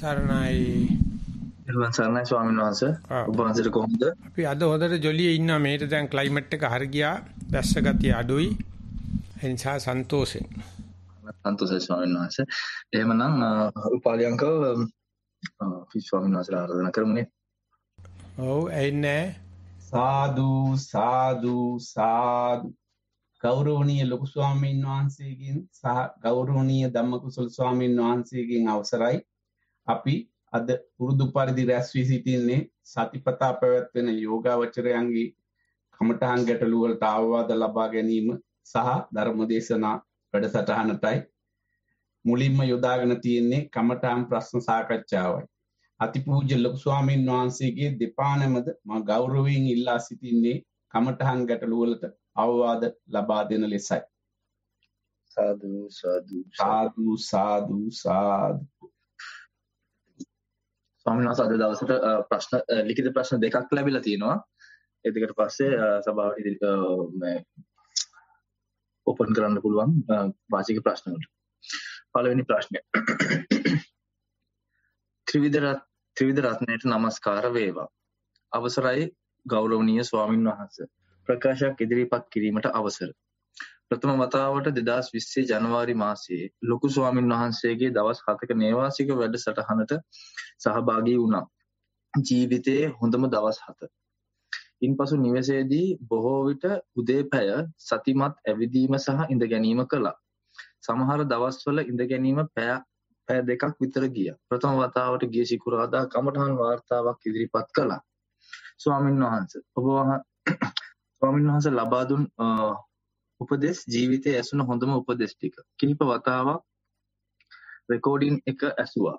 සරණයි නිර්වන් සරණයි ස්වාමීන් වහන්සේ ඔබ වහන්සේට කොහොමද අපි අද හොඳට ජොලියේ ඉන්නවා මේට දැන් ක්ලයිමේට් එක හරි ගියා දැස්ස ගතිය අඩුයි එනිසා සන්තෝෂෙන් සන්තෝෂයි ස්වාමීන් වහන්සේ එහෙමනම් උපාලියංකව ෆිස් ස්වාමීන් වහන්සේට ආරාධනා කරමුනේ ඔව් එන්නේ සාදු සාදු සාදු ගෞරවනීය ලොකු ස්වාමීන් වහන්සේගෙන් සහ ගෞරවනීය ධම්මකුසල ස්වාමීන් වහන්සේගෙන් අවසරයි අපි අද පුරුදු පරිදි රැස් වී සිටින්නේ සතිපතා පැවැත්වෙන යෝගාවචරයන්ගේ කමඨහන් ගැටළු වලට ආවාද ලබා ගැනීම සහ ධර්මදේශනා වැඩසටහනටයි මුලින්ම යොදාගෙන තියෙන්නේ කමඨහන් ප්‍රශ්න සාකච්ඡාවයි. අතිපූජ්‍ය ලොකු ස්වාමීන් වහන්සේගේ දෙපාණමද මා ගෞරවයෙන් ඉල්ලා සිටින්නේ කමඨහන් ගැටළු වලට අවවාද ලබා දෙන ලෙසයි. සාදු සාදු සාදු සාදු සාදු ස්වාමීන් වහන්සේ අද දවසට ප්‍රශ්න ලිඛිත ප්‍රශ්න දෙකක් ලැබිලා තියෙනවා. ඒ දෙකට පස්සේ සභාව මේ ඕපන් කරන්න පුළුවන් වාචික ප්‍රශ්න වලට. පළවෙනි ප්‍රශ්නය. ත්‍රිවිධ ත්‍රිවිධ රත්නයට নমස්කාර වේවා. අවසරයි ගෞරවනීය ස්වාමින් වහන්සේ. ප්‍රකාශයක් ඉදිරිපත් කිරීමට අවසර. ප්‍රථම වතාවට 2020 ජනවාරි මාසයේ ලොකු ස්වාමින් වහන්සේගේ දවස් 7ක නේවාසික වැඩසටහනට සහභාගී වුණා. ජීවිතයේ හොඳම දවස් 7. ඉන්පසු නිවසේදී බොහෝ විට උදේපැය සතිමත් ඇවිදීම සහ ඉඳ ගැනීම කළා. සමහර දවස්වල ඉඳ ගැනීම පැය පැය දෙකක් විතර ගියා. ප්‍රථම වතාවට ගිය සිකුරාදා කමඨහන් වාර්තාවක් ඉදිරිපත් කළා. ස්වාමින් වහන්සේ ඔබ ස්වාමින් වහන්සේ ලබා දුන් උපදෙස් ජීවිතයේ ඇසුන හොඳම උපදෙස් ටික. කිහිප වතාවක් රෙකෝඩින් එක ඇසුවා.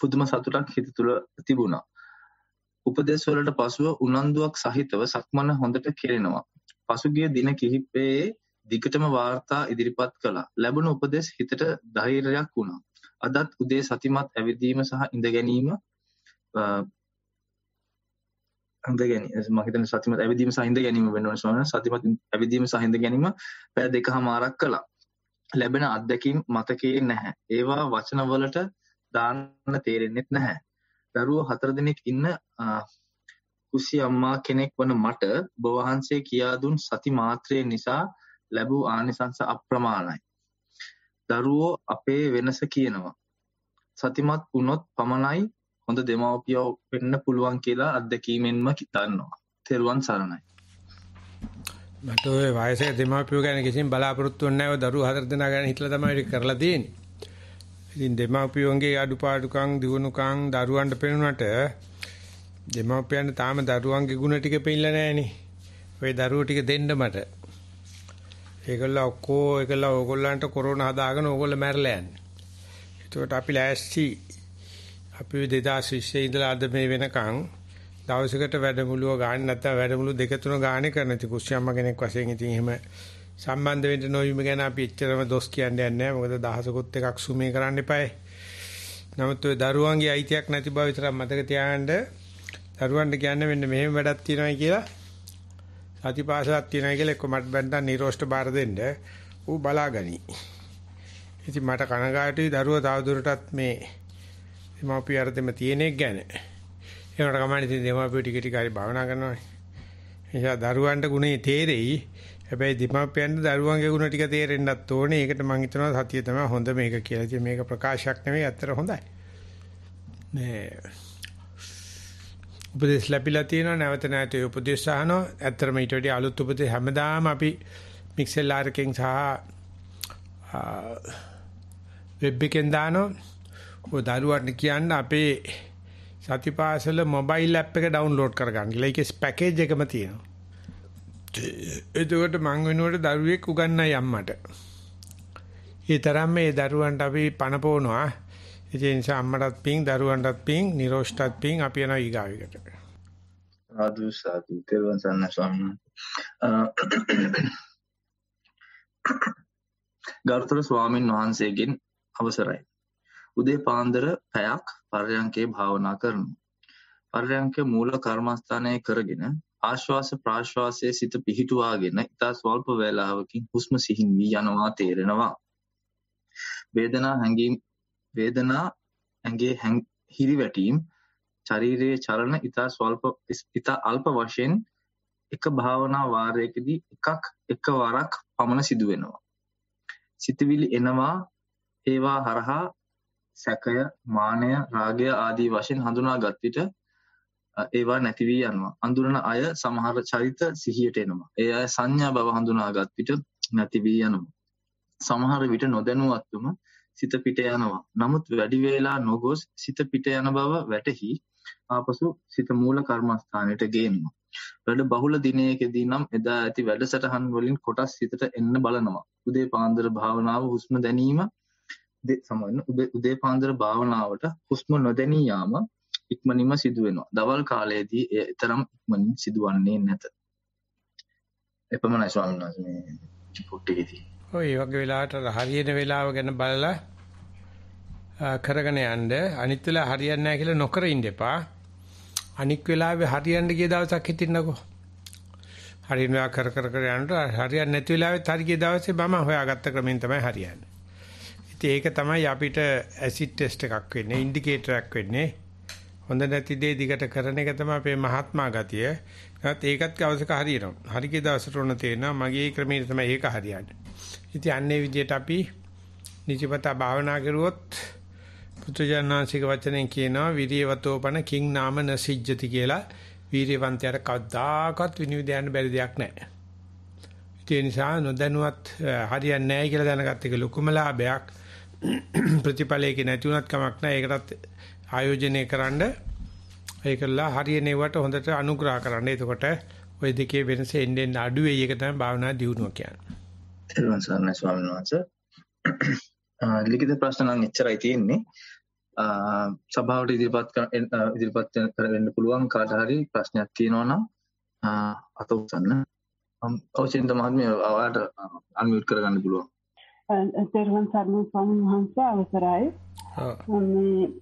පුදුම සතුටක් හිත තුළ තිබුණා. උපදෙස් වලට පසුව උනන්දුවක් සහිතව සක්මන හොඳට කෙරෙනවා. පසුගිය දින කිහිපයේ දිගටම වාර්තා ඉදිරිපත් කළා. ලැබුණු උපදෙස් හිතට ධෛර්යයක් වුණා. අදත් උදේ සතිමත් ඇවිදීම සහ ඉඳ ගැනීම හඳ ගැන මහිතන සතිමත් ඇවිදීම සහිද ගැනීම වෙනවා සන සතිමත් ඇවිදීම සහිද ගැනීම පැ දෙක හමාරක් කලා ලැබෙන අත්දැකීම් මතකයේ නැහැ ඒවා වචනවලට දාන්න තේරෙන්නෙත් නැහැ දරුව හතර දෙනෙක් ඉන්න කුසි අම්මා කෙනෙක් වන මට බවහන්සේ කියා දුන් සති මාත්‍රය නිසා ලැබූ ආනිසංස අප්‍රමාණයි දරුවෝ අපේ වෙනස කියනවා සතිමත් වුණොත් පමණයි හොඳ දෙමව්පියෝ වෙන්න පුළුවන් කියලා අත්දැකීමෙන්ම හිතන්නවා. තෙරුවන් සරණයි. මට ওই වයසේ දෙමව්පියෝ ගැන කිසිම බලාපොරොත්තු නැහැ. දරුවෝ හතර දෙනා ගැන හිතලා තමයි ඒක කරලා තියෙන්නේ. ඉතින් දෙමව්පියෝගේ අඩුපාඩුකම් දිනුනුකම් දරුවන්ට පෙන්වන්නට දෙමව්පියන් තාම දරුවන්ගේ ಗುಣ ටික පෙන්නලා නැහනේ. ওই දරුවෝ ටික දෙන්න මට. ඒගොල්ලෝ ඔක්කො ඒගොල්ලෝ ඕගොල්ලන්ට කොරෝනා හදාගෙන ඕගොල්ලෝ මැරලා යන්නේ. ඒකට අපි ලෑස්ති අපි 2020 ඉඳලා අද මේ වෙනකන් දවසකට වැඩමුළුව ගන්න නැත්නම් වැඩමුළු දෙක තුන ගානේ කරන ඉතින් කුස්සියම්ම කෙනෙක් වශයෙන් ඉතින් එහෙම සම්බන්ධ වෙන්න නොවීම ගැන අපි එච්චරම දොස් කියන්නේ නැහැ මොකද දහසකුත් එකක් සුමේ කරන්න එපායි. නමුත් ඔය දරුවන්ගේ අයිතියක් නැති බව විතරක් මතක තියාගන්න දරුවන්ට කියන්නේ මෙන්න මෙහෙම වැඩක් තියෙනවා කියලා සතිපාසලක් තියෙනවා කියලා එක්ක මට බෙන්දා නිරෝෂ්ට බාර දෙන්න ඌ බලාගනි. ඉතින් මට කනගාටුයි දරුවා තවදුරටත් මේ දෙමාපිය අර්ධෙම තියෙන එක ගැන. ඒකට කමන්නේ තියෙන දෙමාපිය ටික ටික හරි භාවනා කරනවානේ. එයා දරුවන්ට ගුණේ තේරෙයි. හැබැයි දෙමාපියන්ට දරුවන්ගේ ගුණ ටික තේරෙන්නත් ඕනේ. ඒකට මම හිතනවා සතිය තමයි හොඳ මේක කියලා. ඉතින් මේක ප්‍රකාශයක් නෙවෙයි අත්තර හොඳයි. මේ උපදේශ ලැබිලා තියෙනවා නැවත නැවත ඒ උපදේශ අහනවා. ඇත්තටම ඊට වඩා අලුත් උපදේශ හැමදාම අපි මික්සර් ලාරකින් සහ වෙබ් එකෙන් දානවා. ඔය දරුවන්ට කියන්න අපේ සතිපාසල මොබයිල් ඇප් එක ඩවුන්ලෝඩ් කරගන්න කියලා. ඒකේ පැකේජ් එකම තියෙනවා. එතකොට මං වෙනුවට දරුවෙක් උගන්නයි අම්මට. ඒ තරම් මේ දරුවන්ට අපි පණ පොවනවා. ඒ නිසා අම්මටත් පිං දරුවන්ටත් පිං නිරෝෂ්ටත් පිං අපි යනවා ඊගාවෙකට. සාදු සාදු තෙරුවන් සරණයි ස්වාමීන් ගෞතම ස්වාමින් වහන්සේගෙන් අවසරයි. උදේ පාන්දර පැයක් පර්යංකේ භාවනා කරමු. පර්යංක මූල කර්මස්ථානය කරගෙන ආශ්වාස ප්‍රාශ්වාසයේ සිත පිහිටුවාගෙන ඉතා ස්වල්ප වේලාවකින් හුස්ම සිහින් වී යනවා තේරෙනවා. වේදනා හැඟීම් වේදනා ඇඟේ හිරිවැටීම් ශරීරයේ චලන ඉතා ස්වල්ප ඉතා අල්ප වශයෙන් එක භාවනා වාරයකදී එකක් එකවරක් පමණ සිදු වෙනවා. සිතවිලි එනවා ඒවා හරහා සැකය මානය රාගය ආදී වශයෙන් හඳුනාගත් විට ඒවා නැති වී යනවා අඳුරන අය සමහර චරිත සිහියට එනවා ඒ අය සංඥා බව හඳුනාගත් විට නැති වී යනවා සමහර විට නොදැනුවත්වම සිත පිට යනවා නමුත් වැඩි වේලා නොගොස් සිත පිට යන බව වැටහි ආපසු සිත මූල කර්මස්ථානයට ගේනවා වැඩ බහුල දිනයකදී නම් එදා ඇති වැඩසටහන් වලින් කොටස් සිතට එන්න බලනවා උදේ පාන්දර භාවනාව හුස්ම දැනීම සමන්න උදේ පාන්දර භාවනාවට හුස්ම නොදැනී යාම ඉක්මනින්ම සිදුවෙනවා. දවල් කාලයේදී එය තරම් ඉක්මනින් සිදුවන්නේ නැත. එපමණයි ස්වාමීන් වහන්සේ මේ පොට්ටේදී. ඔය වගේ වෙලාවට හරියන වෙලාව ගැන බලලා කරගෙන යන්න අනිත් වෙලා හරියන්නේ නැහැ කියලා නොකර ඉන්න එපා. අනික් වෙලාවේ හරියන්න ගිය දවසක් හිටින්නකෝ. හරියනවා කර කර කර යනට හරියන්නේ නැති වෙලාවෙත් හරිය ගිය දවසේ මම හොයාගත්ත ක්‍රමෙන් තමයි හරියන්නේ. ඉතින් ඒක තමයි අපිට ඇසිඩ් ටෙස්ට් එකක් වෙන්නේ ඉන්ඩිකේටරයක් වෙන්නේ. හොඳ නැති දේ දිගට කරන එක තමයි අපේ මහත්මා ගතිය. නැත් ඒකත් අවශ්‍යක හරියනවා. හරියක දවසට උන තේනවා මගේ ක්‍රමයේ තමයි ඒක හරියන්නේ. ඉතින් අන්නේ විදිහට අපි නිජපතා භාවනා කරුවොත් පුත්‍රජානසික වචනෙන් කියනවා විරියවතෝපන කිං නාම නසිජ්ජති කියලා වීරියවන්තයාට කවදාකවත් විනිවිද යන්න බැරි දෙයක් නැහැ. ඒ නිසා නොදැනුවත් හරියන්නේ නැහැ කියලා දැනගත්ත එක ලොකුම ලාභයක්. ප්‍රතිඵලයක නැති වුණත් කමක් නැහැ. ඒකටත් ආයෝජනය කරන්න ඒකලා හරියනෙවට හොඳට අනුග්‍රහ කරන්න. එතකොට ওই දෙකේ වෙනස එන්නේ අඩු වෙයි. ඒක තමයි භාවනා දියුණුව කියන්නේ. එරුවන් සර්ණ ස්වාමීන් වහන්සේ. ලිඛිත ප්‍රශ්න නම් එච්චරයි තියෙන්නේ. සභාවට ඉදිරිපත් ඉදිරිපත් කරන්න පුළුවන් කාට හරි ප්‍රශ්නයක් තියෙනවා නම් අත උසන්න. අවශ්‍යන්ත මහත්මිය ඔයාලට අන්මියුට් කරගන්න පුළුවන්. තෙරුවන් සරණ ස්වාමීන් වහන්ස අවසරයි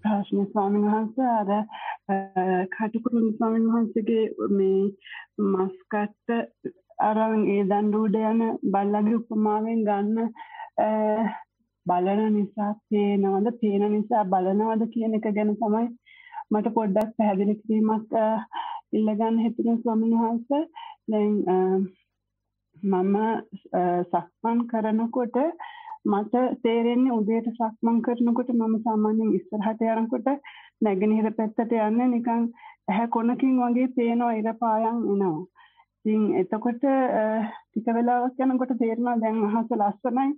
ප්‍රශ්න ස්වාමීන් වහන්ස අර කටුකුරුන් ස්වාමීන් වහන්සගේ මේ මස්කට්ට අරන් ඒ දන්ඩූඩ යන බල්ලගේ උපමාවෙන් ගන්න බලන නිසා පේනවද පේන නිසා බලනවද කියන එක ගැන තමයි මට පොඩ්ඩක් පැහැදිලි කිරීමක් ඉල්ලගන්න හිතුන ස්වාමීන් වහන්ස දැන් මම සක්මන් කරනකොට මට තේරෙන්නේ උදේට සක්මන් කරනකොට මම සාමාන්‍යයෙන් ඉස්සරහට යනකොට නැගෙනහිර පැත්තට යන්නේ නිකන් ඇහැ කොනකින් වගේ පේනවා ඉර පායන් එනවා. ඉතින් එතකොට ටික වෙලාවක් යනකොට තේරෙනවා දැන් අහස ලස්සනයි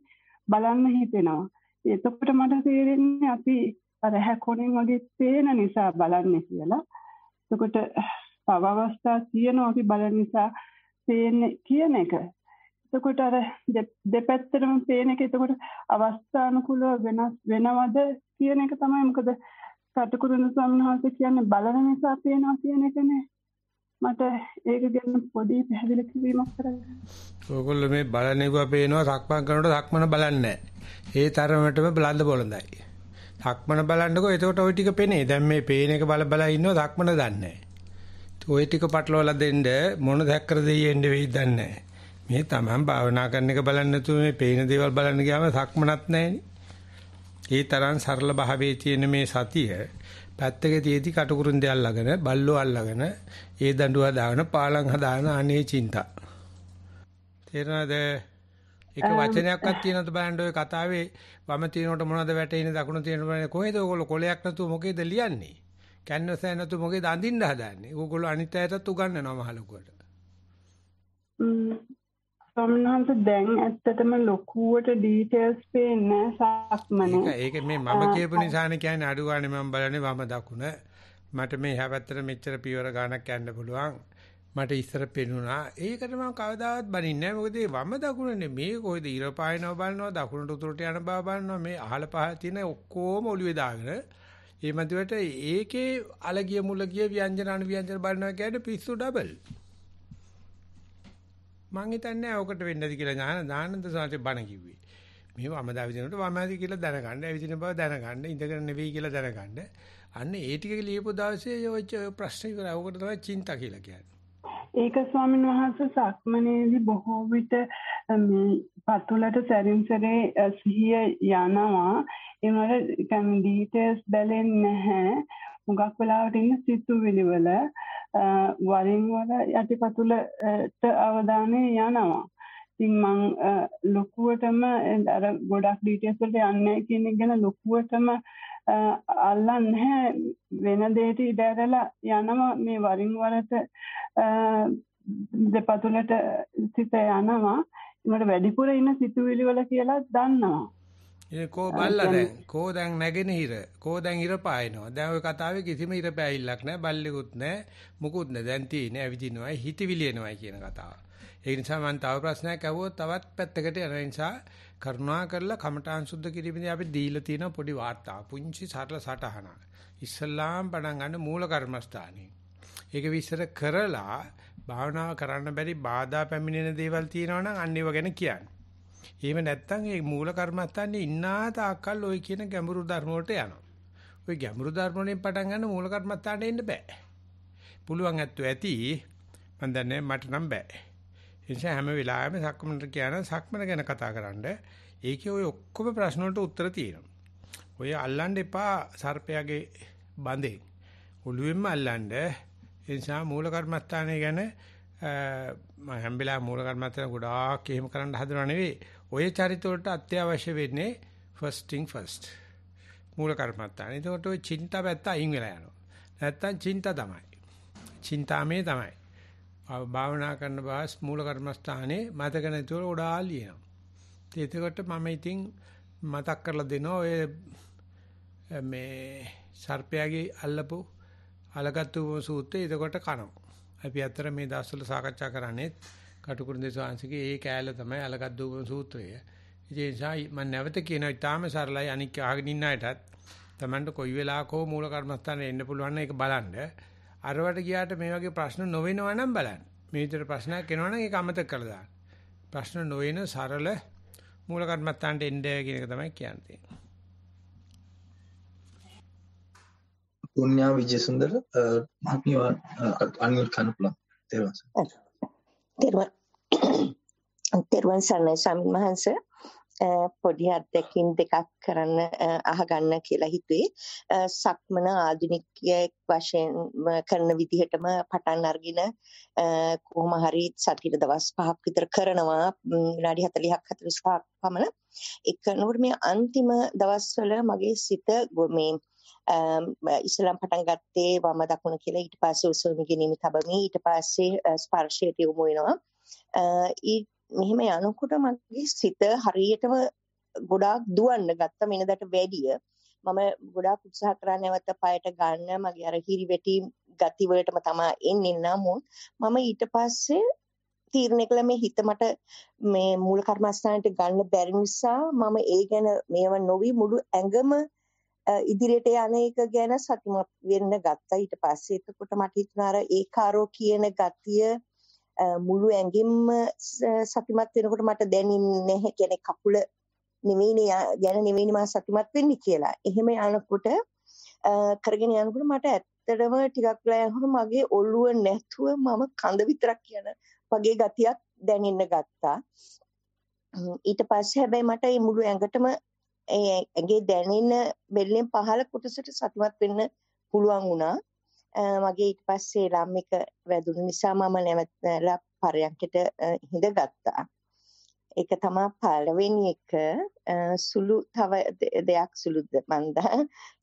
බලන්න හිතෙනවා. එතකොට මට තේරෙන්නේ අපි අර ඇහැ කොනෙන් වගේ පේන නිසා බලන්නේ කියලා. එතකොට පව අවස්ථා තියෙනවා අපි බලන නිසා පේන්නේ කියන එක. එතකොට අර දෙපැත්තටම පේන එක එතකොට අවස්ථානුකූලව වෙනස් වෙනවද කියන එක තමයි මොකද කටුකුරුඳු සම්හාස කියන්නේ බලන නිසා පේනවා කියන එකනේ. මට ඒක ගැන පොඩි පැහැදිලි කිරීමක් කරන්න. ඔයගොල්ලෝ මේ බලන්නේ පේනවා සක්මන් කරනකොට සක්මන බලන්නේ ඒ තරමටම බලන්න බොළඳයි. සක්මන බලන්නකෝ එතකොට ওই ටික පේනේ. දැන් මේ පේන එක බල බල ඉන්නවා සක්මන දන්නේ නැහැ. ওই ටික පටලවලා දෙන්න මොන දැක්කර දෙයියෙන්න වෙයි දන්නේ නැහැ. මේ තමන් භාවනා කරන එක බලන්නේ නැතුව මේ පේන දේවල් බලන්න ගියාම සක්මනක් නැහැනේ. ඒ තරම් සරල භාවයේ තියෙන මේ සතිය පැත්තක තියේදී කටුකුරුන් දෙයක් ළගෙන බල්ලෝ අල්ලගෙන ඒ දඬුවා දාන පාලං හදාන අනේ චින්තා තේරෙනවද එක වචනයක්වත් තියෙනවද බලන්න ඔය කතාවේ වම තියෙනකොට මොනවද වැටෙන්නේ දකුණ තියෙනකොට කොහෙද ඔයගොල්ලෝ කොලයක් නැතුව මොකේද ලියන්නේ කැන්වස් එක නැතු මොකේද අඳින්න හදන්නේ? ඕගොල්ලෝ අනිත් අයටත් උගන්වනවා මහලුකුවට. සමනහන්ත දැන් ඇත්තටම ලොකුවට ඩීටේල්ස් පේන්නේ සක්මනේ. ඒක මේ මම කියපු නිසානේ කියන්නේ අඩු ගානේ මම බලන්නේ වම දකුණ. මට මේ හැපැත්තට මෙච්චර පියවර ගානක් යන්න පුළුවන්. මට ඉස්සර පෙනුණා. ඒකට මම කවදාවත් බනින්නේ නැහැ. මොකද මේ වම දකුණනේ මේ කොහෙද ඉර පායනව බලනවා, දකුණට උතුරට යන බව බලනවා. මේ අහල පහල තියෙන ඔක්කොම ඔළුවේ දාගෙන ඒ මතුවට ඒකේ අලගිය මුලගිය ව්‍යංජන අනුව්‍යංජන බලනවා කියන්නේ පිස්සු ඩබල්. මං හිතන්නේ ඔකට වෙන්නද කියලා ඥාන දානන්ද සාරේ බණ කිව්වේ. මේව අමදා විදිනට වමදි කියලා දැනගන්න, ඇවිදින බව දැනගන්න, ඉඳගෙන නෙවෙයි කියලා දැනගන්න. අන්න ඒ ටික ලියපු දවසේ ඔය ප්‍රශ්න ඉවරයි. ඔකට තමයි චින්තා කියලා කියන්නේ. ඒක ස්වාමීන් වහන්සේ සක්මනේදී බොහෝ විට මේ පතුලට සැරින් සැරේ සිහිය යනවා. ඒවට ඩීටේස් බැලෙන් නැහැ මුගක් වෙලාවට ඉන්න සිත්තු විනිවල වරින්වල යටිපතුලට අවධානය යනවා ඉතින් මං ලොකුවටම අර ගොඩක් ඩීටේස් වලට යන්නේ කියන එක ගැන ලොකුවටම අල්ලන්නේ නැහැ වෙන දෙයට ඉඩ ඇරලා යනවා මේ වරින් වරට දෙපතුලට සිත යනවා මට වැඩිපුර ඉන්න සිතුවිලි වල කියලා දන්නවා ඉතින් කෝ බල්ලා දැන් කෝ දැන් නැගෙනහිර කෝ දැන් ඉර පායනවා දැන් ওই කතාවේ කිසිම ඉර පෑයිල්ලක් නැහැ බල්ලෙකුත් නැහැ මුකුත් නැහැ දැන් තියෙන්නේ ඇවිදිනවයි හිතවිලි එනවයි කියන කතාව ඒ නිසා මම තව ප්‍රශ්නයක් අහුවොත් තවත් පැත්තකට යන නිසා කරුණා කරලා කමඨාන් සුද්ධ කිරීමේදී අපි දීලා තියෙන පොඩි වාර්තා පුංචි සරල සටහන. ඉස්ලාම් පණ ගන්න මූල කර්මස්ථානේ. ඒක විස්තර කරලා භාවනාව කරන්න බැරි බාධා පැමිණෙන දේවල් තියෙනවා නම් අන්න ඒව ගැන කියන්න. එහෙම නැත්නම් ඒ මූල කර්මස්ථානේ ඉන්නා තාක්කල් ওই කියන ගැඹුරු ධර්ම වලට යනවා. ওই ගැඹුරු ධර්ම වලින් පටන් ගන්න මූල කර්මස්ථානේ එන්න බෑ. පුළුවන් ඇත්තෝ ඇති මම දන්නේ මට නම් බෑ. ඒ නිසා හැම වෙලාවෙම සක්මනට කියන සක්මන ගැන කතා කරන්න. ඒකේ ওই ඔක්කොම ප්‍රශ්න වලට උත්තර තියෙනවා. ඔය අල්ලන්න එපා සර්පයාගේ බඳේ. ඔළුවෙන්ම අල්ලන්න. ඒ නිසා මූල කර්මස්ථානේ ගැන මම හැම්බෙලා මූල කර්මත්තන ගොඩාක් එහෙම කරන්න හදනව නෙවෙයි ওই චරිත වලට අත්‍යවශ්‍ය වෙන්නේ first thing first. මූල කර්මත්තානේ. ඒකට ওই චින්තා පැත්ත අයින් වෙලා යනවා. නැත්තම් චින්තා තමයි. චින්තාමේ තමයි. භාවනා කරන බාස් මූල කර්මස්ථානේ මතක නැතුව උඩා ලියනවා. ඒකට මම ඉතින් මතක් කරලා දෙනවා ඔය මේ සර්පයාගේ අල්ලපු අලගත්තු සූත්‍රය ඒකට කනවා. අපි අතර මේ දවස්වල සාකච්ඡා කරන්නේ කටුකුරුන්දේ ස්වාමීන්ගේ ඒ කෑල්ල තමයි අලගද්දූපම සූත්‍රය. ඒ නිසා මම නැවත කියනවා ඊටාම සරලයි අනික් අහගෙන ඉන්න අයටත් Tamanට කොයි වෙලාවක හෝ මූල කර්මස්ථානේ එන්න පුළුවන් නම් ඒක බලන්න. අරවට ගියාට මේ වගේ ප්‍රශ්න නොවෙනවා නම් බලන්න. මේ විතර ප්‍රශ්නයක් එනවා නම් ඒක අමතක කරලා දාන්න. ප්‍රශ්න නොවන සරල මූල කර්මස්ථානට එන්න කියන එක තමයි කියන්නේ. පුණ්‍යා විජේසුන්දර මහත්මිය අනිල් කනුපුලා තේරුණා. තෙරුවන් සරණයි ස්වාමීන් වහන්ස පොඩි අත්දැකීම් දෙකක් කරන්න අහගන්න කියලා හිතුවේ සක්මන ආධුනිකයෙක් වශයෙන් කරන විදිහටම පටන් අරගෙන කොහොම හරි සතියේ දවස් පහක් විතර කරනවා විනාඩි 40ක් 45ක් පමණ ඒක නෝර මේ අන්තිම දවස්වල මගේ සිත මේ ඉස්ලාම් පටන් ගත්තේ වම දකුණ කියලා ඊට පස්සේ උසුළු ගිනීම තබමින් ඊට පස්සේ ස්පර්ශයට යොමු වෙනවා. මෙහෙම යනකොට මගේ සිත හරියටම ගොඩාක් දුවන්න ගත්ත වෙනදට වැඩිය. මම ගොඩාක් උත්සාහ කරා නැවත පයට ගන්න මගේ අර හිරිවැටි ගති වලටම තමයි එන්නේ නමුත් මම ඊට පස්සේ තීරණය කළ මේ හිත මට මේ මූල කර්මස්ථානට ගන්න බැරි නිසා මම ඒ ගැන මේව නොවි මුළු ඇඟම ඉදිරියට යන එක ගැන සතුටුමත් වෙන්න ගත්තා ඊට පස්සේ එතකොට මට හිතුණා අර ඒකාරෝ කියන ගතිය මුළු ඇඟින්ම සතුටුමත් වෙනකොට මට දැනෙන්නේ නැහැ කියන්නේ කකුල නෙවෙයිනේ ගැන නෙවෙයිනේ මම සතුටුමත් වෙන්නේ කියලා. එහෙම යනකොට කරගෙන යනකොට මට ඇත්තටම ටිකක් වෙලා යනකොට මගේ ඔළුව නැතුව මම කඳ විතරක් කියන වගේ ගතියක් දැනෙන්න ගත්තා. ඊට පස්සේ හැබැයි මට මේ මුළු ඇඟටම ඒ ඇගේ දැනෙන බෙල්ලෙන් පහළ කොටසට සතුටුමත් වෙන්න පුළුවන් වුණා. මගේ ඊට පස්සේ ලම් එක වැදුණු නිසා මම නැවතලා පරයන්කට හිඳගත්තා. ඒක තමයි පළවෙනි එක සුළු තව දෙයක් සුළුද මන්ද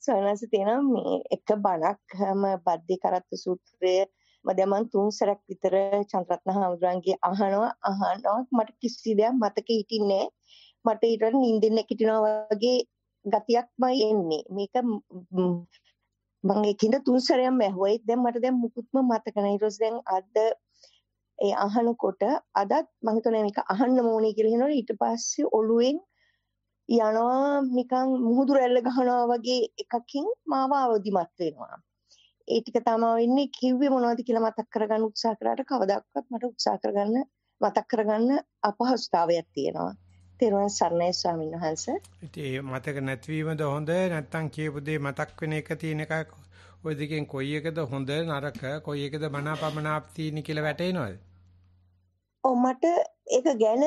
සෝනස තියෙනවා මේ එක බණක්ම බද්දේ කරත්ත සූත්‍රය මම මන් තුන් සැරයක් විතර චන්ද්‍රත්න හාමුදුරන්ගේ අහනවා අහනවා මට කිසි දෙයක් මතක හිටින්නේ මට ඊට නිින්දෙන් නැගිටිනවා වගේ ගතියක්මයි එන්නේ. මේක මම ඒකින්ද තුන් සැරයක් ඇහුවයි. දැන් මට දැන් මුකුත්ම මතක නැහැ. ඊට පස්සේ දැන් අද ඒ අහනකොට අදත් මම හිතන්නේ මේක අහන්න ඕනේ කියලා හිනවනේ. ඊට පස්සේ ඔළුවෙන් යනවා නිකන් මුහුදු රැල්ල ගහනවා වගේ එකකින් මාව අවදිමත් වෙනවා. ඒ ටික තමයි වෙන්නේ කිව්වේ මොනවද කියලා මතක් කරගන්න උත්සාහ කරාට කවදාවත් මට උත්සාහ කරගන්න මතක් කරගන්න අපහසුතාවයක් තියෙනවා. තෙරුවන් සරණයි ස්වාමීන් වහන්ස. ඉතින් ඒ මතක නැතිවීමද හොඳ නැත්නම් කියපු දේ මතක් වෙන එක තියෙන එක ඔය දෙකෙන් කොයි එකද හොඳ නරක කොයි එකද මනාපමනාප තියෙන කියලා වැටෙනවද? ඔව් මට ඒක ගැන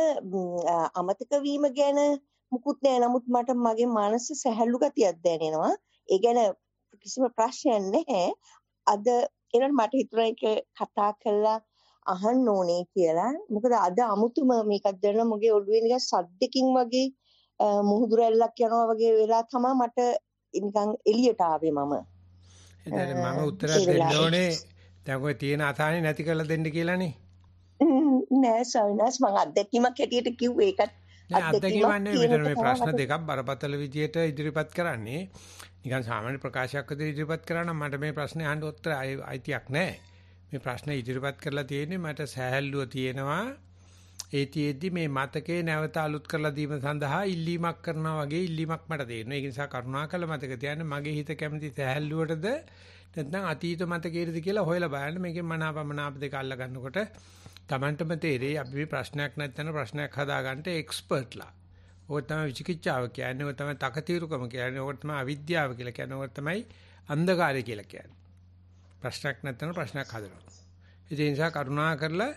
අමතක වීම ගැන මුකුත් නෑ නමුත් මට මගේ මනස සැහැල්ලු ගතියක් දැනෙනවා. ඒ ගැන කිසිම ප්‍රශ්නයක් නැහැ. අද එනකොට මට හිතුණා ඒක කතා කළා අහන්න ඕනේ කියලා. මොකද අද අමුතුම මේකක් දැනන මගේ ඔළුවේ නිකන් සද්දකින් වගේ මුහුදු රැල්ලක් යනවා වගේ වෙලා තමයි මට නිකන් එළියට ආවේ මම. එතන මම උත්තරයක් දෙන්න ඕනේ. දැන් ඔය තියෙන අසහනේ නැති කරලා දෙන්න කියලානේ. නෑ සවිනාස් මම අත්දැකීමක් හැටියට කිව්වේ ඒකත් අත්දැකීමන්නේ මෙතන මේ ප්‍රශ්න දෙකක් බරපතල විදියට ඉදිරිපත් කරන්නේ. නිකන් සාමාන්‍ය ප්‍රකාශයක් විදියට ඉදිරිපත් කරා නම් මට මේ ප්‍රශ්නේ අහන්න උත්තර අයිතියක් නෑ. මේ ප්‍රශ්නේ ඉදිරිපත් කරලා තියෙන්නේ මට සෑහල්ලුව තියෙනවා ඒතියෙද්දි මේ මතකේ නැවත අලුත් කරලා දීම සඳහා ඉල්ලීමක් කරනවා වගේ ඉල්ලීමක් මට තේරෙනවා. ඒක නිසා කරුණාකර මතක තියාගන්න මගේ හිත කැමති සෑහල්ලුවටද නැත්නම් අතීත මතකයේද කියලා හොයලා බලන්න. මේකෙන් මනාපමනාප දෙක අල්ලා ගන්නකොට Tamanටම තේරෙයි අපි මේ ප්‍රශ්නයක් නැත්නම් ප්‍රශ්නයක් හදාගන්න එක්ස්පර්ට්ලා. ඕක තමයි විචිකිච්ඡාව කියන්නේ. ඕක තමයි තකතිරුකම කියන්නේ. ඕක තමයි අවිද්‍යාව කියලා කියන්නේ. ඕක තමයි අන්ධකාරය කියලා කියන්නේ. ප්‍රශ්නයක් නැත්නම් ප්‍රශ්නයක් හදනවා. ඒ නිසා කරුණා කරලා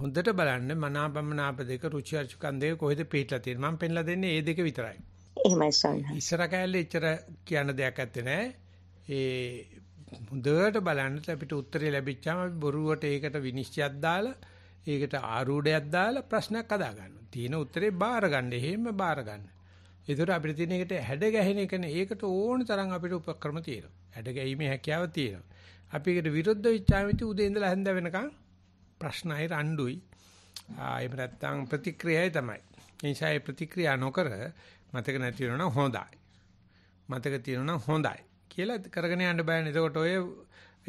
හොඳට බලන්න මනාපමනාප දෙක රුචි අරුචිකන් දෙක කොහෙද පිටලා තියෙන්නේ. මම පෙන්ලා දෙන්නේ මේ දෙක විතරයි. එහෙමයි සල්හා. ඉස්සර කැලේ ඉතර කියන දෙයක් ඇත්තේ නැහැ. ඒ හොඳට බලන්න අපිට උත්තරේ ලැබිච්චාම අපි බොරුවට ඒකට විනිශ්චයක් දාලා ඒකට ආරූඪයක් දාලා ප්‍රශ්නයක් අදා ගන්නවා. තියෙන උත්තරේ බාර ගන්න. එහෙම බාර ගන්න. ඒතර අපිට තියෙන එකට හැඩ ගැහෙන එකනේ. ඒකට ඕන තරම් අපිට උපක්‍රම තියෙනවා. හැඩ ගැහිීමේ හැකියාව තියෙනවා. අපි ඒකට විරුද්ධ විචාමිති උදේ ඉඳලා හැන්ද වෙනකන් ප්‍රශ්නයි රණ්ඩුයි. එහෙම නැත්නම් ප්‍රතික්‍රියාවයි තමයි. ඒ නිසා ඒ ප්‍රතික්‍රියා නොකර මතක නැති වෙනවා හොඳයි. මතක තියෙනවා හොඳයි කියලා කරගෙන යන්න බෑනේ. එතකොට ඔය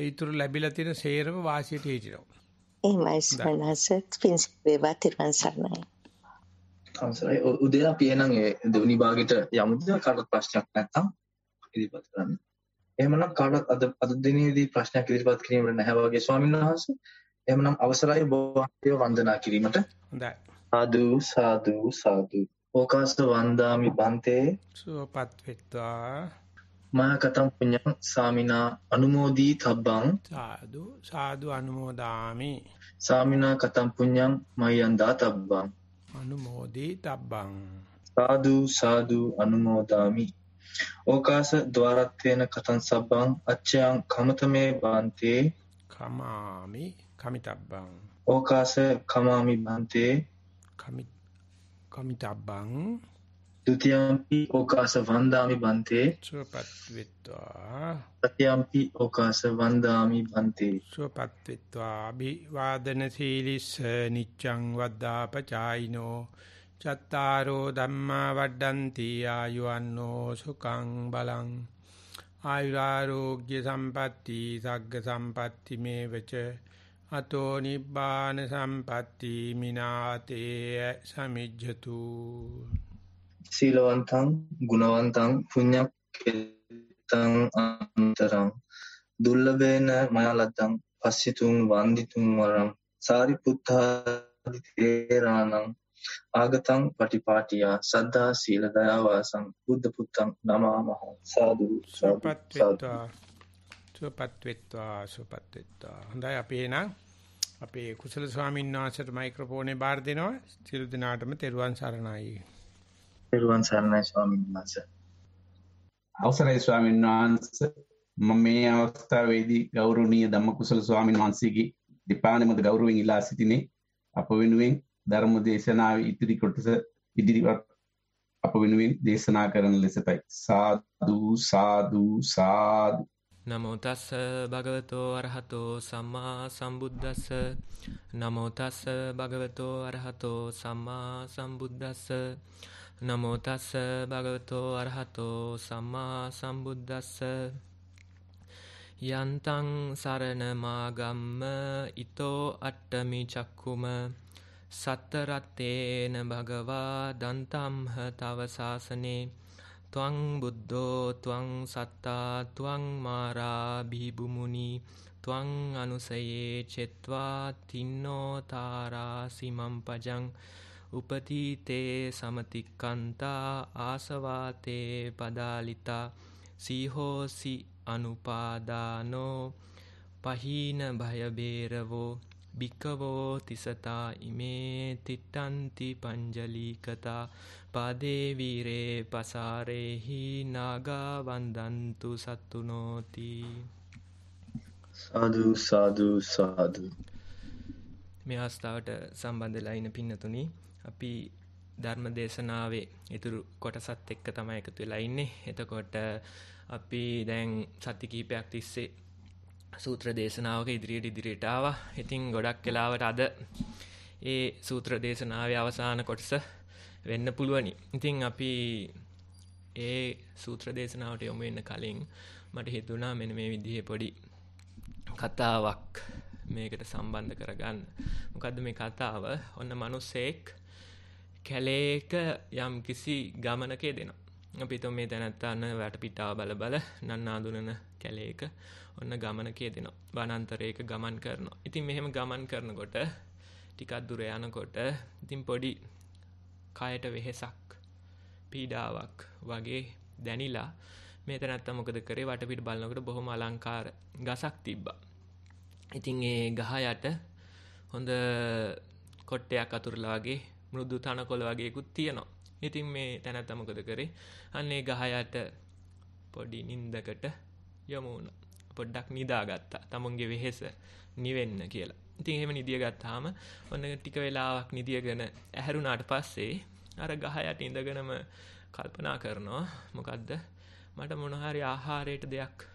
ඊතුරු ලැබිලා තියෙන සේරම වාසියට හිටිනවා. එහෙමයි ස්පනසත් පින්ස් වේවා තිරුවන් සරණයි. අවසරයි උදේ අපි එහෙනම් ඒ දෙවනි භාගෙට යමුද කාටවත් ප්‍රශ්නයක් නැත්නම් ඉදිරිපත් කරන්න. එහෙමනම් කාටවත් අද අද දිනේදී ප්‍රශ්නයක් ඉදිරිපත් කිරීමට නැහැ වගේ ස්වාමීන් වහන්සේ. එහෙමනම් අවසරයි බෝවන්තිව වන්දනා කිරීමට. හොඳයි. සාදු සාදු සාදු. ඕකාස වන්දාමි බන්තේ. සුවපත් වෙත්වා. මා කතම් පුඤ්ඤං සාමිනා අනුමෝදී තබ්බං. සාදු සාදු අනුමෝදාමි. සාමිනා කතම් පුඤ්ඤං මයං දාතබ්බං. අනුමෝදී තබ්බං. සාදු සාදු අනුමෝදාමි. ඕකාස ద్వාරත්වේන කතං සබ්බං අච්ඡයන් කමතමේ බන්තේ කමාමි කමිතබ්බං ඕකාස කමාමි බන්තේ කමි කමිතබ්බං ဒ ුතියම්පි ඕකාස වන්දාමි බන්තේ සුවපත් වෙත්වා තතියම්පි ඕකාස වන්දාමි බන්තේ සුවපත් වෙත්වා අභිවාදන සීලිස නිච්ඡං වද්දාපචායිනෝ චත්තාරෝ ධම්මා වඩ්ඩಂತಿ ආයුවන්නෝ සුඛං බලං ආයුරාෝග්‍ය සම්පatti සග්ග සම්පatti මේවච අතෝ නිබ්බාන සම්පatti මිනාතේ සමිජ්ජතු සීලවන්තං ගුණවන්තං පුඤ්ඤක්ඛෙත්තං අන්තරං දුර්ලභේන මයලත්තං පස්සිතුං වන්දිතුං වරං සාරිපුත්තාදි තේරාණං ආගතං පටිපාටියා සද්ධා සීල දයා වාසං බුද්ධ පුත්තං නමාමහ සාදු සුවපත් වෙත්වා සුවපත් වෙත්වා සුවපත් වෙත්වා හොඳයි අපි එහෙනම් අපේ කුසල ස්වාමීන් වහන්සේට මයික්‍රොෆෝනේ බාර දෙනවා සියලු දිනාටම තෙරුවන් සරණයි තෙරුවන් සරණයි ස්වාමීන් වහන්සේ අවසරයි ස්වාමීන් වහන්සේ මම මේ අවස්ථාවේදී ගෞරවනීය ධම්මකුසල ස්වාමීන් වහන්සේගේ දෙපා නමද ගෞරවයෙන් ඉල්ලා සිටිනේ අප වෙනුවෙන් ධර්ම දේශනාව ඉතිරි කොටස ඉදිරිපත් අප වෙනුවෙන් දේශනා කරන ලෙසතයි සාදු සාදු සාදු නමෝ තස් භගවතෝ අරහතෝ සම්මා සම්බුද්දස්ස නමෝ තස් භගවතෝ අරහතෝ සම්මා සම්බුද්දස්ස නමෝ තස් භගවතෝ අරහතෝ සම්මා සම්බුද්දස්ස යන්තං සරණමාගම්ම ඊතෝ අට්ඨමි චක්කුම සත්තරත්තේන භගවා දන්තම්හ තව ශාසනේ ත්වං බුද්ධෝ ත්වං සත්තා ත්වං මාරා බිහිබුමුනි ත්වං අනුසයේ චෙත්වා තින්නෝ තාරා සිමම්පජං උපතීතේ සමතික්කන්තා ආසවාතේ පදාලිතා සීහෝසි අනුපාදානෝ පහීන භයබේරවෝ භික්කවෝ තිසතා ඉමේ තිට්ටන්ති පංජලීකතා පාදේවීරේ පසාරෙහි නාගා වන්දන්තු සත්තුනෝති සාධූ සාධූ සාධූ මේ අවස්ථාවට සම්බන්ධලා ඉන්න පින්නතුනි අපි ධර්ම දේශනාවේ ඉතුරු කොටසත් එක්ක තමයි එකතු වෙලා ඉන්නේ. එතකොට අපි දැන් සති කිහිපයක් තිස්සේ සූත්‍ර දේශනාවක ඉදිරියට ඉදිරියට ආවා. ඉතින් ගොඩක් වෙලාවට අද ඒ සූත්‍ර දේශනාවේ අවසාන කොටස වෙන්න පුළුවනි. ඉතින් අපි ඒ සූත්‍ර දේශනාවට යොමු වෙන්න කලින් මට හිතුණා මෙන්න මේ විදිහේ පොඩි කතාවක් මේකට සම්බන්ධ කරගන්න. මොකද්ද මේ කතාව? ඔන්න මිනිස්සෙක් කැලේක යම්කිසි ගමනක දෙනවා. අපි හිතමු මේ තැනත්තා අන්න වැටපිටාව බල බල නන්නාඳුනන කැලේක ඔන්න ගමනකේ දෙනවා. වනාන්තරයක ගමන් කරනවා. ඉතින් මෙහෙම ගමන් කරනකොට ටිකක් දුර යනකොට ඉතින් පොඩි කයට වෙහෙසක් පීඩාවක් වගේ දැනිලා මේ තැනත්තා මොකද කරේ වටපිට බලනකොට බොහොම අලංකාර ගසක් තිබ්බා. ඉතින් ඒ ගහ යට හොඳ කොට්ටයක් අතුරලා වගේ මෘදු තනකොළ වගේකුත් තියෙනවා. ඉතින් මේ තැනත්තා මොකද කරේ? අන්න ඒ ගහ යට පොඩි නින්දකට යමු වුණා. පොඩ්ඩක් නිදාගත්තා තමුන්ගේ වෙහෙස නිවෙන්න කියලා. ඉතින් එහෙම නිදිය ගත්තාම ඔන්න ටික වෙලාවක් නිදියගෙන ඇහැරුණාට පස්සේ අර ගහ යට ඉඳගෙනම කල්පනා කරනවා මොකද්ද මට මොන හරි ආහාරයට දෙයක්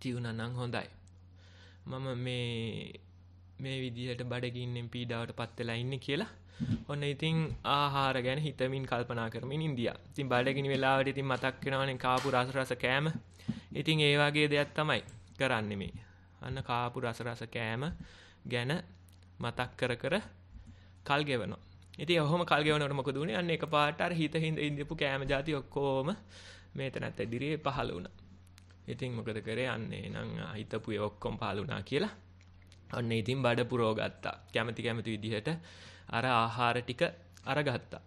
තියුණා නම් හොඳයි. මම මේ මේ විදිහට බඩගින්නෙන් පීඩාවටපත් වෙලා ඉන්නේ කියලා ඔන්න ඉතින් ආහාර ගැන හිතමින් කල්පනා කරමින් ඉන්දියා. ඉතින් බඩගිනි වෙලාවට ඉතින් මතක් වෙනවනේ කාපු රස රස කෑම. ඉතින් ඒ වගේ දෙයක් තමයි කරන්නේ මේ. අන්න කාපු රස රස කෑම ගැන මතක් කර කර කල් ගෙවනවා. ඉතින් ඔහොම කල් ගෙවනකොට මොකද වුනේ? අන්න එකපාරට අර හිත හින්ද ඉඳපු කෑම જાති ඔක්කොම මේතනත් ඉදිරියේ පහළ වුණා. ඉතින් මොකද කරේ? අන්නේ නම් හිතපු ඒ ඔක්කොම පහළ වුණා කියලා. අන්න ඉතින් බඩ පුරව ගත්තා. කැමැති කැමැති විදිහට අර ආහාර ටික අරගත්තා.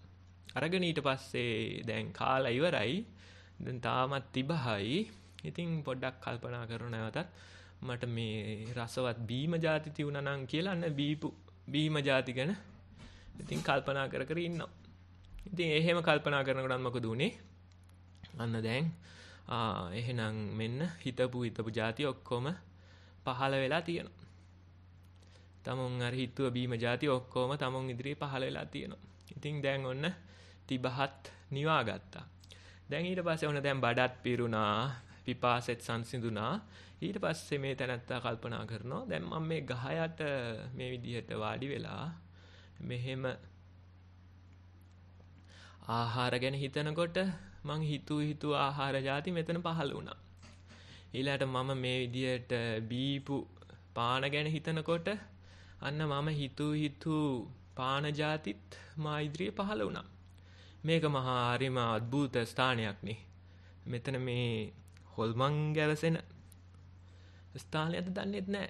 අරගෙන ඊට පස්සේ දැන් කාලා ඉවරයි. දැන් තාමත් තිබහයි. ඉතින් පොඩ්ඩක් කල්පනා කරන නැවතත් මට මේ රසවත් බීම ಜಾති තියුණා නම් කියලා අන්න බීපු බීම ಜಾති ගැන ඉතින් කල්පනා කර කර ඉන්නවා. ඉතින් එහෙම කල්පනා කරනකොට මොකද උනේ? අන්න දැන් ආ එහෙනම් මෙන්න හිතපු හිතපු ಜಾති ඔක්කොම පහළ වෙලා තියෙනවා. තමුන් අර හිතුව බීම ಜಾති ඔක්කොම තමුන් ඉදිරියේ පහළ වෙලා තියෙනවා. ඉතින් දැන් ඔන්න තිබහත් නිවා ගත්තා. දැන් ඊට පස්සේ ඔන්න දැන් බඩත් පිරුණා පිපාසෙත් සංසිඳුණා. ඊට පස්සේ මේ තැනත්තා කල්පනා කරනවා දැන් මම මේ ගහ යට මේ විදිහට වාඩි වෙලා මෙහෙම ආහාර ගැන හිතනකොට මං හිතුව හිතුව ආහාර જાති මෙතන පහළ වුණා. ඊළාට මම මේ විදිහට බීපු පාන ගැන හිතනකොට අන්න මම හිතුව හිතුව පාන જાතිත් මා ඉදිරියේ පහළ වුණා. මේක මහා හරිම අద్භූත ස්ථානයක් නේ. මෙතන මේ කොල්මං ගැවසෙන ස්ථානයට දන්නෙත් නෑ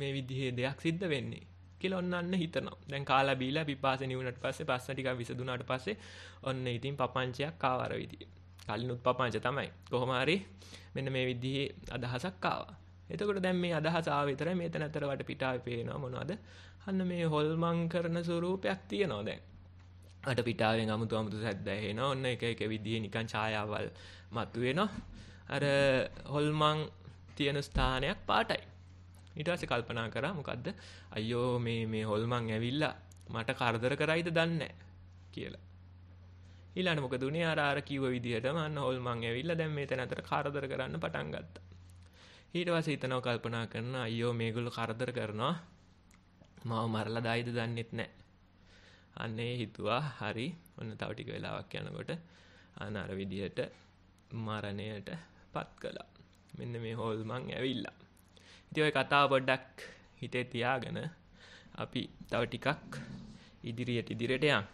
මේ විදිහේ දෙයක් සිද්ධ වෙන්නේ කියලා ඔන්නන්න හිතනවා. දැන් කාලා බීලා පිපාසෙ නිවුණට පස්සේ පස්ස ටිකක් විසඳුණාට පස්සේ ඔන්න ඉතින් පපංචයක් ආවර විදිය. කලිනුත් පපංච තමයි. කොහොම හරි මෙන්න මේ විදිහේ අදහසක් ආවා. එතකොට දැන් මේ අදහස ආව විතරයි මෙතන අතර වට පිටාවේ පේනවා මොනවද? අන්න මේ හොල්මන් කරන ස්වරූපයක් තියෙනවා දැන්. අට පිටාවෙන් අමුතු අමුතු සද්ද ඇහෙනවා. ඔන්න එක එක විදිහේ නිකන් ඡායාවල් මතුවෙනවා. අර හොල්මන් තියෙන ස්ථානයක් පාටයි. ඊට පස්සේ කල්පනා කරා මොකද්ද? අයියෝ මේ මේ හොල්මන් ඇවිල්ලා මට කරදර කරයිද දන්නේ කියලා. ඊළඟ මොකද උනේ අර අර කිව්ව විදිහටම අන්න හොල්මන් ඇවිල්ලා දැන් මේ තැන අතර කරදර කරන්න පටන් ගත්තා. ඊට පස්සේ හිතනවා කල්පනා කරනවා අයියෝ මේගොල්ලෝ කරදර කරනවා මාව මරලා දායිද දන්නෙත් නැහැ. අනේ හිතුවා හරි ඔන්න තව ටික වෙලාවක් යනකොට අන්න අර විදිහට මරණයට පත් කළා මෙන්න මේ හෝල්මං ඇවිල්ලා ඉතිඔය කතා පොඩ්ඩක් හිතේ තියාගෙන අපි තව ටිකක් ඉදිරියට ඉදිරියට යන්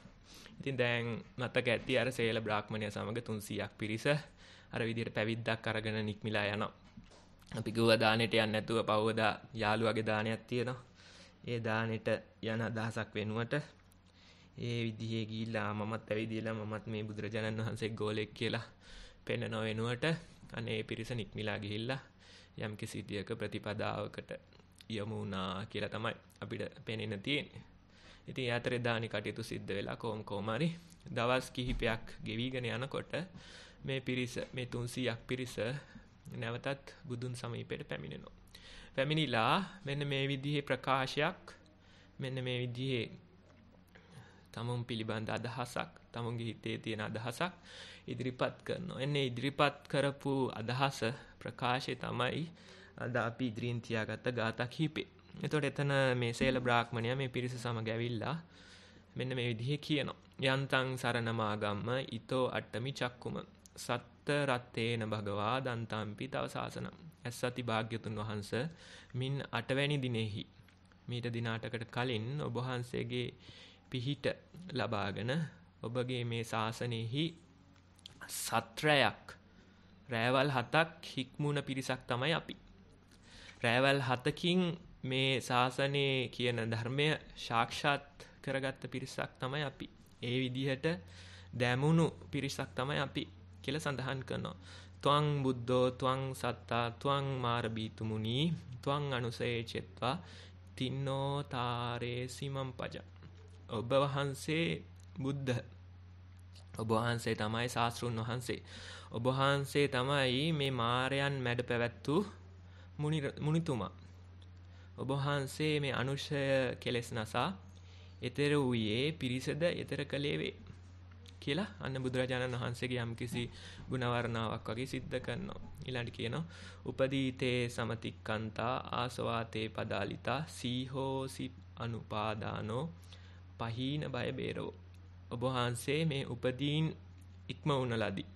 ඉතින් දැන් මතක ඇති අර සේල බ්‍රාහ්මණය සමග තුන්සියක් පිරිස අර විදියට පැවිද්දක් අරගෙන නික්මිලා යනවා අපි ගුව දානෙට යන්න නැතුව පව්වදා යාළුවගේ දානයක් තියෙනවා ඒ දානෙට යන අදහසක් වෙනුවට ඒ විදිහේ ගිහිල්ලා මමත් ඇවිදලා මමත් මේ බුදුරජාණන් වහන්සේ ගෝලෙක් කියලා පෙන්නන වෙනුවට අනේ ඒ පිරිස නික්මිලා ගිහිල්ලා යම් කිසිදයක ප්‍රතිපදාවකට යමු වුණා කියලා තමයි අපිට පේනෙන්න තියෙන්නේ. ඉතින් යාතරේ දානි කටයුතු සිද්ධ වෙලා කොම් කොමාරි දවස් කිහිපයක් ගෙවිගෙන යනකොට මේ පිරිස මේ 300ක් පිරිස නැවතත් බුදුන් සමීපයට පැමිණෙනවා. පැමිණිලා මෙන්න මේ විදිහේ ප්‍රකාශයක් මෙන්න මේ විදිහේ තමුන් පිළිබඳ අදහසක් තමුන්ගේ හිතේ තියෙන අදහසක් ඉදිරිපත් කරනවා. එන්නේ ඉදිරිපත් කරපු අදහස ප්‍රකාශය තමයි අද අපි ඉදිරියෙන් තියාගත්ත ගාථා කීපේ. එතකොට එතන මේ සේල බ්‍රාහ්මණයා මේ පිරිස සමග ඇවිල්ලා මෙන්න මේ විදිහේ කියනවා. යන්තං සරණමාගම්ම ඊතෝ අට්ඨමි චක්කුම සත්ත රත්තේන භගවා දන්තම්පි තව සාසනම්. ඇස්සති භාග්‍යතුන් වහන්ස මින් අටවැනි දිනෙහි මීට දින අටකට කලින් ඔබ වහන්සේගේ පිහිට ලබාගෙන ඔබගේ මේ ශාසනයෙහි සත්‍රයක් රෑවල් හතක් හික්මුණ පිරිසක් තමයි අපි. රෑවල් හතකින් මේ ශාසනය කියන ධර්මය ශාක්ෂාත් කරගත්ත පිරිසක් තමයි අපි. ඒ විදිහට දැමුණු පිරිසක් තමයි අපි කියල සඳහන් කරනවා. තුවං බුද්ධෝ තුවං සත්තා තුවං මාරබීතුමුණී තුවං අනුසේ චෙත්වා තින්නෝ තාරේ සිමම් පජ. ඔබ වහන්සේ බුද්ධ ඔබහන්සේ තමයි ශාස්තෘන් වහන්සේ. ඔබහන්සේ තමයි මේ මාරයන් මැඩ පැවැත්තු මුනිතුමා. ඔබහන්සේ මේ අනුෂය කෙලෙස් නසා එතෙර වූයේ පිරිසද එතර කළේ වේ. කියලා අන්න බුදුරජාණන් වහන්සේගේ යම්කිසි ගුණවර්ණාවක් වගේ සිද්ධ කරනවා. ඊළඟට කියනවා උපදීතේ සමතික්කන්තා ආසවාතේ පදාලිතා සීහෝසි අනුපාදානෝ පහීන බය බේරෝ ඔබ වහන්සේ මේ උපදීන් ඉක්ම වුණ ලදී.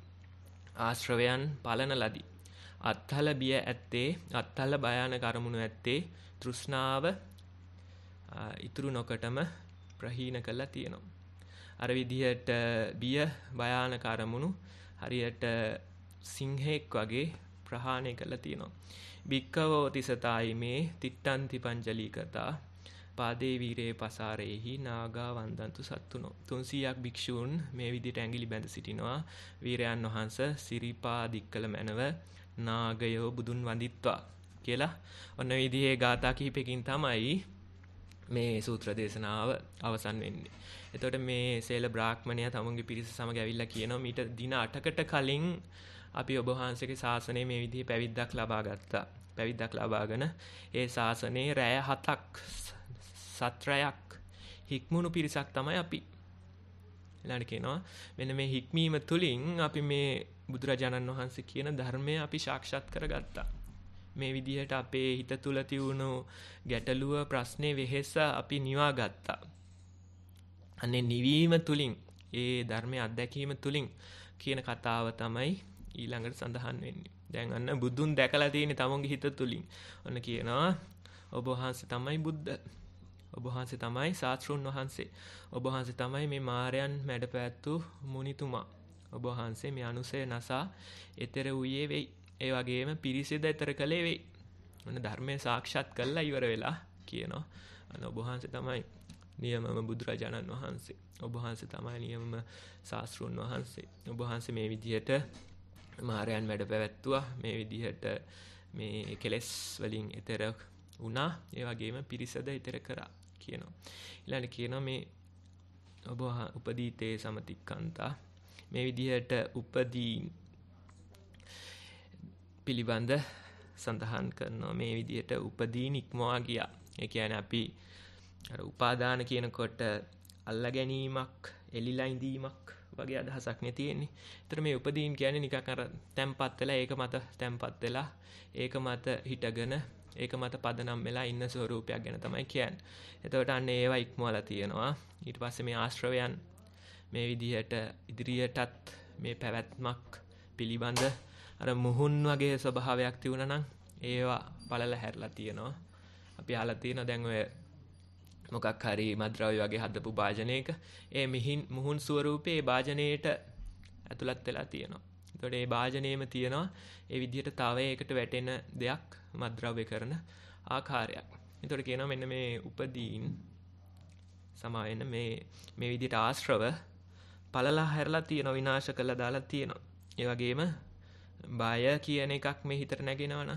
ආශ්‍රවයන් පලන ලදී. අත්හල බිය ඇත්තේ අත්හල භයාන කරමුණු ඇත්තේ තෘෂ්ණාව ඉතුරු නොකටම ප්‍රහීන කළා තියෙනවා. අර විදිහට බිය භයාන කරමුණු හරියට සිංහෙක් වගේ ප්‍රහාණය කළා තියෙනවා. භික්කවෝ තිසතායි මේ තිට්ටන්ති පංචලී කතා පාදේ වීරේ පසාරෙහි නාගා වන්දන්තු සත්තුනෝ. තුන්සියයක් භික්‍ෂූන් මේ විදිට ඇගිලි බැඳ සිටිනවා වීරයන් වහන්ස සිරිපාදික්කල මැනව නාගයෝ බුදුන් වඳිත්වා කියලා ඔන්න විදිහේ ගාථා කිහිපකින් තමයි මේ සූත්‍ර දේශනාව අවසන් වෙන්නේ. එතකොට මේ සේල බ්‍රාහ්මණයා තමුන්ගේ පිරිස සමග ඇවිල්ලා කියනවා මීට දින 8කට කලින් අපි ඔබ වහන්සේගේ ශාසනය මේ විදිහේ පැවිද්දක් ලබා ගත්තා. පැවිද්දක් ලබාගෙන ඒ ශාසනයේ රැය 7ක් සත්‍රයක් හික්මුණු පිරිසක් තමයි අපි. ඊළඟට කියනවා මෙන්න මේ හික්මීම තුලින් අපි මේ බුදුරජාණන් වහන්සේ කියන ධර්මය අපි සාක්ෂාත් කරගත්තා. මේ විදිහට අපේ හිත තුල තියුණු ගැටලුව ප්‍රශ්නේ වෙහෙස අපි නිවා ගත්තා. අනේ නිවීම තුලින් ඒ ධර්මයේ අත්දැකීම තුලින් කියන කතාව තමයි ඊළඟට සඳහන් වෙන්නේ. දැන් අන්න බුදුන් දැකලා තියෙන තමුන්ගේ හිත තුලින්. ඔන්න කියනවා ඔබ වහන්සේ තමයි බුද්ධ. ඔබහන්සේ තමයි ශාස්තෘන් වහන්සේ. ඔබහන්සේ තමයි මේ මාරයන් මැඩ පැත්තු මුනිතුමා. ඔබහන්සේ මේ අනුසය නසා එතෙර වූයේ වෙයි. ඒ වගේම පිරිසිද එතර කළේ වෙයි. ඔන්න ධර්මය සාක්ෂාත් කළා ඉවර වෙලා කියනවා. අන්න ඔබහන්සේ තමයි නියමම බුදුරජාණන් වහන්සේ. ඔබහන්සේ තමයි නියමම ශාස්තෘන් වහන්සේ. ඔබහන්සේ මේ විදිහට මාරයන් වැඩ පැවැත්තුවා මේ විදිහට මේ කෙලෙස් වලින් එතර වුණා ඒ වගේම පිරිසද ඉතර කරා කියනවා. ඊළඟට කියනවා මේ ඔබ උපදීතේ සමතික්කන්තා මේ විදිහට උපදී පිළිබඳ සඳහන් කරනවා මේ විදිහට උපදී නික්මවා ගියා. ඒ කියන්නේ අපි අර උපාදාන කියනකොට අල්ලා ගැනීමක්, එලිලා ඉඳීමක් වගේ අදහසක් නේ තියෙන්නේ. ඒතර මේ උපදීන් කියන්නේ නිකන් අර තැම්පත් වෙලා ඒක මත තැම්පත් වෙලා ඒක මත හිටගෙන ඒක මත පදනම් වෙලා ඉන්න ස්වරූපයක් ගැන තමයි කියන්නේ. එතකොට අන්න ඒවා ඉක්මවලා තියෙනවා. ඊට පස්සේ මේ ආශ්‍රවයන් මේ විදිහට ඉදිරියටත් මේ පැවැත්මක් පිළිබඳ අර මුහුන් වගේ ස්වභාවයක් තියුණා නම් ඒවා බලලා හැරලා තියෙනවා. අපි අහලා තියෙනවා දැන් ඔය මොකක් හරි මද්‍රව්‍ය වගේ හදපු භාජනයක ඒ මිහින් මුහුන් ස්වරූපේ භාජනයේට ඇතුළත් වෙලා තියෙනවා. එතකොට ඒ භාජනයේම තියෙනවා ඒ විදිහට තව ඒකට වැටෙන දෙයක් මත්ද්‍රව්‍ය කරන ආකාරයක්. එතකොට කියනවා මෙන්න මේ උපදීන් සමා වෙන මේ මේ විදිහට ආශ්‍රව පළලා හැරලා තියෙනවා විනාශ කළා දාලා තියෙනවා. ඒ වගේම බය කියන එකක් මේ හිතට නැගෙනවනම්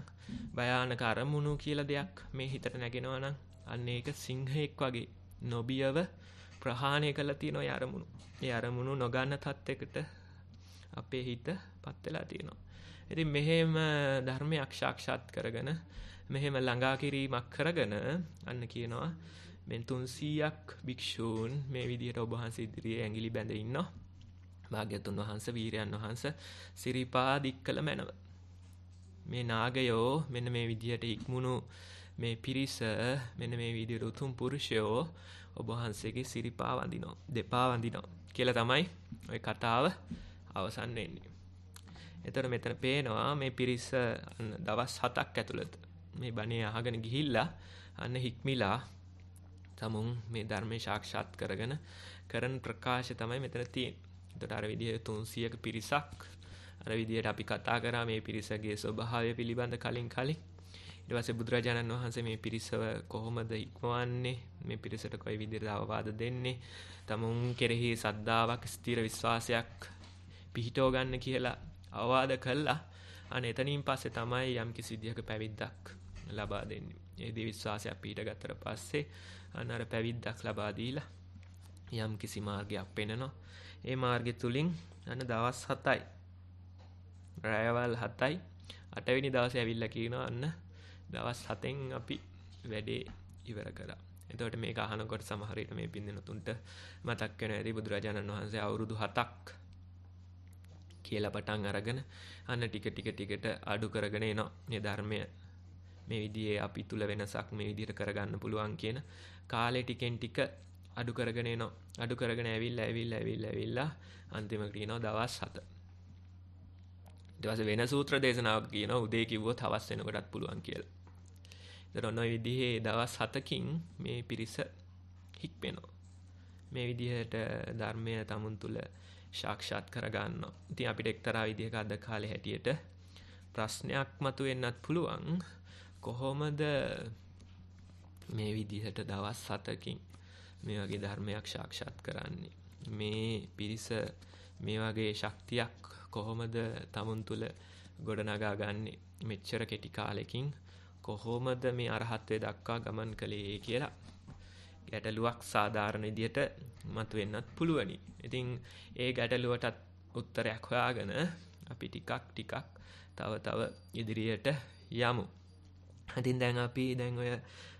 භයානක අරමුණු කියලා දෙයක් මේ හිතට නැගෙනවනම් අන්න ඒක සිංහයෙක් වගේ නොබියව ප්‍රහාණය කළා තියෙනවා අරමුණු. ඒ අරමුණු නොගන්න තත්යකට අපේ හිත පත්වෙලා තියෙනවා. ඉතින් මෙහෙම ධර්මය අක්ෂාක්ෂාත් කරගෙන මෙහෙම ළඟාකිරීමක් කරගෙන අන්න කියනවා මෙන් තුන්සීයක් භික්‍ෂූන් මේ විදිහට ඔබහන්ස ඉදිරියේ ඇගිලි බැඳ ඉන්න භාග්‍යතුන් වහන්ස වීරයන් වහන්ස සිරිපා දික් කළ මැනව. මේ නාගයෝ මෙන්න මේ විදිහට ඉක්මුණු මේ පිරිස මෙන මේ විදිර උතුම් පුරුෂයෝ ඔබහන්සේගේ සිරිපා වඳිනෝ දෙපා වඳිනෝ කියල තමයි ඔය කතාව අවසන් වෙන්නේ. එතකොට මෙතන පේනවා මේ පිරිස දවස් 7ක් ඇතුළත මේ බණේ අහගෙන ගිහිල්ලා අන්න හික්මිලා තමුන් මේ ධර්මයේ සාක්ෂාත් කරගෙන කරන ප්‍රකාශය තමයි මෙතන තියෙන්නේ. එතකොට අර විදිහට 300ක පිරිසක් අර විදිහට අපි කතා කරා මේ පිරිසගේ ස්වභාවය පිළිබඳ කලින් කලින් ඊට පස්සේ බුදුරජාණන් වහන්සේ මේ පිරිසව කොහොමද ඉක්මවන්නේ මේ පිරිසට කොයි විදිහට අවවාද දෙන්නේ තමුන් කෙරෙහි සද්ධාාවක් ස්ථිර විශ්වාසයක් පිහිටෝ ගන්න කියලා අවවාද කළා. අනේ එතනින් පස්සේ තමයි යම්කිසි විදිහක පැවිද්දක් ලබා දෙන්නේ. ඒ දේ විශ්වාසයක් පිට ගත්තට පස්සේ අන්න අර පැවිද්දක් ලබා දීලා යම්කිසි මාර්ගයක් පෙන්නනවා. ඒ මාර්ගය තුලින් අන්න දවස් 7යි. රායවල් 7යි. 8 වෙනි දවසේ ඇවිල්ලා කියනවා අන්න දවස් 7ෙන් අපි වැඩේ ඉවර කරා. එතකොට මේක අහනකොට සමහර විට මේ පින්දෙන තුන්ට මතක් වෙන ඇති බුදුරජාණන් වහන්සේ අවුරුදු 7ක් කියලා පටන් අරගෙන අන්න ටික ටික ටිකට අඩු කරගෙන එනවා මේ ධර්මය මේ විදිහේ අපි තුල වෙනසක් මේ විදිහට කරගන්න පුළුවන් කියන කාලේ ටිකෙන් ටික අඩු කරගෙන එනවා අඩු කරගෙන ඇවිල්ලා ඇවිල්ලා ඇවිල්ලා ඇවිල්ලා අන්තිමට කියනවා දවස් 7 ඊට පස්සේ වෙන සූත්‍ර දේශනාවක් කියනවා උදේ කිව්වොත් හවස් වෙනකොටත් පුළුවන් කියලා එතකොට ඔන්න ඔය විදිහේ දවස් 7කින් මේ පිරිස හික්මෙනවා මේ විදිහට ධර්මය තමුන් තුළ සාක්ෂාත් කරගන්නවා. ඉතින් අපිට එක්තරා විදිහක අද කාලේ හැටියට ප්‍රශ්නයක් මතුවෙන්නත් පුළුවන්. කොහොමද මේ විදිහට දවස් 7කින් මේ වගේ ධර්මයක් සාක්ෂාත් කරන්නේ? මේ පිරිස මේ වගේ ශක්තියක් කොහොමද tamun තුල ගොඩනගා ගන්නෙ? මෙච්චර කෙටි කාලෙකින් කොහොමද මේ අරහත්වේ දක්වා ගමන් කළේ කියලා ගැටලුවක් සාධාරණ විදියට මතුවෙන්නත් පුළුවනි. ඉතින් ඒ ගැටලුවටත් උත්තරයක් හොයාගෙන අපි ටිකක් ටිකක් තව තව ඉදිරියට යමු. හතින් දැන් අපි දැන් ඔය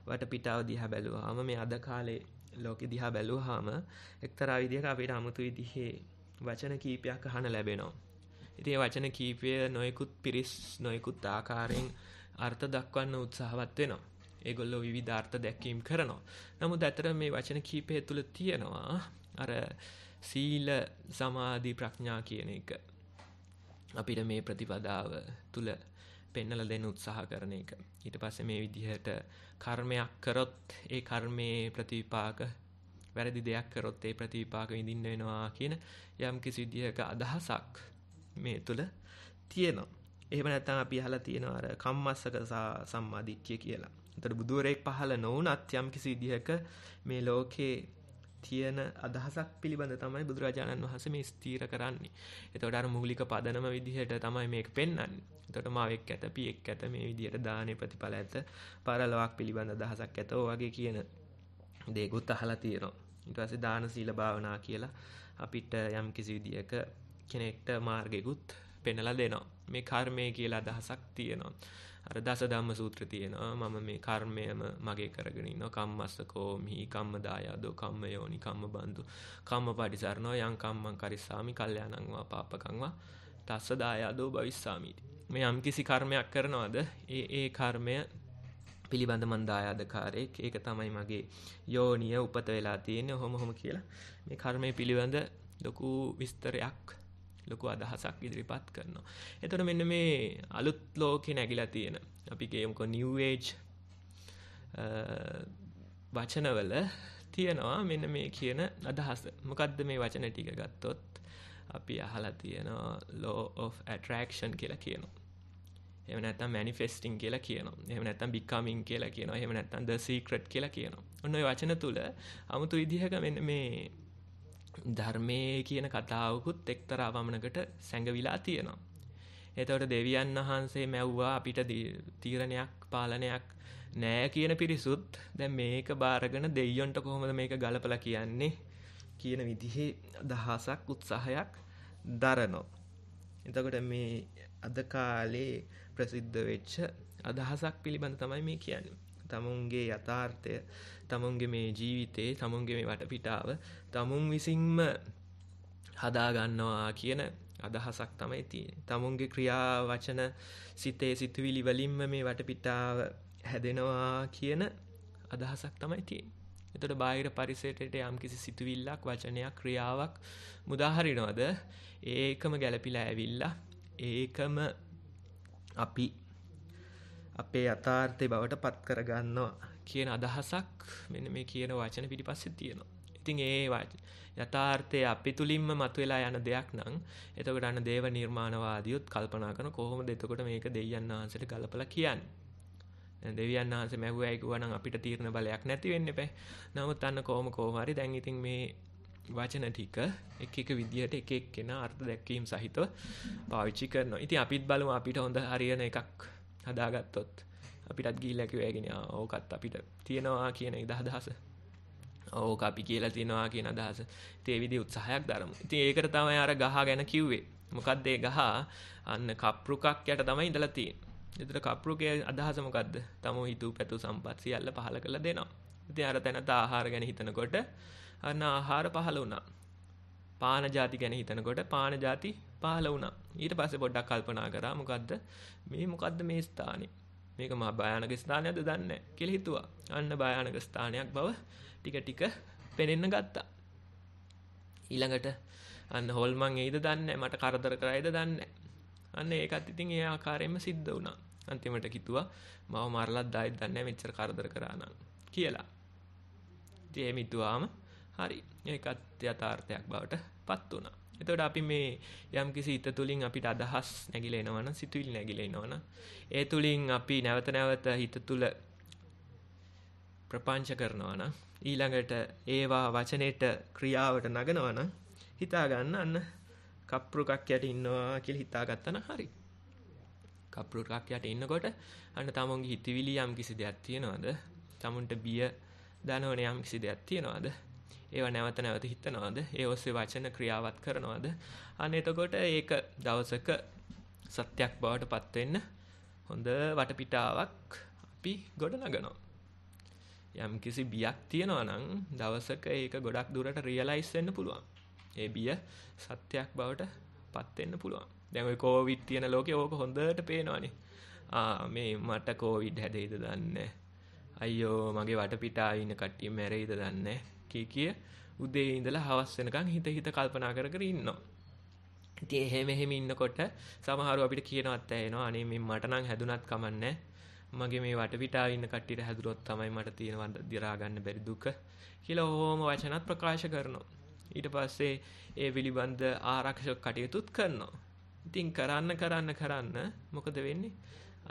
වට පිටාව දිහා බැලුවාම මේ අද කාලේ ලෝකෙ දිහා බැලුවාම එක්තරා විදිහක අපිට 아무තු විදිහේ වචන කීපයක් අහන ලැබෙනවා. ඉතින් වචන කීපය නොයෙකුත් පිරිස් නොයෙකුත් ආකාරයෙන් අර්ථ දක්වන්න උත්සාහවත් වෙනවා. ඒගොල්ලෝ විධාර්ථ දැක්කීම් කරනවා. නමුත් ඇතර මේ වචන කීපය තුළ තියෙනවා අර සීල සමාධී ප්‍රඥා කියන එක. අපිට මේ ප්‍රතිපදාව තුළ පෙන්නල දෙන්න උත්සාහ කරන එක. ඊට පස්සේ මේ විදිහට කර්මයක් කරොත් ඒ කර්මයේ ප්‍රතිපාක වැරදි දෙයක් කරොත් ඒ ප්‍රතිපාක විඳින්න වෙනවා කියන යම් කිසි විදිහක අදහසක් මේ තුල තියෙනවා. එහෙම නැත්නම් අපි අහලා තියෙනවා අර කම්මස්සක සම්මාදිට්ඨිය කියලා. එතකොට බුදුවරයෙක් පහළ නොවුනත් යම්කිසි විදිහක මේ ලෝකේ තියෙන අදහසක් පිළිබඳ තමයි බුදුරජාණන් වහන්සේ මේ ස්ථීර කරන්නේ. එතකොට අර මූලික පදනම විදිහට තමයි මේක පෙන්වන්නේ. එතකොට මාවෙක් ඇත, පියෙක් ඇත මේ විදිහට දානේ ප්‍රතිඵල ඇත, පරලොවක් පිළිබඳ අදහසක් ඇත වගේ කියන දේකුත් අහලා තියෙනවා. ඊට පස්සේ දාන සීල භාවනා කියලා අපිට යම් කිසි විදිහක කෙනෙක්ට මාර්ගෙකුත් පෙන්වලා දෙනවා. මේ කර්මය කියලා අදහසක් තියෙනවා. අර දස ධම්ම සූත්‍ර තියෙනවා මම මේ කර්මයම මගේ කරගෙන ඉන්නවා කම්මස්සකෝ මිහි කම්ම දායාදෝ කම්ම යෝනි කම්ම බන්දු කම්ම පරිසරණෝ යං කම්මං කරිස්සාමි කල්යාණං වා පාපකං වා තස්ස දායාදෝ භවිස්සාමිති මේ යම් කිසි කර්මයක් කරනවද ඒ ඒ කර්මය පිළිබඳ මන් දායාදකාරයෙක් ඒක තමයි මගේ යෝනිය උපත වෙලා තියෙන්නේ ඔහොම ඔහොම කියලා මේ කර්මය පිළිබඳ ලොකු විස්තරයක් ලොකු අදහසක් ඉදිරිපත් කරනවා. එතොට මෙන්න මේ අලුත් ලෝකෙ නැගිලා තියෙන අපිගේමකො නිවේජ් වචනවල තියෙනවා මෙන්න මේ කියන අදහස මොකක්ද මේ වචන ටික ගත්තොත් අපි අහලා තියෙනවා ලෝ of ඇටරක්ෂන් කියලා කියනවා. එම නැතම් මනිෆෙස්ටිං කියලා කියනවා එම නැතම් බික්කමින් කියලා කියනවා එම නැත්තන් ද සීක්‍රට් කියලා කියනවා ඔන්න වචන තුළ අමුතු විදිහක මෙන්න මේ ධර්මයේ කියන කතාවකුත් එක්තරා වමනකට සැඟවිලා තියෙනවා. එතවට දෙවියන් වහන්සේ මැව්වා අපිට තීරණයක් පාලනයක් නෑ කියන පිරිසුත් දැ මේක භාරගන දෙයියොන්ට කොහොමද මේක ගලපල කියන්නේ කියන විදිහේ දහසක් උත්සාහයක් දරනො. එතකොට මේ අද කාලේ ප්‍රසිද්ධ වෙච්ච අදහසක් පිළිබඳ තමයි මේ කියන්නේ. තමුන්ගේ යථාර්ථය තමුන්ගේ මේ ජීවිතේ තමුන්ගේ මේ වටපිටාව තමුන් විසින්ම හදාගන්නවා කියන අදහසක් තමයි තියෙන තමුන්ගේ ක්‍රියා වචන සිතේ සිතුවිලි වලින්ම මේ වටපිටාව හැදෙනවා කියන අදහසක් තමයි තියෙන් එතට බාහිර පරිසටට යම් කිසි සිතුවිල්ලක් වචනයක් ක්‍රියාවක් මුදාහරිනවද ඒකම ගැලපිලා ඇවිල්ලා ඒකම අපි අපේ අතාර්ථය බවට පත් කරගන්නවා කියන අදහසක් මෙන මේ කියන වචන පිටිපස්සේ තියෙනවා. ඉතින් ඒ යථාර්ථය අපි තුළින්ම මතුවෙලා යන දෙයක් නම් එතකොට අන්න දේව නිර්මාණවාදියොත් කල්පනා කරන කොහොමද එතකොට මේක දෙවියන් වහන්සේට ගලපලා කියන්නේ දෙවියන් වහන්සේ මැහුවයි කිව්වනම් අපිට තීරණ බලයක් නැති වෙන්න එපා. නමුත් අන්න කොහොම කොහොම හරි දැන් ඉතින් මේ වචන ටික එක එක විදිහට එක එක්කෙනා අර්ථ දැක්වීම් සහිතව පාවිච්චි කරනවා. ඉතින් අපිත් බලමු අපිට හොඳ හරියන එකක් හදාගත්තොත් අපිටත් ගීලැකිවයගෙන ඕකත් අපිට තියෙනවා කියන ඉදහදහස ඕක අපි කියලා තියෙනවා කියන අදහස තේ විදි උත්සාහයක් දරමු ඉතින් ඒකට තමයි අර ගහ ගැන කිව්වේ මොකක්ද ඒ ගහ අන්න කප්රුකක් යට තමයි ඉඳලා තියෙන්නේ එතන කප්රුකේ අදහස මොකද්ද තමෝ හිතූ පැතු සම්පත් සියල්ල පහල කරලා දෙනවා ඉතින් අර තැනත ආහාර ගැන හිතනකොට අන්න ආහාර පහල වුණා පාන ಜಾති ගැන හිතනකොට පාන ಜಾති පහල වුණා ඊට පස්සේ පොඩ්ඩක් කල්පනා කරා මොකද්ද මේ මොකද්ද මේ ස්ථානේ මේක මහා භයානක ස්ථානයක්ද දන්නේ කියලා හිතුවා අන්න භයානක ස්ථානයක් බව ටික ටික පෙනෙන්න ගත්තා ඊළඟට අන්න හොල්මන් එයිද දන්නේ මට කරදර කරයිද දන්නේ අන්න ඒකත් ඉතින් ඒ ආකාරයෙන්ම සිද්ධ වුණා අන්තිමට කිතුවා මව මරලත් දායිත් දන්නේ මෙච්චර කරදර කරා නම් කියලා ඉතින් එහෙම හිතුවාම හරි ඒකත් යථාර්ථයක් බවට පත් වුණා එතකොට අපි මේ යම් කිසි හිත තුලින් අපිට අදහස් නැగిලා එනවනම් සිතුවිලි නැగిලා එනවනම් ඒ තුලින් අපි නැවත නැවත හිත තුල ප්‍රපංච කරනවනම් ඊළඟට ඒවා වචනෙට ක්‍රියාවට නගනවනම් හිතා ගන්න අන්න කප්පුරු කක් යට ඉන්නවා කියලා හිතාගත්තන හරි කප්පුරු කක් යට ඉන්නකොට අන්න තමුන්ගේ හිතවිලි යම් කිසි දෙයක් තියනවාද තමුන්ට බිය දනවන යම් කිසි දෙයක් තියනවාද ඒව නැවත නැවත හිතනවාද ඒ ඔස්සේ වචන ක්‍රියාවත් කරනවාද අන්න එතකොට ඒක දවසක සත්‍යයක් බවට පත්වෙන්න හොඳ වටපිටාවක් අපි ගොඩනගනවා යම් කිසි බියක් තියෙනවා නම් දවසක ඒක ගොඩක් දුරට රියලයිස් වෙන්න පුළුවන්. ඒ බිය සත්‍යයක් බවට පත් වෙන්න පුළුවන්. දැන් ওই කොවිඩ් තියෙන ලෝකේ ඕක හොඳට පේනවනේ. ආ මේ මට කොවිඩ් හැදෙයිද දන්නේ අයියෝ මගේ වටපිටා ඉන්න කට්ටිය මැරෙයිද දන්නේ කිය කිය උදේ ඉඳලා හවස් වෙනකන් හිත හිත කල්පනා කර කර ඉන්නවා. ඉතින් එහෙම එහෙම ඉන්නකොට සමහරව අපිට කියනවත් ඇහෙනවා අනේ මේ මට නම් හැදුනත් කමන්නේ මගේ මේ වටපිටා ඉන්න කට්ටියට හැදුනොත් තමයි මට තියෙනවා දිරා ගන්න බැරි දුක කියලා ඕම වචනත් ප්‍රකාශ කරනවා. ඊට පස්සේ ඒ පිළිබඳ ආරක්ෂක කටයුතුත් කරනවා. ඉතින් කරන්න කරන්න කරන්න මොකද වෙන්නේ?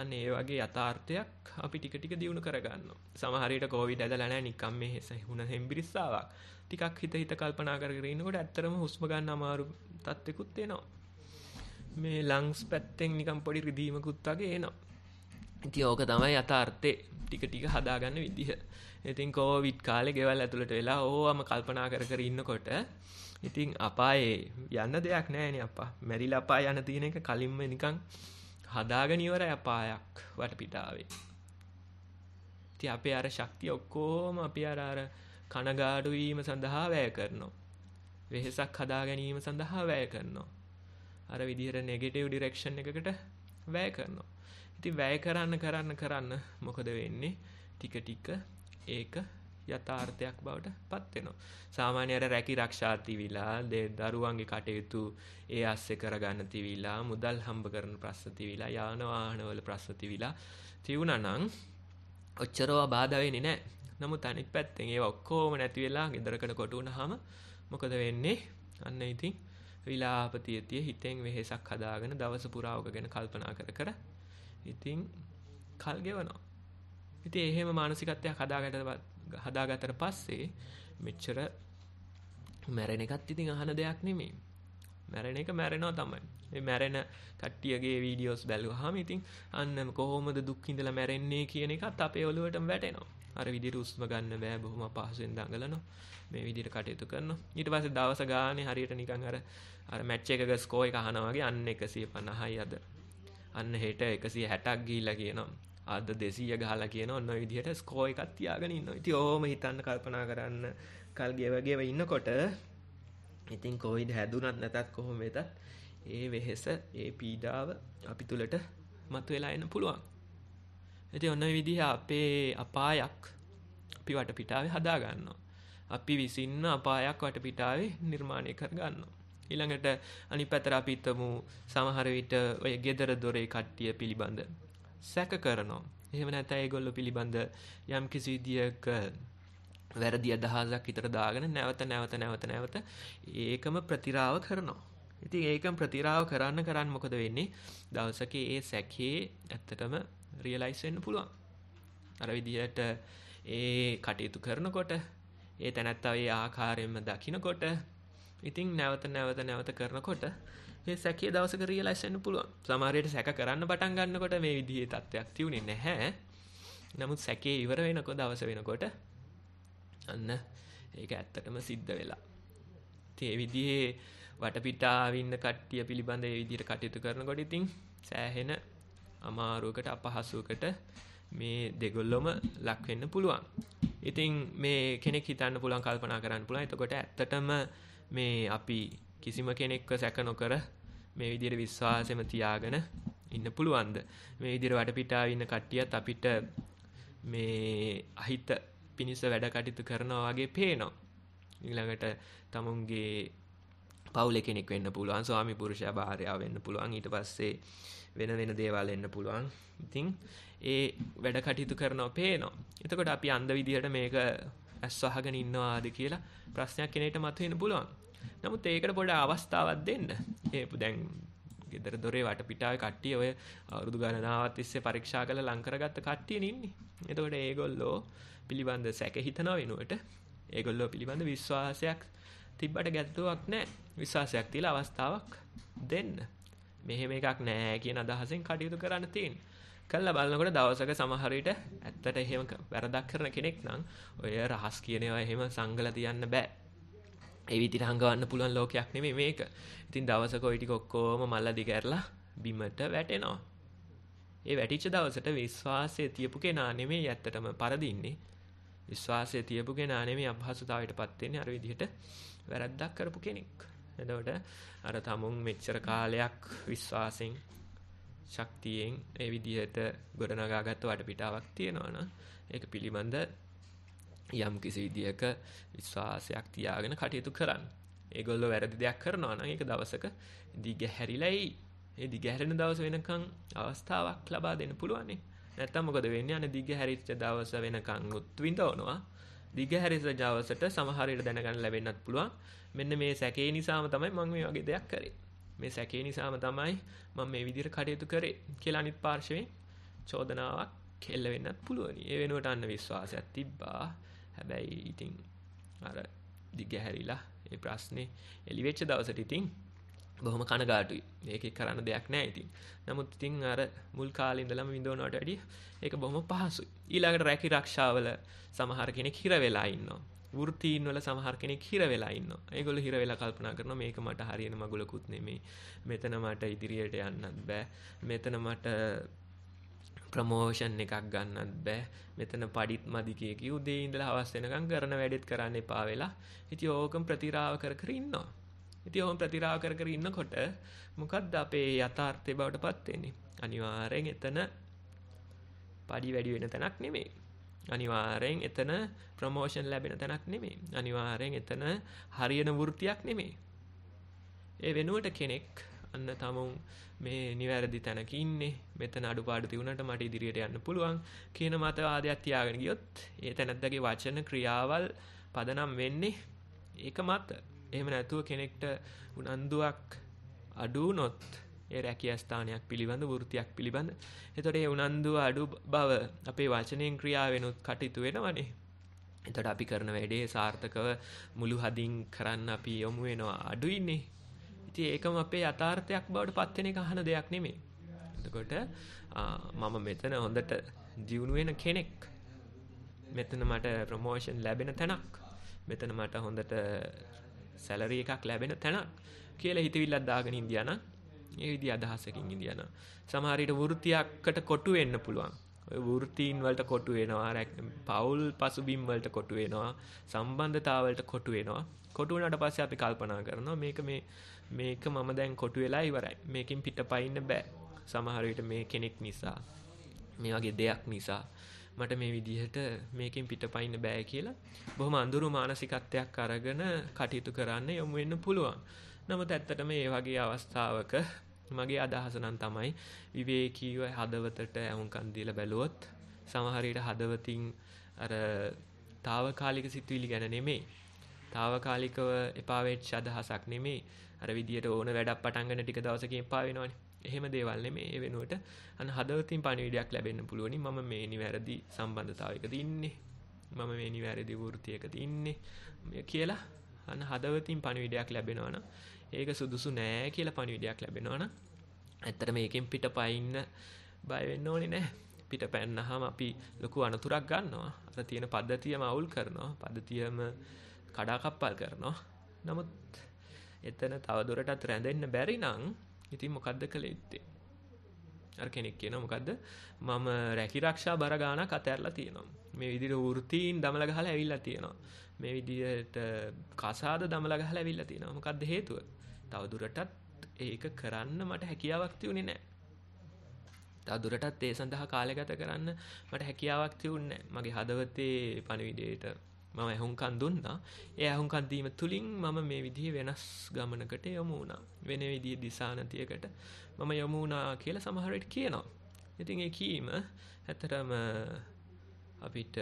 අන්න ඒ වගේ යථාර්ථයක් අපි ටික ටික දිනු කරගන්නවා. සමහර විට කොවිඩ් ඇදලා නැහැ නිකම් මේ හුණ හෙම්බිරිස්සාවක්. ටිකක් හිත හිත කල්පනා කර කර ඉන්නකොට ඇත්තරම හුස්ම ගන්න අමාරු තත්ත්වෙකුත් එනවා. මේ ලංස් පැත්තෙන් නිකම් පොඩි රිදීමකුත් වගේ එනවා. ඉති ඕක තමයි අතාර්ථය ටික ටික හදාගන්න විදිහ. ඉතින් කෝවිට් කාලෙ ගෙවල් ඇතුළට වෙලා ඕම කල්පනා කර කර ඉන්නකොට ඉතින් අපායේ යන්න දෙයක් නෑනේ අපා. මැරිලා අපා යන තියෙන එක කලින්ම නිකන් හදාගෙන ඉවරයි අපායක් වටපිටාවේ. ඉතින් අපේ අර ශක්තිය ඔක්කොම අපි අර අර කනගාටු වීම සඳහා වැය කරනවා. වෙහෙසක් හදා ගැනීම සඳහා වැය කරනවා. අර විදිහට නෙගටිව් ඩිරෙක්ෂන් එකකට වැය කරනවා. ඉතින් වැය කරන්න කරන්න කරන්න මොකද වෙන්නේ? ටික ටික ඒක යථාර්ථයක් බවට පත් වෙනවා. සාමාන්‍ය අර රැකි ආරක්ෂා තිවිලා, දරුවන්ගේ කටයුතු ඒ ආස්සේ කරගන්න තිවිලා, මුදල් හම්බ කරන ප්‍රශ්න තිවිලා, යාන වාහනවල ප්‍රශ්න තිවිලා තියුණා නම් ඔච්චරව බාධා වෙන්නේ නැහැ. නමුත් අනිත් පැත්තෙන් ඒවා ඔක්කොම නැති වෙලා ගෙදරකට කොට වුණාම මොකද වෙන්නේ? අන්න ඉතින් විලාපතියතිය හිතෙන් වෙහෙසක් හදාගෙන දවස පුරාවක ගැන කල්පනා කර කර ඉතින් කල් ගෙවනවා. ඉතින් එහෙම මානසිකත්වයක් හදාගන්න හදාගත්තට පස්සේ මෙච්චර මැරෙන එකත් ඉතින් අහන දෙයක් නෙමේ. මැරෙන එක මැරෙනවා තමයි. මේ මැරෙන කට්ටියගේ වීඩියෝස් බැලුවාම ඉතින් අන්න කොහොමද දුක් ඉඳලා මැරෙන්නේ කියන එකත් අපේ ඔළුවටම වැටෙනවා. අර විදිහට උස්ම ගන්න බෑ බොහොම අපහසුෙන් දඟලනවා. මේ විදිහට කටයුතු කරනවා. ඊට පස්සේ දවස ගානේ හරියට නිකන් අර අර මැච් එකක ස්කෝර් එක අහනවා වගේ අන්න 150යි අද. අන්න හෙට 160ක් ගිහිල්ලා කියනවා. අද දෙසීය ගහලා කියන ඔන්න විදිහට ස්කෝ එකක් තියාගෙන ඉන්නවා. ඉතින් ඕම හිතන්න කල්පනා කරන්න කල් ගෙවගෙව ඉන්නකොට ඉතින් කොවිඩ් හැදුනත් නැතත් කොහොම වෙතත් ඒ වෙහෙස ඒ පීඩාව අපි තුලට මතුවෙලා එන්න පුළුවන්. ඉතින් ඔන්න විදිහ අපේ අපායක් අපි වටපිටාවේ හදා ගන්නවා. අපි විසින්න අපායක් වටපිටාවේ නිර්මාණය කර ගන්නවා. ඊළඟට අනි පැතර අපිත්තමු සමහර විට ඔය ගෙදර දොරේ කට්ටිය පිළිබඳ සැක කරනවා. එහෙම නැත්නම් ඒගොල්ලෝ පිළිබඳ යම් කිසි විදියක වැරදි අදහසක් විතර දාගෙන නැවත නැවත නැවත නැවත ඒකම ප්‍රතිරාව කරනවා. ඉතින් ඒකම ප්‍රතිරාව කරන්න කරන්න මොකද වෙන්නේ? දවසක ඒ සැකේ ඇත්තටම රියලයිස් වෙන්න පුළුවන්. අර විදියට ඒ කටයුතු කරනකොට ඒ තැනැත්තා ඒ ආකාරයෙන්ම දකිනකොට ඉතින් නැවත නැවත නැවත කරනකොට ඒ සැකේ දවසක රියලයිස් වෙන්න පුළුවන්. සමහරවිට සැක කරන්න පටන් ගන්නකොට මේ විදිහේ තත්ත්වයක් තියුනේ නැහැ. නමුත් සැකේ ඉවර වෙනකොට දවස වෙනකොට අන්න ඒක ඇත්තටම සිද්ධ වෙලා. ඉතින් ඒ විදිහේ වටපිටාව ඉන්න කට්ටිය පිළිබඳ ඒ විදිහට කටයුතු කරනකොට ඉතින් සෑහෙන අමාරුවකට අපහසුවකට මේ දෙගොල්ලොම ලක් වෙන්න පුළුවන්. ඉතින් මේ කෙනෙක් හිතන්න පුළුවන් කල්පනා කරන්න පුළුවන්. එතකොට ඇත්තටම මේ අපි කිසිම කෙනෙක්ව සැක නොකර මේ විදිහට විශ්වාසෙම තියාගෙන ඉන්න පුළුවන්ද මේ විදිහට වටපිටාව ඉන්න කට්ටියත් අපිට මේ අහිත පිනිස වැඩ කටයුතු කරනවා වගේ පේනවා ඊළඟට තමුන්ගේ පවුලේ කෙනෙක් වෙන්න පුළුවන් ස්වාමි පුරුෂයා භාර්යාව වෙන්න පුළුවන් ඊට පස්සේ වෙන වෙන දේවල් එන්න පුළුවන් ඉතින් ඒ වැඩ කටයුතු කරනවා පේනවා එතකොට අපි අන්ධ විදිහට මේක ඇස් වහගෙන ඉන්නවාද කියලා ප්‍රශ්නයක් කෙනෙක්ට මතුවෙන්න පුළුවන් නමුත් ඒකට පොඩ අවස්ථාවක් දෙන්න ඒ දැන් ගෙදර දොරේ වට පිටාව කට්ටිය ඔය අවුරුදු ගණනාවත් තිස්සේ පරීක්ෂා කළ ලංකරගත්ත කට්ටියන ඉන්නේ එතකොට ඒගොල්ලෝ පිළිබඳ සැක හිතන වෙනුවට ඒගොල්ලෝ පිළිබඳ විශ්වාසයක් තිබ්බට ගැත්තුවක් නෑ විශ්වාසයක් තිල අවස්ථාවක් දෙන්න මෙහෙම එකක් නෑ කියන අදහසෙන් කටයුතු කරන්න තියෙන් කල්ල බලන්නකොට දවසක සමහරයට ඇත්තට එහෙම වැරදක් කරන කෙනෙක් නම් ඔය රහස් කියනවා එහෙම සංගල තියන්න බෑ ඒ විදිහට හංගවන්න පුළුවන් ලෝකයක් නෙමෙයි මේක. ඉතින් දවසක ওই ටික ඔක්කොම මල්ලා දිගහැරලා බිමට වැටෙනවා. ඒ වැටිච්ච දවසට විශ්වාසය තියපු කෙනා නෙමෙයි ඇත්තටම පරදින්නේ. විශ්වාසය තියපු කෙනා නෙමෙයි අපහසුතාවයටපත් වෙන්නේ අර විදිහට වැරද්දක් කරපු කෙනෙක්. එතකොට අර තමුන් මෙච්චර කාලයක් විශ්වාසෙන් ශක්තියෙන් ඒ විදිහට ගොඩනගාගත්ත වටපිටාවක් තියෙනවා නම් ඒක පිළිබඳ යම් කිසි විදියක විශ්වාසයක් තියාගෙන කටයුතු කරන්න. ඒගොල්ලෝ වැරදි දෙයක් කරනවා නම් ඒක දවසක දිගහැරිලායි. ඒ දිගහැරෙන දවස වෙනකන් අවස්ථාවක් ලබා දෙන්න පුළුවන් නේ. නැත්තම් මොකද වෙන්නේ? අනේ දිගහැරිච්ච දවස වෙනකන් උත් විඳවනවා. දිගහැරිච්ච දවසට සමහර විට දැනගන්න ලැබෙන්නත් පුළුවන්. මෙන්න මේ සැකේ නිසාම තමයි මම මේ වගේ දෙයක් කරේ. මේ සැකේ නිසාම තමයි මම මේ විදිහට කටයුතු කරේ කියලා අනිත් පාර්ශවයෙන් චෝදනාවක් කෙල්ල වෙන්නත් පුළුවනි. ඒ වෙනුවට අන්න විශ්වාසයක් තිබ්බා. හැබැයි ඉතින් අර දිගහැරිලා ඒ ප්‍රශ්නේ එලිවෙච්ච දවසට ඉතින් බොහොම කනගාටුයි. ඒකේ කරන්න දෙයක් නැහැ ඉතින්. නමුත් ඉතින් අර මුල් කාලේ ඉඳලම විඳවනවට වැඩිය ඒක බොහොම පහසුයි. ඊළඟට රැකී ආරක්ෂාවල සමහර කෙනෙක් හිර වෙලා ඉන්නවා. වෘත්තීන් වල සමහර කෙනෙක් හිර වෙලා ඉන්නවා. ඒගොල්ලෝ හිර වෙලා කල්පනා කරනවා මේක මට හරියන මගුලකුත් නෙමෙයි. මෙතන මට ඉදිරියට යන්නත් බෑ. මෙතන මට ප්‍රමෝෂන් එකක් ගන්නත් බෑ මෙතන පඩිත් මදිකය කිය උදේ ඉඳලා හවස් වෙනකම් කරන වැඩෙත් කරන්න එපා වෙලා ඉතින් ඕකම ප්‍රතිරාව කර කර ඉන්නවා. ඉතින් ඕම ප්‍රතිරාව කර කර ඉන්නකොට මොකද්ද අපේ යථාර්ථය බවටපත් වෙන්නේ? අනිවාර්යෙන් එතන පඩි වැඩි වෙන තැනක් නෙමෙයි. අනිවාර්යෙන් එතන ප්‍රමෝෂන් ලැබෙන තැනක් නෙමෙයි. අනිවාර්යෙන් එතන හරියන වෘත්තියක් නෙමෙයි. ඒ වෙනුවට කෙනෙක් අන්න තමුන් මේ නිවැරදි තැනක ඉන්නේ මෙතන අඩුපාඩු තිබුණට මට ඉදිරියට යන්න පුළුවන් කියන මතවාදයක් තියාගෙන ගියොත් ඒ තැනැත්තගේ වචන ක්‍රියාවල් පදනම් වෙන්නේ ඒක මත එහෙම නැතුව කෙනෙක්ට උනන්දුවක් අඩු නොත් ඒ රැකිය ස්ථානයක් පිළිබඳ වෘතියක් පිළිබඳ එතොට ඒ උනන්දුව අඩු බව අපේ වචනයෙන් ක්‍රියාවෙනුත් කටයුතු වෙනවනේ එතොට අපි කරන වැඩේ සාර්ථකව මුළු හදින් කරන්න අපි යොමු වෙනවා අඩුයින්නේ ඉතින් ඒකම අපේ යථාර්ථයක් බවට පත් වෙන එක අහන දෙයක් නෙමෙයි. එතකොට මම මෙතන හොඳට දියුණු වෙන කෙනෙක්. මෙතන මට ප්‍රොමෝෂන් ලැබෙන තැනක්. මෙතන මට හොඳට සැලරි එකක් ලැබෙන තැනක් කියලා හිතවිල්ලක් දාගෙන ඉඳියා නම් ඒ විදි අදහසකින් ඉදියන සමහරයට වෘතියක්කට කොටු වෙන්න පුළුවන් වෘතීන් වලට කොටු වෙනවා පවුල් පසුබිම් වලට කොටු වෙනවා සම්බන්ධතාවලට කොටු වෙනවා කොටු වුණාට පස්සේ අපි කල්පනා කරනවා මේක මේ මේක මම දැන් කොටු වෙලා ඉවරයි මේකින් පිට පයින්න බෑ සමහරයට මේ කෙනෙක් නිසා මේ වගේ දෙයක් නිසා මට මේ විදිහට මේකින් පිට පයින්න බෑ කියලා බොහොම අඳුරු මානසිකත්වයක් අරගෙන කටයුතු කරන්න යොමු වෙන්න පුළුවන් නමුත් ඇත්තට මේ වගේ අවස්ථාවක මගේ අදහස නම් තමයි විවේකීව හදවතට ඇහුම්කන් දීලා බැලුවොත් සමහරයට හදවතින් අර తాවකාලික සිතුවිලි ගැන නෙමෙයි తాවකාලිකව එපා වෙච්ච අදහසක් නෙමෙයි අර විදියට ඕන වැඩක් පටන්ගෙන ටික දවසකින් පාවෙනවනේ එහෙම දේවල් නෙමේ ඒ වෙනුවට අන්න හදවතින් පණිවිඩයක් ලැබෙන්න පුළුවනි මම මේ නිවැරදි සම්බන්ධතාවයකද ඉන්නේ මම මේ නිවැරදි වෘත්තියකද ඉන්නේ කියලා අන්න හදවතින් පණිවිඩයක් ලැබෙනවා නම් ඒක සුදුසු නෑ කියලා පණිවිඩයක් ලැබෙනවා නම් ඇත්තට මේකෙන් පිටපයින්න බය වෙන්න ඕනේ නෑ පිටපැන්නහම අපි ලොකු අනතුරක් ගන්නවා අර තියෙන පද්ධතියම අවුල් කරනවා පද්ධතියම කඩාකප්පල් කරනවා නමුත් එතන තවදුරටත් රැඳෙන්න බැරි නම් ඉතින් මොකද්ද කළ යුත්තේ? අර කෙනෙක් කියනවා මොකද්ද මම රැකි ආරක්ෂා බර ගාණක් අතහැරලා තියෙනවා මේ විදිහට වෘතීන් දමල ගහලා ඇවිල්ලා තියෙනවා මේ විදිහට කසාද දමල ගහලා ඇවිල්ලා තියෙනවා මොකද්ද හේතුව තව දුරටත් ඒක කරන්න මට හැකියාවක් තියුනේ නැහැ තව දුරටත් ඒ සඳහා කාලය ගත කරන්න මට හැකියාවක් තියුනේ මගේ හදවතේ පණවිඩේට මම ඇහුම්කන් දුන්නා. ඒ ඇහුම්කන් දීම තුලින් මම මේ විදිහේ වෙනස් ගමනකට යමු වුණා. වෙන විදිහේ දිශානතියකට මම යමු වුණා කියලා සමහර විට කියනවා. ඉතින් ඒ කීම ඇත්තටම අපිට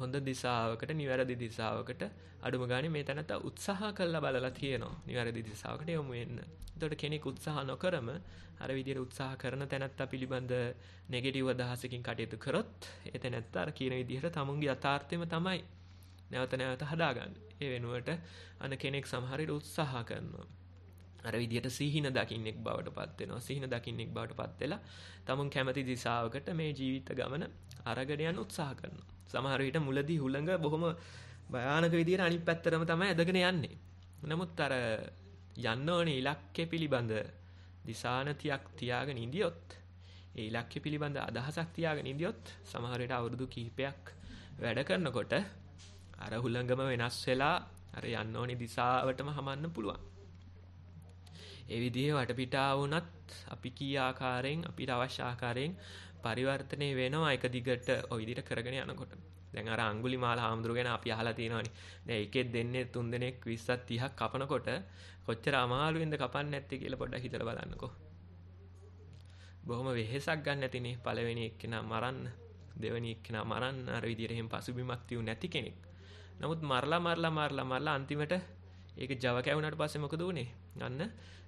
හොඳ දිසාවකට නිවැරදි දිසාවකට අඩුම ගානේ මේ තැනත්තා උත්සාහ කළා බලලා තියෙනවා. නිවැරදි දිසාවකට යමු වෙන්න. දොට කෙනෙක් උත්සාහ නොකරම අර විදිර උත්සාහ කරන තැනත්තා පිළිබඳ නෙගෙටිව් අදහසකින් කටයුතු කරොත් එතැනැත්ත අර කියන විදිහට තමුන්ගේ අතාර්ථයම තමයි නැවත නැවත හදාගන්න ඒ වෙනුවට අන කෙනෙක් සමහරිට උත්සාහ කරනවා අර විදියට සිහින දකින්නෙක් බවට පත්වෙනවා සිහින දකින්නෙක් බවට පත්වෙලා තමුන් කැමති දිසාාවකට මේ ජීවිත ගමන අරගඩයන් උත්සාහ කරන සමහරවිට මුලදී හුළඟ බොහොම භයානක විදිර අනි පැත්තරම තම ඇදගෙන යන්නේ නමුත් අර යන්න ඕනේ ඉලක්කය පිළිබඳ දිසානතියක් තියාගෙන ඉඳියොත් ඒ ඉලක්කය පිළිබඳ අදහසක් තියාගෙන ඉඳියොත් සමහර විට අවුරුදු කිහිපයක් වැඩ කරනකොට අර හුළඟම වෙනස් වෙලා අර යන්න ඕනේ දිසාවටම හමන්න පුළුවන්. ඒ විදිහේ වටපිටාව වුණත් අපි කී ආකාරයෙන් අපිට අවශ්‍ය ආකාරයෙන් පරිවර්තනය වෙනවා එක දිගට ඔය විදිහට කරගෙන යනකොට. දැන් අර අඟුලිමාල හාමුදුරු ගැන අපි අහලා තියෙනවනේ. දැන් එකෙක් දෙන්නේ තුන් දෙනෙක් 20ක් 30ක් කපනකොට කොච්චර අමාරුවෙන්ද කපන්නේ නැත්තේ කියලා පොඩ්ඩක් හිතලා බලන්නකෝ. බොහොම වෙහෙසක් ගන්න නැතිනේ පළවෙනි එක්කෙනා මරන්න, දෙවෙනි එක්කෙනා මරන්න අර විදියට එහෙම පසුබිමක් තියු නැති කෙනෙක්. නමුත් මරලා මරලා මරලා මරලා අන්තිමට ඒක Java කැවුනට පස්සේ මොකද වුනේ? අන්න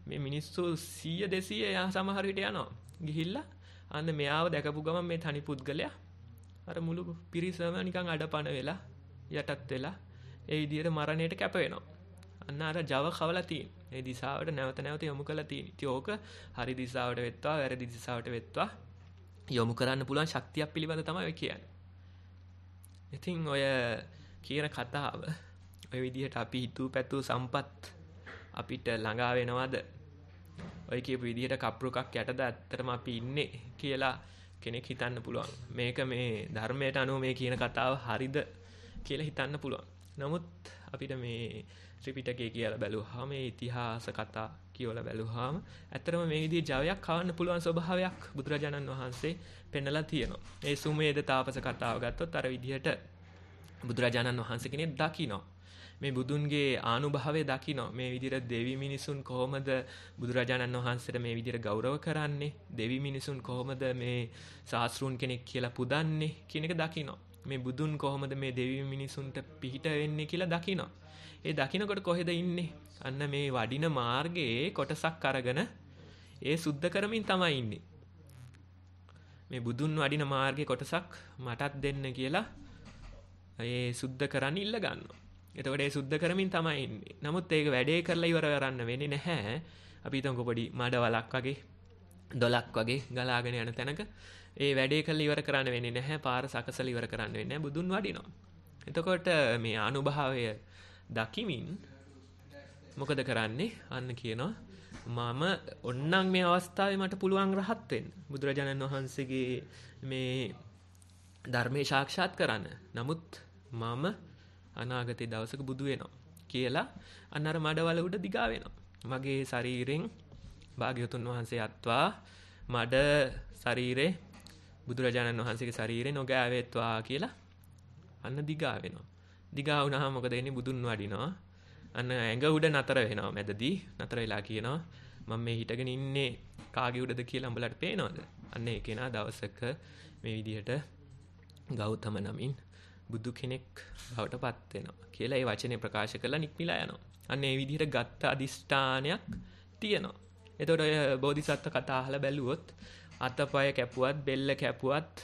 මේ මිනිස්සු 100 200 යා සමහර විට යනවා. ගිහිල්ලා අන්න මෙයාව දැකපු ගමන් මේ තනි පුද්ගලයා අර මුළු පිරිසම නිකං අඩපන වෙලා යටත් වෙලා ඒ විදියට මරණයට කැපවෙනවා. අන්න අර ජව කවලතින් ඒ දිසාවට නැවත නැවත යොමු කළ තියෙන. ඕක හරි දිසාවට වෙත්වා වැරදි දිසාවට වෙත්වා යොමු කරන්න පුළුවන් ශක්තියක් පිළිබඳ තමයි ඔය කියන්නේ. ඉතින් ඔය කියන කතාව ඔය විදිහට අපි හිතූ පැතූ සම්පත් අපිට ළඟා වෙනවද? ඔය කියපු විදිහට කප්පුරුකක් යටද ඇත්තටම අපි ඉන්නේ කියලා කෙනෙක් හිතන්න පුළුවන් මේක මේ ධර්මයට අනුව මේ කියන කතාව හරිද කියලා හිතන්න පුළුවන්. නමුත් අපිට මේ ත්‍රිපිටකය කියලා බැලුවාම මේ ඉතිහාස කතා කියලා බැලුවාම ඇත්තරම මේ විදිහේ ජවයක් කවන්න පුළුවන් ස්වභාවයක් බුදුරජාණන් වහන්සේ පෙන්නලා තියෙනවා. ඒ සුමේද තාපස කතාව ගත්තොත් අර විදිහට බුදුරජාණන් වහන්සේ කෙනෙක් දකිනවා. මේ බුදුන්ගේ ආනුභාවය දකිනවා. මේ විදිහට දෙවි මිනිසුන් කොහොමද බුදුරජාණන් වහන්සේට මේ විදිහට ගෞරව කරන්නේ? දෙවි මිනිසුන් කොහොමද මේ සාස්ෘන් කෙනෙක් කියලා පුදන්නේ කියන එක දකිනවා. මේ බුදුන් කොහොමද මේ දෙවි මිනිසුන්ට පිහිට වෙන්නේ කියලා දකිනවා. ඒ දකිනකොට කොහෙද ඉන්නේ? අන්න මේ වඩින මාර්ගයේ කොටසක් අරගෙන ඒ සුද්ධ කරමින් තමයි ඉන්නේ. මේ බුදුන් වඩින මාර්ගයේ කොටසක් මටත් දෙන්න කියලා ඒ සුද්ධ කරන්න ඉල්ල ගන්නවා. එතකොට ඒ සුද්ධ කරමින් තමයි ඉන්නේ. නමුත් ඒක වැඩේ කරලා ඉවර කරන්න වෙන්නේ නැහැ. අපි හිතමුකෝ පොඩි මඩ වලක් වගේ දොලක් වගේ ගලාගෙන යන තැනක ඒ වැඩේ කරලා ඉවර කරන්න වෙන්නේ නැහැ. පාර සකසලා ඉවර කරන්න වෙන්නේ නැහැ. බුදුන් වඩිනවා. එතකොට මේ අනුභවය දකිමින් මොකද කරන්නේ? අන්න කියනවා මම ඔන්නම් මේ අවස්ථාවේ මට පුළුවන් රහත් වෙන්න. බුදුරජාණන් වහන්සේගේ මේ ධර්මයේ සාක්ෂාත් කරන්න. නමුත් මම අනාගතේ දවසක බුදු වෙනවා කියලා අන්න අර මඩවල උඩ දිගා වෙනවා මගේ ශරීරෙන් භාග්‍යවතුන් වහන්සේ අත්වා මඩ ශරීරේ බුදුරජාණන් වහන්සේගේ ශරීරේ නොගෑවෙත්වා කියලා අන්න දිගා වෙනවා දිගා වුණා මොකද වෙන්නේ බුදුන් වඩිනවා අන්න ඇඟ උඩ නතර වෙනවා මැදදී නතර වෙලා කියනවා මම මේ හිටගෙන ඉන්නේ කාගේ උඩද කියලා උඹලට පේනවද අන්න ඒ කෙනා දවසක මේ විදිහට ගෞතම නමින් බුදු කෙනෙක් බවට පත්වෙනවා කියලා ඒ වචනය ප්‍රකාශ කරලා නික්මිලා යනවා අන්න ඒ විදිහට ගත්ත අධිෂ්ඨානයක් තියෙනවා එතකොට ඔය බෝධිසත්ව කතා අහලා බැලුවොත් අතපය කැපුවත් බෙල්ල කැපුවත්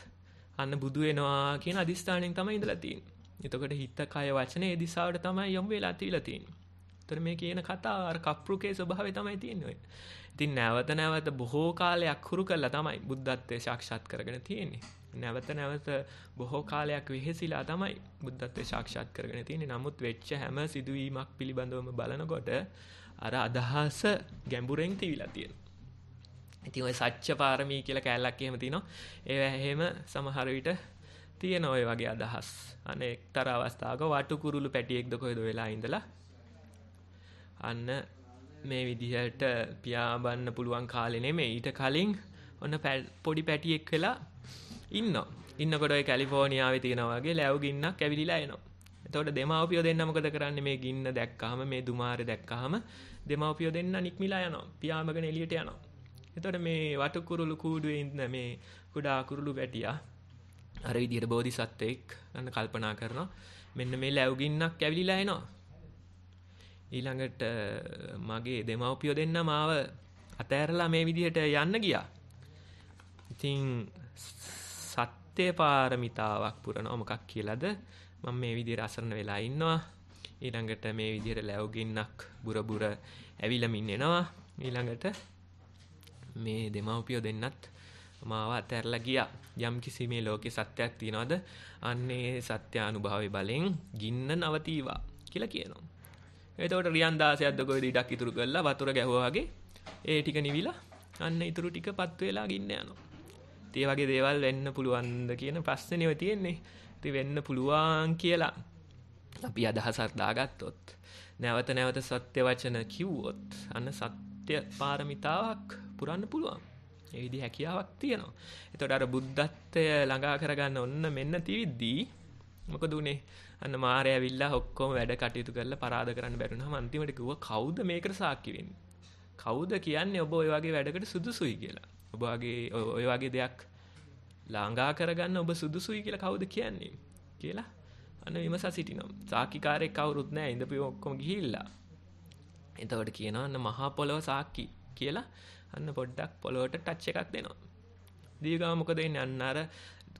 අන්න බුදු වෙනවා කියන අධිෂ්ඨානයෙන් තමයි ඉඳලා තියෙන්නේ එතකොට හිත කය වචන ඒ දිශාවට තමයි යොමු වෙලා තියලා තියෙන්නේ එතකොට මේ කියන කතාව අර කප්පුරුකේ ස්වභාවය තමයි තියෙන්නේ ඉතින් නැවත නැවත බොහෝ කාලයක් හුරු කරලා තමයි බුද්ධත්වයේ සාක්ෂාත් කරගෙන තියෙන්නේ නැවත නැවත බොහෝ කාලයක් වෙහෙසිලා තමයි බුද්ධත්වය සාක්ෂාත් කරගෙන තියෙන්නේ. නමුත් වෙච්ච හැම සිදුවීමක් පිළිබඳවම බලනකොට අර අදහස ගැඹුරෙන් තියවිලා තියෙනවා. ඉතින් ඔය සච්ච පාරමී කියලා කෑල්ලක් එහෙම තියෙනවා. ඒ එහෙම සමහර විට තියෙන ඔය වගේ අදහස්. අනේ එක්තරා අවස්ථාවක වටු කුරුළු පැටියෙක්ද කොහෙද වෙලා ඉඳලා අන්න මේ විදිහට පියාඹන්න පුළුවන් කාලේ නෙමෙයි. ඊට කලින් ඔන්න පොඩි පැටියෙක් වෙලා ඉන්න ඉන්නකොට කැලිෆෝනියාව තියෙනවාගේ ලැව්ගින්නක් ඇවිලිලා එනවා එතකොට දෙමව්පියෝ දෙන්න මොකද කරන්නේ මේ ගින්න දැක්කහම මේ දුමාරේ දැක්කහම දෙමව්පියෝ දෙන්න නික්මිලා යනවා පියාඹගෙන එළියට යනවා එතකොට මේ වටකුරුළු කූඩුවේ ඉන්න මේ කුඩා කුරුළු වැටියා අර විදියට බෝධිසත්වෙක් අන්න කල්පනා කරනවා මෙන්න මේ ලැබුගින්නක් ඇවිලිලා එනවා ඊළඟට මගේ දෙමව්පියෝ දෙන්න මාව අතෑරලා මේ විදිහට යන්න ගියා ඉතින් සත්‍ය පාරමිතාවක් පුරනවා මොකක් කියලාද මම මේ විදිහට අසරණ වෙලා ඉන්නවා ඊළඟට මේ විදිහට ලැබුගින්නක් බුරබුර ඇවිලමින් එනවා ඊළඟට මේ දෙමව්පියෝ දෙන්නත් මාව අතැරලා ගියා යම් කිසි මේ ලෝකේ සත්‍යයක් තියනවාද අන්නේ සත්‍ය අනුභවයේ බලෙන් ගින්න නවතිවා කියලා කියනවා එතකොට රියන් 16ක් දකෝ ඉඩක් ඉතුරු කරලා වතුර ගැහුවා වගේ ඒ ටික නිවිලා අන්න ඉතුරු ටික පත් වෙලා ගින්න යනවා ඒ වගේ දේවල් වෙන්න පුළුවන්ද කියන ප්‍රශ්නය තියෙන්නේ ති වෙන්න පුළුවන් කියලා අපි අදහසක් දාගත්තොත් නැවත නැවත සත්‍ය වචන කිව්වොත් අන්න සත්‍ය පාරමිතාවක් පුරන්න පුළුවන් ඒදි හැකියාවක් තියෙනවා එතොට අර බුද්ධත්වය ළඟා කරගන්න ඔන්න මෙන්න තිවිද්දී මොක දුනේ අන්න මාරය විල්ලා හොක්කෝම වැඩ කටයුතු කරල පරාද කරන්න බැරුණ මන්තිමට කිව කවුද මේකට සාක්කිවෙන් කවුද කියන්නේ ඔබ ඔයවාගේ වැඩකට සුදුසුයි කියලා ඔබගේ ඔය වගේ දෙයක් ලාංගා කරගන්න ඔබ සුදුසුයි කියලා කවුද කියන්නේ කියලා අන්න විමස සිටිනම් සාකිකාරය කවුරුත් නෑ ඉඳපි ඔක්කොම ගිහිල්ලා එතවට කියනවන්න මහා පොලොව සාක්කි කියලා අන්න පොඩ්ඩක් පොලොවට ටච්ච එකක් දෙනවා දීගා මොකද යන්න අර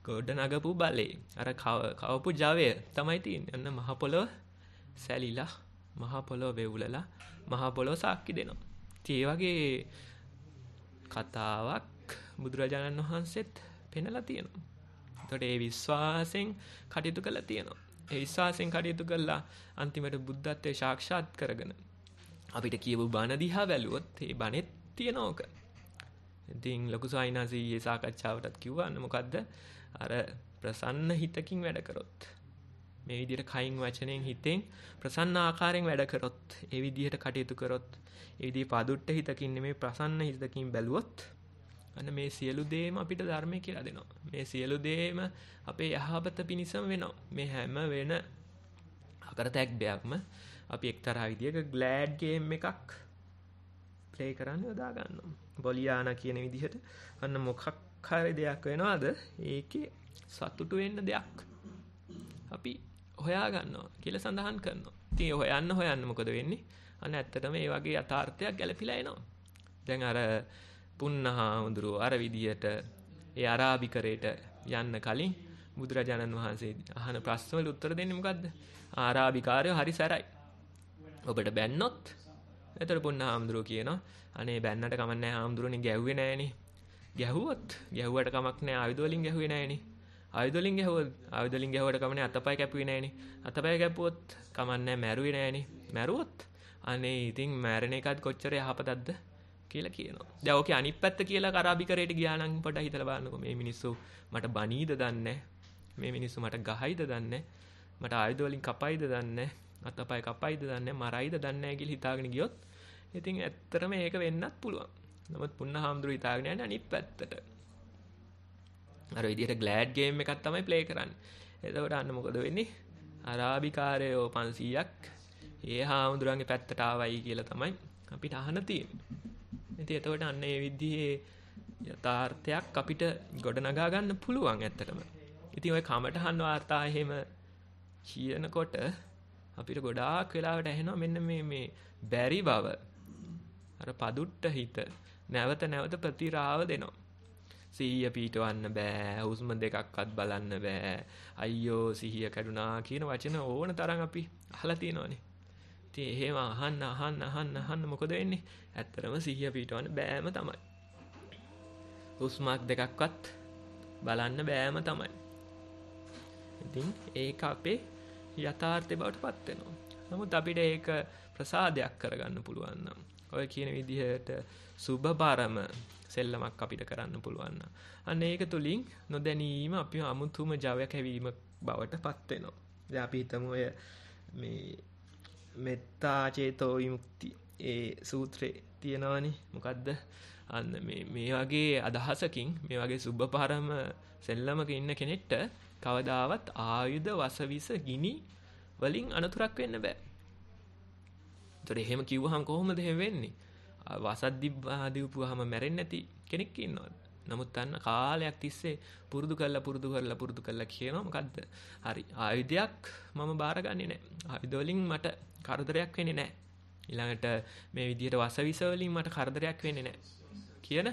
ගොඩ නගපු බලේ අර කවපු ජවය තමයි තින් යන්න මහපොලොව සැලිලා මහපොලොව වෙවුලලා මහපොලොව සාක්කි දෙනවා තියවගේ කතාවක් බුදුරජාණන් වහන්සේත් පෙනලා තියෙනවා. එතකොට ඒ විශ්වාසයෙන් කටයුතු කළා තියෙනවා. ඒ විශ්වාසයෙන් කටයුතු කළා අන්තිමට බුද්ධත්වයේ සාක්ෂාත් කරගෙන අපිට කියවු බණ දිහා බැලුවොත් ඒ බණෙත් තියෙනෝක. ඉතින් ලොකු සායිනාසී සාකච්ඡාවටත් කිව්වා මොකද්ද? අර ප්‍රසන්න හිතකින් වැඩ කරොත් මේ විදිහට කයින් වචනයෙන් හිතෙන් ප්‍රසන්න ආකාරයෙන් වැඩ කරොත් ඒ විදිහට කටයුතු කරොත් ඒ විදිහ පාදුට්ට හිතකින් නෙමෙයි ප්‍රසන්න හිතකින් බැලුවොත් අන්න මේ සියලු දේම අපිට ධර්මය කියලා දෙනවා මේ සියලු දේම අපේ යහපත පිණිසම වෙනවා මේ හැම වෙන අකරතැක් දෙයක්ම අපි එක්තරා විදිහක ග්ලෑඩ් ගේම් එකක් ප්ලේ කරන්න යොදා ගන්නවා බොලියානා කියන විදිහට අන්න මොකක් හරි දෙයක් වෙනවාද ඒකේ සතුටු වෙන්න දෙයක් අපි හොයා ගන්නවා කියලා සඳහන් කරනවා. ඉතින් හොයන්න හොයන්න මොකද වෙන්නේ? අන්න ඇත්තටම මේ වගේ යථාර්ථයක් ගැලපිලා එනවා. දැන් අර පුන්නහා වඳුරු අර විදියට ඒ අරාබිකරේට යන්න කලින් බුදුරජාණන් වහන්සේ අහන ප්‍රශ්නවලට උත්තර දෙන්නේ මොකද්ද? ආරාභිකාරය හරි සැරයි. ඔබට බැන්නොත් එතකොට පොන්න හාමුදුරුවෝ කියනවා අනේ බැන්නට කමක් නැහැ හාමුදුරනේ ගැහුවේ නැහනේ. ගැහුවොත් ගැහුවට කමක් නැහැ ආයුධ වලින් ගැහුවේ නැහනේ. ආයුදලින් ගැහුව ආයුදලින් ගැහුවට කමන්නේ අතපය කැපුවේ නෑනේ අතපය කැපුවොත් කමන්නේ මැරුවේ නෑනේ මැරුවොත් අනේ ඉතින් මැරෙන එකත් කොච්චර යහපතක්ද කියලා කියනවා. දැන් ඕකේ අනිත් පැත්ත කියලා කරාබිකරේට ගියා නම් පොඩ්ඩක් හිතලා බලන්නකෝ මේ මිනිස්සු මට බනීද දන්නේ මේ මිනිස්සු මට ගහයිද දන්නේ මට ආයුධ වලින් කපයිද දන්නේ අතපය කපයිද දන්නේ මරයිද දන්නේ කියලා හිතාගෙන ගියොත් ඉතින් ඇත්තටම ඒක වෙන්නත් පුළුවන්. නමුත් පුන්න හාමුදුරු හිතාගෙන යන්නේ අනිත් පැත්තට. අර විදිහට ග්ලෑඩ් ගේම් එකක් තමයි ප්ලේ කරන්න එතකොට අන්න මොකද වෙන්නේ අරාභිකාරයෝ පන්සීයක් ඒ හාමුදුරන්ගේ පැත්තටාවයි කියලා තමයි අපිට අහන තියෙන් ඇති එතවට අන්න ඒ විද්දියේ යථාර්ථයක් අපිට ගොඩනගා ගන්න පුළුවන් ඇත්තටම ඉතින් ඔය කමටහන් වාර්තා එහෙම කියනකොට අපිට ගොඩාක් වෙලාවට ඇහෙනවා මෙන්න මේ මේ බැරි බව අර පදුට්ට හිත නැවත නැවත ප්‍රතිරාව දෙනවා සිහිය පීටවන්න බෑ හුස්ම දෙකක්වත් බලන්න බෑ අයියෝ සිහිය කැඩුනා කියන වචන ඕන තරම් අපි අහලා තියෙනවානේ ඉතින් එහෙම අහන්න අහන්න අහන්න අහන්න මොකද වෙන්නේ ඇත්තරම සිහිය පීටවන්න බෑම තමයි හුස්මක් දෙකක්වත් බලන්න බෑම තමයි ඉතින් ඒක අපේ යථාර්ථය බවට පත් වෙනවා නමුත් අපිට ඒක ප්‍රසාදයක් කරගන්න පුළුවන් නම් ඔය කියන විදිහට සුබ පරම සෙල්ලමක් අපිට කරන්න පුළුවන්. අන්න ඒක තුලින් නොදැනීම අපි අමුතුම ජවයක් හැවීම බවට පත් වෙනවා. දැන් අපි හිතමු ඔය මේ මෙත්තා චේතෝ විමුක්ති ඒ සූත්‍රේ තියෙනවනේ මොකද්ද අන්න මේ මේ වගේ අදහසකින් මේ වගේ සුබ්බපරම සෙල්ලමක ඉන්න කෙනෙක්ට කවදාවත් ආයුධ වසවිස ගිනි වලින් අනතුරක් වෙන්න බෑ. ඒතර එහෙම කිව්වහම කොහොමද එහෙම වෙන්නේ? වසද්දි ආදීපුවාම මැරෙන්නේ නැති කෙනෙක් ඉන්නවා. නමුත් අන්න කාලයක් තිස්සේ පුරුදු කරලා පුරුදු කරලා පුරුදු කරලා කියනවා මොකද්ද? හරි. ආයුධයක් මම බාරගන්නේ නැහැ. ආයුධ වලින් මට කරදරයක් වෙන්නේ නැහැ. ඊළඟට මේ විදිහට වසවිස වලින් මට කරදරයක් වෙන්නේ නැහැ. කියන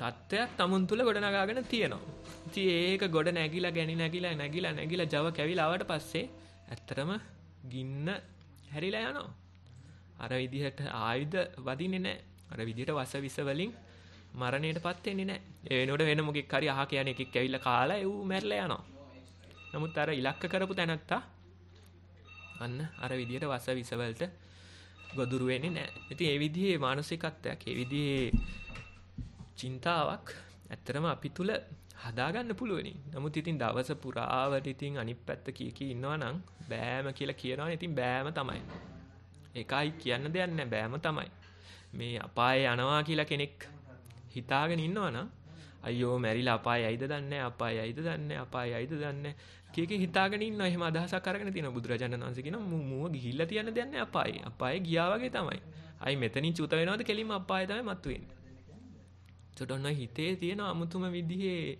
தත්ත්වයක් Taman තුල ගොඩනගාගෙන තියෙනවා. ඉතින් ඒක ගොඩ නැගිලා ගැණි නැගිලා නැගිලා නැගිලා Java කැවිලා ආවට පස්සේ ඇත්තටම ගින්න හැරිලා යනවා. අර විදිහට ආයුධ වදින්නේ නැහැ. අර විදිහට වසවිස වලින් මරණයටපත් වෙන්නේ නැහැ. ඒ වෙනකොට වෙන මොකෙක් හරි අහ කියන එකෙක් ඇවිල්ලා කාලා ඒව මැරලා යනවා. නමුත් අර ඉලක්ක කරපු තැනත්තා අන්න අර විදිහට වසවිස වලට ගොදුරු වෙන්නේ නැහැ. ඉතින් ඒ විදිහේ මානසිකත්වයක්, ඒ විදිහේ චින්තාවක් ඇත්තරම අපි තුල හදාගන්න පුළුවනි. නමුත් ඉතින් දවස පුරාවට ඉතින් අනිත් පැත්ත කී කී ඉන්නවා නම් බෑම කියලා කියනවනේ. ඉතින් බෑම තමයි. ඒකයි කියන්න දෙයක් නැහැ බෑම තමයි. මේ අපායේ යනවා කියලා කෙනෙක් හිතාගෙන ඉන්නවනම් අයියෝ මැරිලා අපායේ ඇයිද දන්නේ අපායේ ඇයිද දන්නේ අපායේ ඇයිද දන්නේ කීක හිතාගෙන ඉන්නවා එහෙම අදහසක් අරගෙන තියෙනවා බුදුරජාණන් වහන්සේ කියනවා මුව ගිහිල්ලා තියන්න දෙයක් නැහැ අපායේ. අපායේ ගියා වගේ තමයි. අයි මෙතනින් චුත වෙනවද කෙලින්ම අපායේ තමයි මතුවෙන්නේ. එතකොට ඔන්න හිතේ තියෙන අමුතුම විදිහේ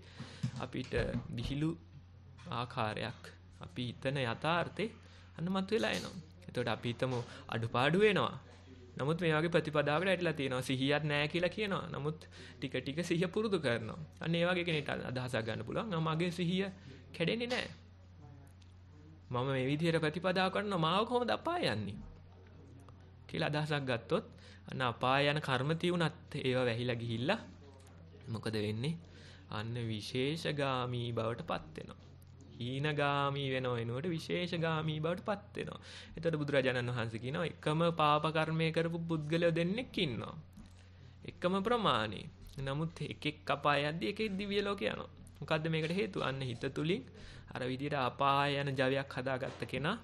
අපිට විහිළු ආකාරයක් අපි හිතන යථාර්ථේ අන්න මතුවලා එනවා. එතකොට අපි හිතමු අඩුපාඩු වෙනවා. නමුත් මේ වගේ ප්‍රතිපදාවකට ඇටලා තියෙනවා සිහියක් නැහැ කියලා කියනවා. නමුත් ටික ටික සිහිය පුරුදු කරනවා. අන්න ඒ වගේ කෙනෙක්ට අදහසක් ගන්න පුළුවන්. මගේ සිහිය කැඩෙන්නේ නැහැ. මම මේ විදිහට ප්‍රතිපදාව කරනවා මාව කොහොමද අපාය යන්නේ? කියලා අදහසක් ගත්තොත් අන්න අපාය යන කර්ම තියුණත් ඒව වැහිලා ගිහිල්ලා මොකද වෙන්නේ? අන්න විශේෂගාමී බවට පත් වෙනවා. හීනගාමී වෙනව එනුවට විශේෂගාමී බවට පත් වෙනවා. එතකොට බුදුරජාණන් වහන්සේ කියනවා එකම පාප කර්මය කරපු පුද්ගලයෝ දෙන්නෙක් ඉන්නවා. එකම ප්‍රමාණේ. නමුත් එකෙක් අපාය යද්දී එකෙක් දිව්‍ය ලෝක යනවා. මොකද්ද මේකට හේතුව? අන්න හිත තුලින් අර විදියට අපාය යන ජවයක් හදාගත්ත කෙනා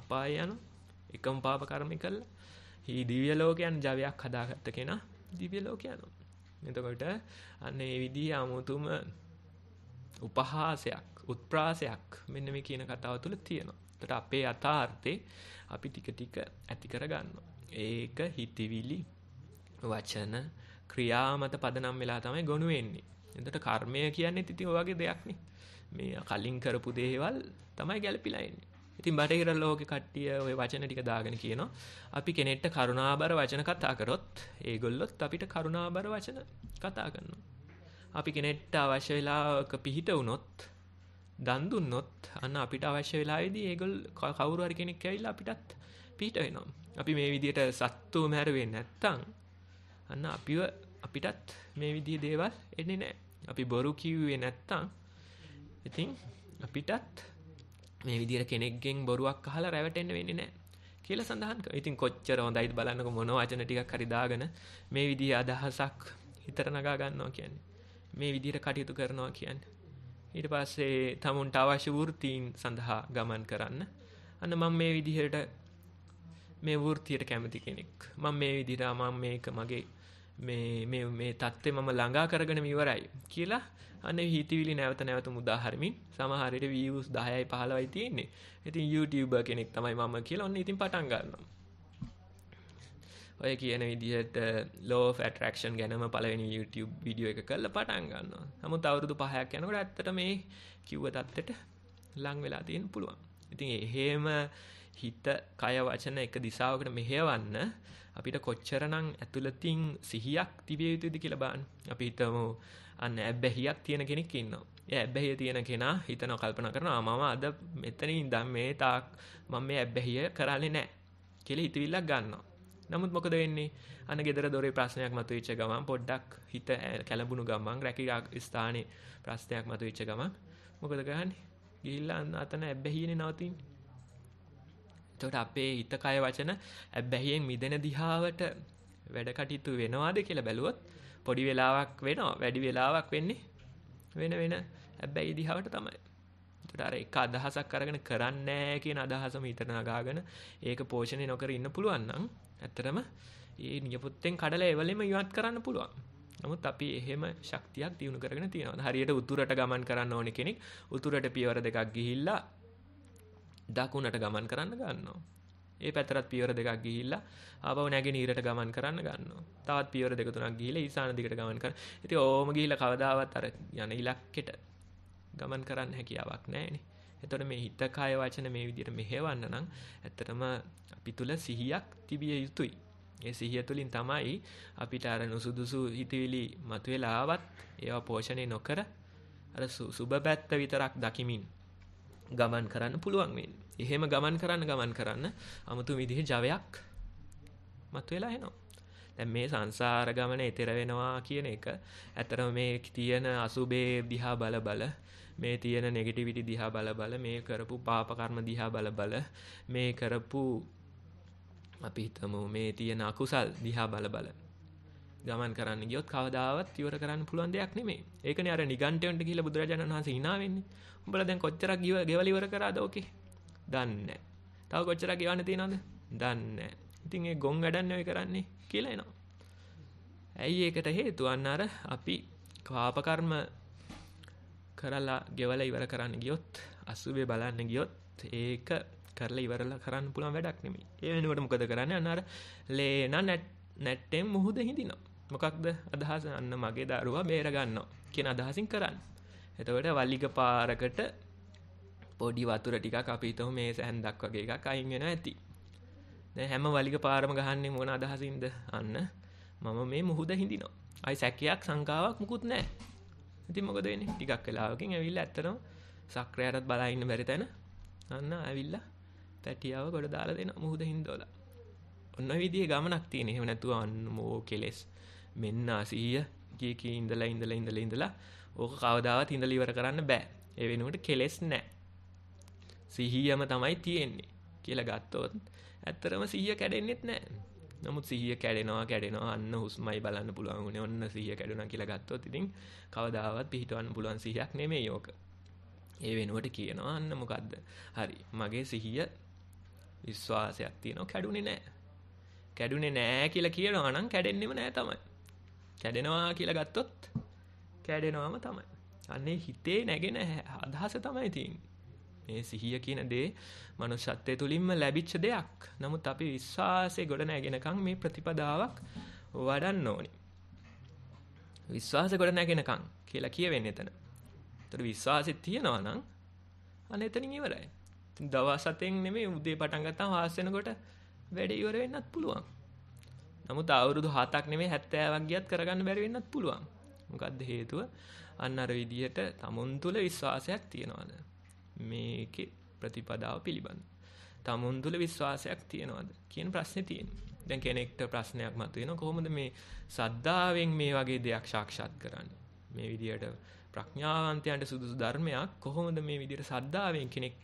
අපාය යන එකම පාප කර්මය කළා. හී දිව්‍ය ලෝක යන ජවයක් හදාගත්ත කෙනා දිව්‍ය ලෝක යනවා. එතකොට අන්න ඒ විදිහේ අමුතුම උපහාසයක් උත්ප්‍රාසයක් මෙන්න මේ කියන කතාව තුළ තියෙනවා. ඒකට අපේ යථාර්ථේ අපි ටික ටික ඇති කරගන්නවා. ඒක හිතවිලි වචන ක්‍රියා මත පදනම් වෙලා තමයි ගොනු වෙන්නේ. එතකොට කර්මය කියන්නේ ඉතින් ඔය වගේ දෙයක්නේ. මේ කලින් කරපු දේවල් තමයි ගැළපිලා ඉන්නේ. ඉතින් බටහිර ලෝකේ කට්ටිය ওই වචන ටික දාගෙන කියනවා අපි කෙනෙක්ට කරුණාබර වචන කතා කරොත් ඒගොල්ලොත් අපිට කරුණාබර වචන කතා කරනවා. අපි කෙනෙක්ට අවශ්‍ය වෙලාවක පිහිට වුණොත් දන් දුන්නොත් අන්න අපිට අවශ්‍ය වෙලාවේදී ඒගොල්ල කවුරු හරි කෙනෙක් ඇවිල්ලා අපිටත් පිට වෙනවා. අපි මේ විදියට සත්තු මැරුවේ නැත්තම් අන්න අපිව අපිටත් මේ විදිහේ දේවල් එන්නේ නැහැ. අපි බොරු කිව්වේ නැත්තම් ඉතින් අපිටත් මේ විදියට කෙනෙක්ගෙන් බොරුවක් අහලා රැවටෙන්න වෙන්නේ නැහැ. කියලා සඳහන් කරනවා. ඉතින් කොච්චර හොඳයිද බලන්නකො මොන වචන ටිකක් හරි දාගෙන මේ විදිහේ අදහසක් හිතට නගා ගන්නවා කියන්නේ. මේ විදියට කටයුතු කරනවා කියන්නේ. ඊට පස්සේ තමුන්ට අවශ්‍ය වෘත්තීන් සඳහා ගමන් කරන්න අන්න මම මේ විදිහට මේ වෘත්තියට කැමති කෙනෙක් මම මේ විදිහට මම මේක මගේ මේ මේ මේ தත්ත්වය මම ළඟා කරගෙන ඉවරයි කියලා අන්න හිතවිලි නැවත නැවත උදාහරමින් සමහර විට views 10යි 15යි තියෙන්නේ. ඉතින් YouTuber කෙනෙක් තමයි මම කියලා ඔන්න ඉතින් පටන් ගන්නවා. ඔය කියන විදිහට ලෝ ෆැටරක්ෂන් ගැනම පලවෙනි YouTube විඩියෝ එක කල්ල පටන් ගන්න හමුත් අවුරුදු පහයක් යනකට ඇත්තට මේ කිව්ව තත්වට ලං වෙලා තියෙන් පුළුවන් ඉතින් එහෙම හිත කය වචන එක දිසාවකට මෙහෙවන්න අපිට කොච්චරනං ඇතුළතින් සිහියක් තිබිය යුතුද කියලා බාන් අපි හිතමු අන්න ඇබ්බැහියක් තියෙන කෙනෙක් ඉන්නවා ඇබ්බැහිය තියෙන කෙනා හිතන කල්පන කරනවා මම අද මෙතනින් දම් මේ තාක් මම මේ ඇබ්බැහිය කරලෙ නෑ කෙල හිතවිල්ලක් ගන්නවා නමුත් මොකද වෙන්නේ අන ගෙදර දොරේ ප්‍රශ්නයක් මතුවෙච්ච ගමන් පොඩ්ඩක් හිත කැළඹුණු ගමන් රැකියා ස්ථානයේ ප්‍රශ්නයක් මතුවෙච්ච ගමන් මොකද කරන්නේ ගිහිල්ලා අතන ඇබ්බැහියනේ නවතින්නේ එතකොට අපේ හිත කය වචන ඇබ්බැහියෙන් මිදෙන දිහාවට වැඩ කටයුතු වෙනවාද කියලා බැලුවොත් පොඩි වෙලාවක් වෙනවා වැඩි වෙලාවක් වෙන්නේ වෙන වෙන ඇබ්බැයි දිහාවට තමයි. එතකොට අර එක අදහසක් අරගෙන කරන්නේ නැහැ කියන අදහසම හිතන නගාගෙන ඒක පෝෂණය නොකර ඉන්න පුළුවන් නම් ඇත්තරම ඒ නියපුත්තෙන් කඩල එවලෙම ඉවත් කරන්න පුළුවන් නමුත් අපි එහෙම ශක්තියක් දියුණු කරගෙන තියෙනවා හරියට උතුරට ගමන් කරන්න ඕන කෙනෙක් උතුරට පියවර දෙකක් ගිහිල්ලා දකුණට ගමන් කරන්න ගන්නවා ඒ පැතරත් පියවර දෙකක් ගිහිල්ලා ආපහු නැගෙනහිරට ගමන් කරන්න ගන්නවා. තවත් පියවර දෙක තුනක් ගිහිල්ලා ඊසාන දිගට ගමන් කරන. ඉතින් ඕම ගිහිල්ලා කවදාවත් අර යන ඉලක්කෙට ගමන් කරන්න හැකියාවක් නැහැ නේ. එතකොට මේ හිත කය වචන මේ විදිහට මෙහෙවන්න නම් ඇත්තටම අපි තුල සිහියක් තිබිය යුතුයි. ඒ සිහිය තුළින් තමයි අපිට අර නුසුදුසු හිතවිලි මතුවලා ආවත් ඒවා පෝෂණය නොකර අර සුබ පැත්ත විතරක් දකිමින් ගමන් කරන්න පුළුවන් වෙන්නේ. එහෙම ගමන් කරන්න ගමන් කරන්න 아무තු විදිහේ ජවයක් මතුවලා එනවා. දැන් මේ සංසාර ගමනේ ඊතර වෙනවා කියන එක ඇත්තටම මේ තියෙන අසුබේ දිහා බල බල මේ තියෙන නෙගටිවිටි දිහා බල බල මේ කරපු පාප කර්ම දිහා බල බල මේ කරපු අපි හිතමු මේ තියෙන අකුසල් දිහා බල බල ගමන් කරන්න ගියොත් කවදාවත් ඉවර කරන්න පුළුවන් දෙයක් නෙමෙයි. ඒකනේ අර නිගන්ඨයන්ට ගිහිල්ලා බුදුරජාණන් වහන්සේ hina වෙන්නේ. උඹලා දැන් කොච්චරක් ගෙවල ඉවර කරාද ඕකේ? දන්නේ නැහැ. තව කොච්චරක් ගෙවන්න තියෙනවද? දන්නේ නැහැ. ඉතින් ඒ ගොන් වැඩන්නේ ඔය කරන්නේ කියලා එනවා. ඇයි ඒකට හේතුව අන්න අර අපි පාප කර්ම කරලා ගෙවලා ඉවර කරන්න ගියොත් අසුබේ බලන්න ගියොත් ඒක කරලා ඉවරලා කරන්න පුළුවන් වැඩක් නෙමෙයි. ඒ වෙනුවට මොකද කරන්නේ? අන්න අර ලේන නැට් නැට්ටෙන් මුහුද හිඳිනවා. මොකක්ද අදහස? අන්න මගේ දරුවා බේර ගන්නවා කියන අදහසින් කරන්නේ. එතකොට වලිග පාරකට පොඩි වතුර ටිකක් අපි හිතමු මේ සැහන්දක් වගේ එකක් අයින් වෙනවා ඇති. දැන් හැම වලිග පාරම ගහන්නේ මොන අදහසින්ද? අන්න මම මේ මුහුද හිඳිනවා. අයි සැකයක් සංකාවක් මුකුත් නැහැ. ඉතින් මොකද වෙන්නේ ටිකක් වෙලාවකින් ඇවිල්ලා ඇත්තටම සක්‍රයාටත් බලා ඉන්න බැරි තැන අන්න ඇවිල්ලා පැටියාව ගොඩ දාලා දෙන මුහුද හින්දෝලා ඔන්න විදිහේ ගමනක් තියෙන එහෙම නැතුව අන්නෝ කෙලෙස් මෙන්න අසීය කී කී ඉඳලා ඉඳලා ඉඳලා ඉඳලා ඕක කවදාවත් ඉඳලා ඉවර කරන්න බෑ ඒ වෙනුවට කෙලෙස් නැහැ සිහියම තමයි තියෙන්නේ කියලා ගත්තොත් ඇත්තරම සිහිය කැඩෙන්නෙත් නැහැ නමුත් සිහිය කැඩෙනවා කැඩෙනවා අන්න හුස්මයි බලන්න පුළුවන් උනේ ඔන්න සිහිය කැඩුණා කියලා ගත්තොත් ඉතින් කවදාවත් පිටවන්න පුළුවන් සිහියක් නෙමෙයි ඕක. ඒ වෙනුවට කියනවා අන්න මොකද්ද? හරි මගේ සිහිය විශ්වාසයක් තියෙනවා කැඩුනේ නැහැ. කැඩුනේ නැහැ කියලා කියනවා නම් කැඩෙන්නෙම නැහැ තමයි. කැඩෙනවා කියලා ගත්තොත් කැඩෙනවාම තමයි. අන්නේ හිතේ නැගෙන අදහස තමයි තියෙන්නේ. මේ සිහිය කියන දේ මනුෂ්‍යත්වය තුලින්ම ලැබිච්ච දෙයක්. නමුත් අපි විශ්වාසයේ ගොඩ නැගෙනකන් මේ ප්‍රතිපදාවක් වඩන්න ඕනේ. විශ්වාසය ගොඩ නැගෙනකන් කියලා කියවෙන්නේ එතන. ඒතර විශ්වාසෙ තියනවා නම් අනේ එතනින් ඉවරයි. දවස් හතෙන් නෙමෙයි උදේ පටන් ගත්තාම හාස් වෙනකොට වැඩේ ඉවර වෙන්නත් පුළුවන්. නමුත් අවුරුදු 7ක් නෙමෙයි 70ක් ගියත් කරගන්න බැරි වෙන්නත් පුළුවන්. මොකද්ද හේතුව? අන්න අර විදිහට තමුන් තුල විශ්වාසයක් තියනවාද? මේකේ ප්‍රතිපදාව පිළිබඳ. තමුන් තුළ විශ්වාසයක් තියනවාද කියන ප්‍රශ්නේ තියෙනවා. දැන් කෙනෙක්ට ප්‍රශ්නයක් මතුවෙනවා කොහොමද මේ සද්ධාවෙන් මේ වගේ දෙයක් සාක්ෂාත් කරන්නේ? මේ විදියට ප්‍රඥාවන්තයන්ට සුදුසු ධර්මයක් කොහොමද මේ විදියට සද්ධාවෙන් කෙනෙක්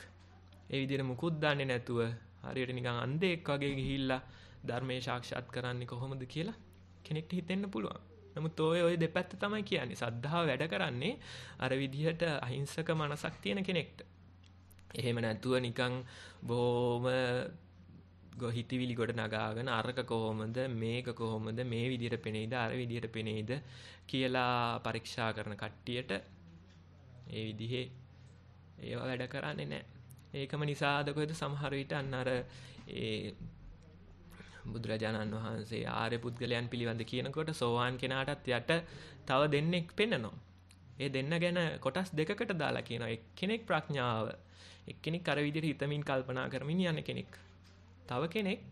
ඒ විදියට මුකුත් දන්නේ නැතුව හරියට නිකන් අන්ධෙක් වගේ ගිහිල්ලා ධර්මයේ සාක්ෂාත් කරන්නේ කොහොමද කියලා කෙනෙක්ට හිතෙන්න පුළුවන්. නමුත් ඔය ඔය දෙපැත්ත තමයි කියන්නේ. සද්ධාව වැඩ කරන්නේ අර විදිහට අහිංසක මනසක් තියෙන කෙනෙක්ට. එහෙම නැතුව නිකන් බොහොම හිතවිලි ගොඩ නගාගෙන අරක කොහොමද මේක කොහොමද මේ විදියට පෙනෙයිද අර විදියට පෙනෙයිද කියලා පරීක්ෂා කරන කට්ටියට ඒ විදිහේ ඒවා වැඩ කරන්නේ නැහැ ඒකම නිසාද කොහෙද සමහර විට අන්න අර ඒ බුදුරජාණන් වහන්සේ ආර්ය පුද්ගලයන් පිළිබඳ කියනකොට සෝවාන් කෙනාටත් යට තව දෙන්නෙක් පෙන්නනවා ඒ දෙන්න ගැන කොටස් දෙකකට දාලා කියනවා එක්කෙනෙක් ප්‍රඥාව එක්කෙනෙක් අර විදිහට හිතමින් කල්පනා කරමින් යන කෙනෙක්. තව කෙනෙක්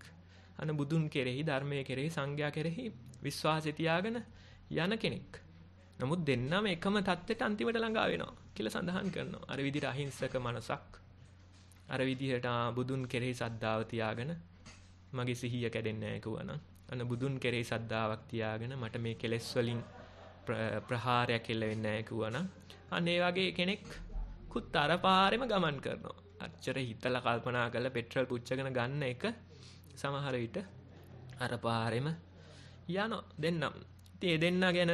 අන බුදුන් කෙරෙහි ධර්මය කෙරෙහි සංඝයා කෙරෙහි විශ්වාසය තියාගෙන යන කෙනෙක්. නමුත් දෙන්නම එකම தත්ත්වයට අන්තිමට ළඟා වෙනවා කියලා සඳහන් කරනවා. අර විදිහට අහිංසක මනසක් අර විදිහට බුදුන් කෙරෙහි සද්ධාව තියාගෙන මගේ සිහිය කැඩෙන්නේ නැහැ කිව්වනම් අන්න බුදුන් කෙරෙහි සද්ධාාවක් තියාගෙන මට මේ කෙලෙස් වලින් ප්‍රහාරයක් එල්ල වෙන්නේ නැහැ කිව්වනම් අන්න ඒ වගේ කෙනෙක් කුත් අරපාරෙම ගමන් කරනවා. අච්චර හිතල කල්පනා කළ පෙට්‍රල් පුච්චගෙන ගන්න එක සමහරවිට අරපාරෙම යනො දෙන්නම්. තිය දෙන්න ගැන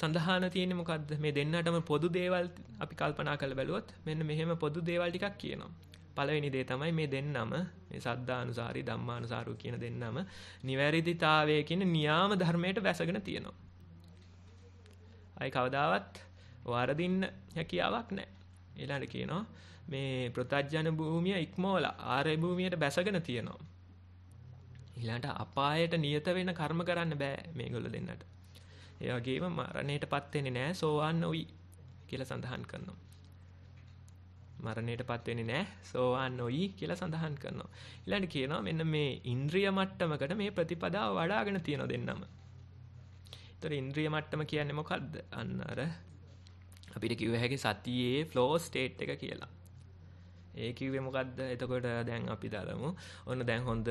සඳහන තියෙන මොකක්ද මේ දෙන්නටම පොදු දේවල් අපි කල්පනා කළ බැලුවොත් මෙන්න මෙහෙම පොදු දේවල් ටිකක් කියනවා. පළවෙනි දේ තමයි මේ දෙන්නම මේ සද්ධානුසාරී ධම්මානුසාරී කියන දෙන්නම නිවැරදිතාවය කියන න්‍යාම ධර්මයට වැසගෙන තියෙනවා. අයි කවදාවත් වරදින්න හැකියාවක් නැහැ. ඊළඟට කියනවා මේ ප්‍රත්‍යඥ භූමිය ඉක්මවලා ආර්ය භූමියට බැසගෙන තියෙනවා. ඊළඟට අපායට නියත වෙන කර්ම කරන්න බෑ මේගොල්ලෝ දෙන්නට. ඒ වගේම මරණයටපත් වෙන්නේ නෑ සෝවාන් නොවි කියලා සඳහන් කරනවා. මරණයටපත් වෙන්නේ නෑ සෝවාන් නොවි කියලා සඳහන් කරනවා. ඊළඟට කියනවා මෙන්න මේ ඉන්ද්‍රිය මට්ටමකට මේ ප්‍රතිපදාව වඩාගෙන තියෙන දෙන්නම. ඒතර ඉන්ද්‍රිය මට්ටම කියන්නේ මොකද්ද? අන්න අර අපිට කිව හැකි සතියේ ෆ්ලෝ ස්ටේට් එක කියලා ඒ කිව්වේ මොකක්ද එතකොට දැන් අපි දරමු ඔන්න දැන් හොඳ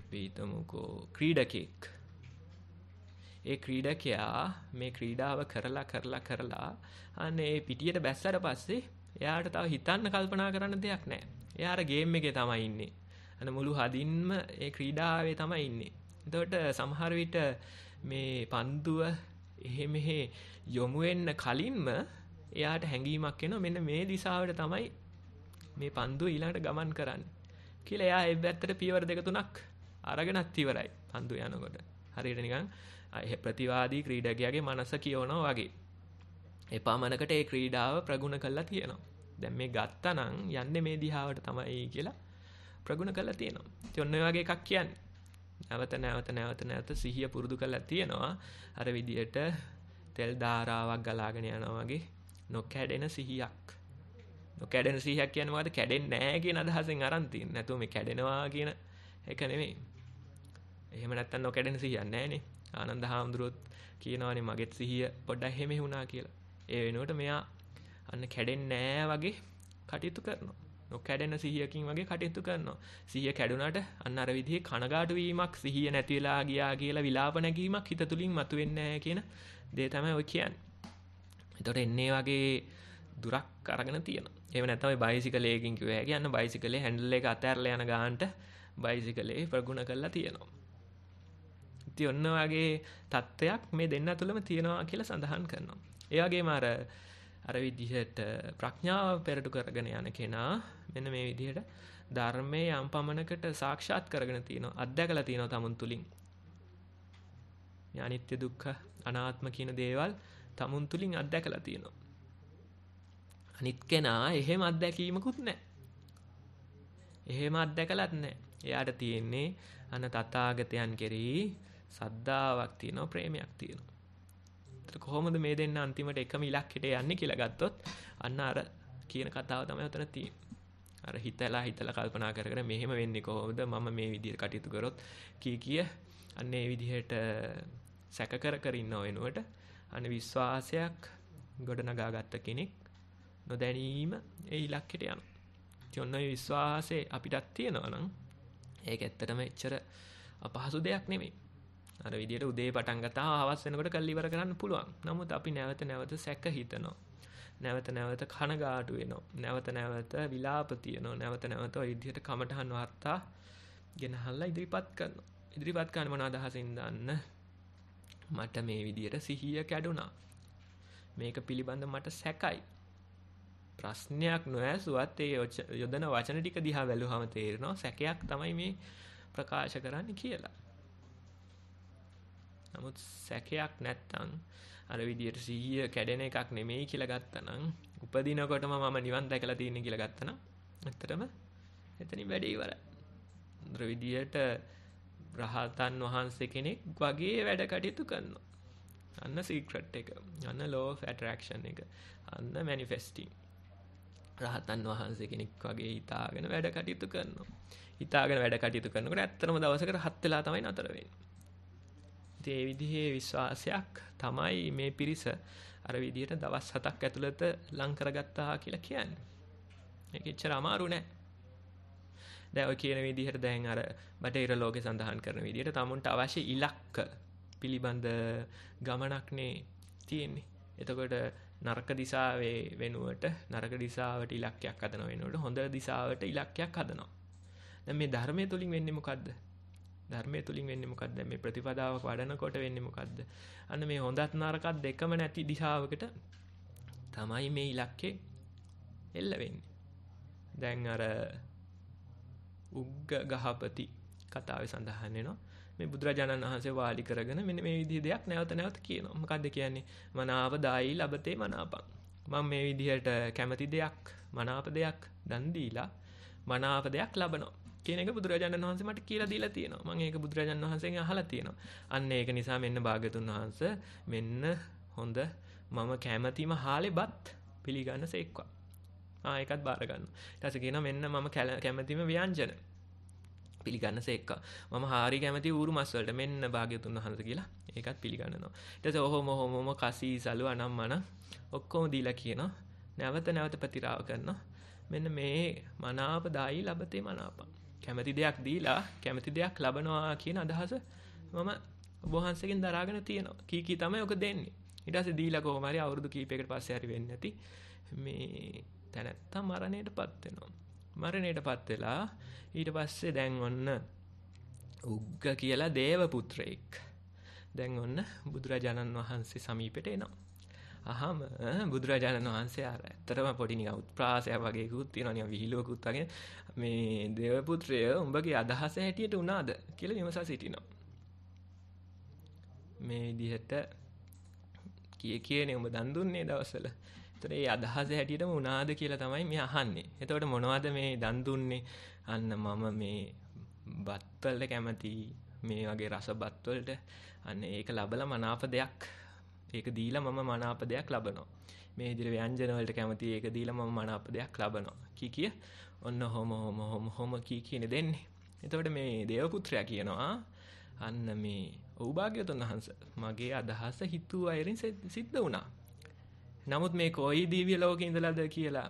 අපි ඉතමුකෝ ක්‍රීඩකෙක් ඒ ක්‍රීඩකයා මේ ක්‍රීඩාව කරලා කරලා කරලා අන්න ඒ පිටියට බැස්සට පස්සේ එයාට තව හිතන්න කල්පනා කරන්න දෙයක් නෑ එයාර ගේම් එකේ තමයි ඉන්නේ අන මුළු හදින්ම ඒ ක්‍රීඩාවේ තමයි ඉන්නේ එතකොට සමහරවිට මේ පන්දුව එහෙ මෙහෙ යොමු වෙන්න කලින්ම එයාට හැඟීමක් එනවා මෙන්න මේ දිශාවට තමයි මේ පන්දුව ඊළඟට ගමන් කරන්නේ කියලා එයා ඒ පැත්තට පියවර දෙක තුනක් අරගෙනත් ඉවරයි පන්දුව යනකොට හරියට නිකන් ප්‍රතිවාදී ක්‍රීඩකයාගේ මනස කියවනවා වගේ එපාමණකට ඒ ක්‍රීඩාව ප්‍රගුණ කළා තියෙනවා දැන් මේ ගත්තනම් යන්නේ මේ දිහාවට තමයි කියලා ප්‍රගුණ කළා තියෙනවා ඉතින් ඔන්න ඔය වගේ එකක් කියන්නේ නැවත නැවත නැවත නැවත සිහිය පුරුදු කරලා තියෙනවා අර විදියට තෙල් ධාරාවක් ගලාගෙන යනවා වගේ නොකැඩෙන සිහියක් නොකැඩෙන සිහියක් කියන්නේ මොකද කැඩෙන්නේ නැහැ කියන අදහසෙන් අරන් තියෙන නැතු මේ කැඩෙනවා කියන එක නෙමෙයි එහෙම නැත්තම් නොකැඩෙන සිහියක් නැහැනේ ආනන්ද හාමුදුරුවොත් කියනවානේ මගෙත් සිහිය පොඩ්ඩක් හැමෙහි වුණා කියලා ඒ වෙනුවට මෙයා අන්න කැඩෙන්නේ නැහැ වගේ කටයුතු කරනවා නොකැඩෙන සිහියකින් වගේ කටයුතු කරනවා. සිහිය කැඩුනට අන්න අර විදිහේ කනගාටු වීමක් සිහිය නැති වෙලා ගියා කියලා විලාප නැගීමක් හිත තුලින් මතුවෙන්නේ නැහැ කියන දේ තමයි ඔය කියන්නේ. එතකොට එන්නේ වගේ දුරක් අරගෙන තියෙනවා. එහෙම නැත්නම් ඔය බයිසිකලයකින් කිව්ව හැකි අන්න බයිසිකලේ හැන්ඩල් එක අතහැරලා යන ගානට බයිසිකලේ ප්‍රගුණ කරලා තියෙනවා. ඉතින් ඔන්න වගේ தත්වයක් මේ දෙන්න තුළම තියෙනවා කියලා සඳහන් කරනවා. ඒ වගේම අර අර විදිහට ප්‍රඥාව පෙරටු කරගෙන යන කෙනා මෙන්න මේ විදිහට ධර්මයේ යම් පමණකට සාක්ෂාත් කරගෙන තියෙනවා අත්දැකලා තියෙනවා තමුන් තුලින් මේ අනිත්‍ය දුක්ඛ අනාත්ම කියන දේවල් තමුන් තුලින් අත්දැකලා තියෙනවා අනිත් කෙනා එහෙම අත්දැකීමකුත් නැහැ එහෙම අත්දැකලත් නැහැ එයාට තියෙන්නේ අන තථාගතයන් කෙරෙහි සද්ධාාවක් තියෙනවා ප්‍රේමයක් තියෙනවා එතකොට කොහොමද මේ දෙන්න අන්තිමට එකම ඉලක්කයට යන්නේ කියලා ගත්තොත් අන්න අර කියන කතාව තමයි උතන තියෙන්නේ. අර හිතලා හිතලා කල්පනා කර කර මෙහෙම වෙන්නේ කොහොමද මම මේ විදිහට කටයුතු කරොත් කී කිය අන්න ඒ විදිහට සැක කර කර ඉන්න වෙනුවට අන්න විශ්වාසයක් ගොඩනගා ගත්ත කෙනෙක් නොදැනීම ඒ ඉලක්කයට යනවා. ඔන්න ඔය විශ්වාසය අපිටත් තියෙනවා නම් ඒක ඇත්තටම එච්චර අපහසු දෙයක් නෙමෙයි. අර විදියට උදේ පටන් ගත්තා හවස වෙනකොට කල් ඉවර කරන්න පුළුවන්. නමුත් අපි නැවත නැවත සැක හිතනවා. නැවත නැවත කනගාටු වෙනවා. නැවත නැවත විලාප තියනවා. නැවත නැවත ওই විදියට කමටහන් වර්තා ගෙනහල්ලා ඉදිරිපත් කරනවා. ඉදිරිපත් කරන මොන අදහසින් දන්න මට මේ විදියට සිහිය කැඩුනා. මේක පිළිබඳ මට සැකයි. ප්‍රශ්නයක් නොඇසුවත් ඒ යොදන වචන ටික දිහා බැලුවම තේරෙනවා සැකයක් තමයි මේ ප්‍රකාශ කරන්න කියලා. නමුත් සැකයක් නැත්තම් අර විදියට සිහිය කැඩෙන එකක් නෙමෙයි කියලා ගත්තනම් උපදිනකොටම මම නිවන් දැකලා තියෙන්නේ කියලා ගත්තනම් ඇත්තටම එතනින් වැඩේ ඉවරයි. අර විදියට රහතන් වහන්සේ කෙනෙක් වගේ වැඩ කටයුතු කරනවා. අන්න සීක්‍රට් එක. අන්න ලෝ ඔෆ් ඇට්‍රැක්ෂන් එක. අන්න මැනිෆෙස්ටිං. රහතන් වහන්සේ කෙනෙක් වගේ හිතාගෙන වැඩ කටයුතු කරනවා. හිතාගෙන වැඩ කටයුතු කරනකොට ඇත්තම දවසක රහත් වෙලා තමයි නතර වෙන්නේ. ඒ විදිහේ විශ්වාසයක් තමයි මේ පිරිස අර විදිහට දවස් 7ක් ඇතුළත ලං කරගත්තා කියලා කියන්නේ. ඒක එච්චර අමාරු නෑ. දැන් ඔය කියන විදිහට දැන් අර බටහිර ලෝකේ සඳහන් කරන විදිහට තමුන්ට අවශ්‍ය ඉලක්ක පිළිබඳ ගමනක්නේ තියෙන්නේ. එතකොට නරක දිසාවේ වෙනුවට නරක දිසාවට ඉලක්කයක් හදන වෙනුවට හොඳ දිසාවට ඉලක්කයක් හදනවා. දැන් මේ ධර්මයේ තුලින් වෙන්නේ මොකද්ද? ධර්මය තුළින් වෙන්නේ මොකක්ද මේ ප්‍රතිපදාවක් වඩනකොට වෙන්නේ මොකක්ද අන්න මේ හොඳත් නරකත් දෙකම නැති දිශාවකට තමයි මේ ඉලක්කේ එල්ල වෙන්නේ දැන් අර උග්ග ගහපති කතාවේ සඳහන් වෙනවා මේ බුදුරජාණන් වහන්සේ වාලි කරගෙන මෙන්න මේ විදිහ දෙයක් නැවත නැවත කියනවා මොකක්ද කියන්නේ මනාව දායි ලබතේ මනාපං මම මේ විදිහට කැමති දෙයක් මනාප දෙයක් දන් දීලා මනාප දෙයක් ලබනවා කියන එක බුදුරජාණන් වහන්සේ මට කියලා දීලා තියෙනවා. මම ඒක බුදුරජාණන් වහන්සේගෙන් අහලා තියෙනවා. අන්න ඒක නිසා මෙන්න භාග්‍යතුන් වහන්සේ මෙන්න හොඳ මම කැමැතිම හාලේ බත් පිළිගන්න සේක්වා. ආ ඒකත් බාර ගන්න. ඊට පස්සේ කියනවා මෙන්න මම කැමැතිම ව්‍යංජන පිළිගන්න සේක්වා. මම හාරි කැමැති ඌරු මස් වලට මෙන්න භාග්‍යතුන් වහන්සේ කියලා ඒකත් පිළිගන්නවා. ඊට පස්සේ ඔහොම ඔහොමම කසී සලු අනම් මන ඔක්කොම දීලා කියනවා. නැවත නැවත ප්‍රතිරාව කරනවා. මෙන්න මේ මනාපදායි ලබතේ මනාපම්. කැමති දෙයක් දීලා කැමති දෙයක් ලබනවා කියන අදහස මම ඔබහන්සකින් දරාගෙන තියෙනවා කීකී තමයි ඔක දෙන්නේ ඉටස දීලා කෝමරි අවුරුදු කීපයකට පස්සේ හරි වෙන්න ඇති මේ තැනැත්තා මරණයට පත්වෙනවා මරණයට පත්වෙලා ඊට පස්සේ දැන් ඔන්න උග්ග කියලා දේව පුත්‍රයෙක් දැන් ඔන්න බුදුරජාණන් වහන්සේ සමීපට එනවා අහම බුදුරජාණන් වහන්සේ අර ඇත්තටම පොඩි නිකන් උත්ප්‍රාසයක් වගේකුත් තියෙනවා නිකන් විහිළුවකුත් වගේ මේ දේවපුත්‍රය උඹගේ අදහස හැටියට උනාද කියලා විමසා සිටිනවා මේ විදිහට කී කියන්නේ උඹ දන් දුන්නේ දවස්වල එතකොට ඒ අදහස හැටියටම උනාද කියලා තමයි මේ අහන්නේ එතකොට මොනවද මේ දන් දුන්නේ අන්න මම මේ බත් වලට කැමති මේ වගේ රස බත් වලට අන්න ඒක ලබලා මනාප දෙයක් ඒක දීලා මම මනාප දෙයක් ලබනවා. මේ ඉදිරි ව්‍යංජන වලට කැමති ඒක දීලා මම මනාප දෙයක් ලබනවා. කී කිය ඔන්න හොම හොම හොම හොම කී කියන දෙන්නේ. එතකොට මේ දේව පුත්‍රයා කියනවා අන්න මේ ඔව් භාග්‍යවතුන් වහන්සේ මගේ අදහස හිතුව අයරින් සිද්ධ වුණා. නමුත් මේ කොයි දිව්‍ය ලෝකේ ඉඳලාද කියලා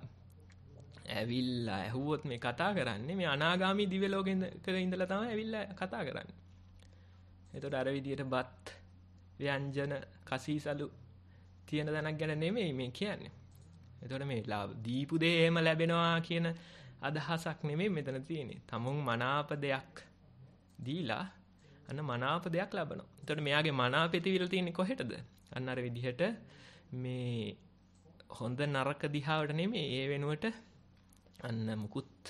ඇවිල්ලා ඇහුවොත් මේ කතා කරන්නේ මේ අනාගාමී දිව්‍ය ලෝකේ ඉඳලා තමයි ඇවිල්ලා කතා කරන්නේ. එතකොට අර විදියට බත් ව්‍යංජන කසීසලු තියෙන දැනක් ගැන නෙමෙයි මේ කියන්නේ. එතකොට මේ දීපු දේ එහෙම ලැබෙනවා කියන අදහසක් නෙමෙයි මෙතන තියෙන්නේ. තමුන් මනාප දෙයක් දීලා අන්න මනාප දෙයක් ලබනවා. එතකොට මෙයාගේ මනාපෙතිවිල තියෙන්නේ කොහෙටද? අන්න අර විදිහට මේ හොඳ නරක දිහාවට නෙමෙයි ඒ වෙනුවට අන්න මුකුත්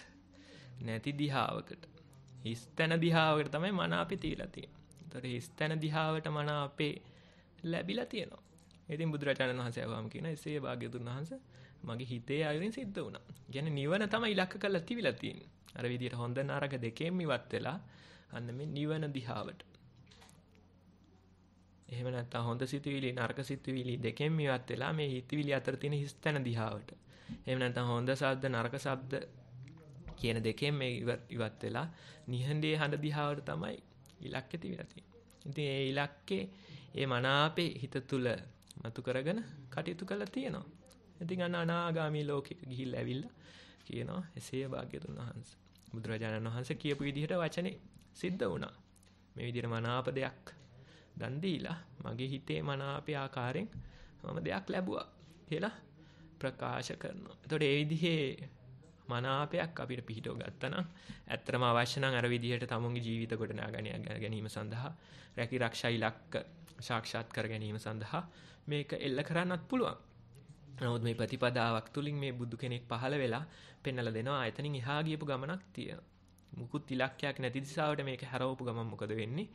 නැති දිහාවකට හිස්තැන දිහාවකට තමයි මනාපෙතිවිලා තියෙන්නේ. තොර ස්තැන දිහාවට මන අපේ ලැබිලා තියෙනවා ඉතින් බුදුරජාණන් වහන්සේ වහම කියන එසේ භාග්‍යතුන් වහන්ස මගේ හිතේ අයුරින් සිද්ධ වුණා. කියන්නේ නිවන තමයි ඉලක්ක කරලා තිබිලා තියෙන්නේ. අර විදියට හොඳ නරක දෙකෙන් ඉවත් වෙලා අන්න මේ නිවන දිහාවට. එහෙම නැත්නම් හොඳ සිතුවිලි නරක සිතුවිලි දෙකෙන් ඉවත් වෙලා මේ හිතවිලි අතර තියෙන හිස්තන දිහාවට. එහෙම නැත්නම් හොඳ ශබ්ද නරක ශබ්ද කියන දෙකෙන් මේ ඉවත් වෙලා නිහඬේ හඬ දිහාවට තමයි ඉලක්කෙ තිබිලා තියෙනවා. ඉතින් ඒ ඉලක්කේ ඒ මනාපේ හිත තුල මතු කරගෙන කටයුතු කරලා තියෙනවා. ඉතින් අන්න අනාගාමී ලෝකෙක ගිහිල්ලා ඇවිල්ලා කියනවා එසේ භාග්‍යතුන් වහන්සේ. බුදුරජාණන් වහන්සේ කියපු විදිහට වචනේ සිද්ධ වුණා. මේ විදිහට මනාප දෙයක් දන් දීලා මගේ හිතේ මනාපේ ආකාරයෙන් මම දෙයක් ලැබුවා කියලා ප්‍රකාශ කරනවා. එතකොට ඒ විදිහේ මනාපයක් අපිට පිහිටව ගත්තනම් ඇත්තටම අවශ්‍ය නම් අර විදිහට තමුන්ගේ ජීවිත ගොඩනගා ගැනීම සඳහා රැකී ආරක්ෂා ඉලක්ක සාක්ෂාත් කර ගැනීම සඳහා මේක එල්ල කරන්නත් පුළුවන්. නමුත් මේ ප්‍රතිපදාවක් තුලින් මේ බුදු කෙනෙක් පහළ වෙලා පෙන්වලා දෙනවා එතනින් එහා ගියපු ගමනක් තියෙනවා. මුකුත් ඉලක්කයක් නැති දිශාවට මේක හැරවපු ගමන් මොකද වෙන්නේ?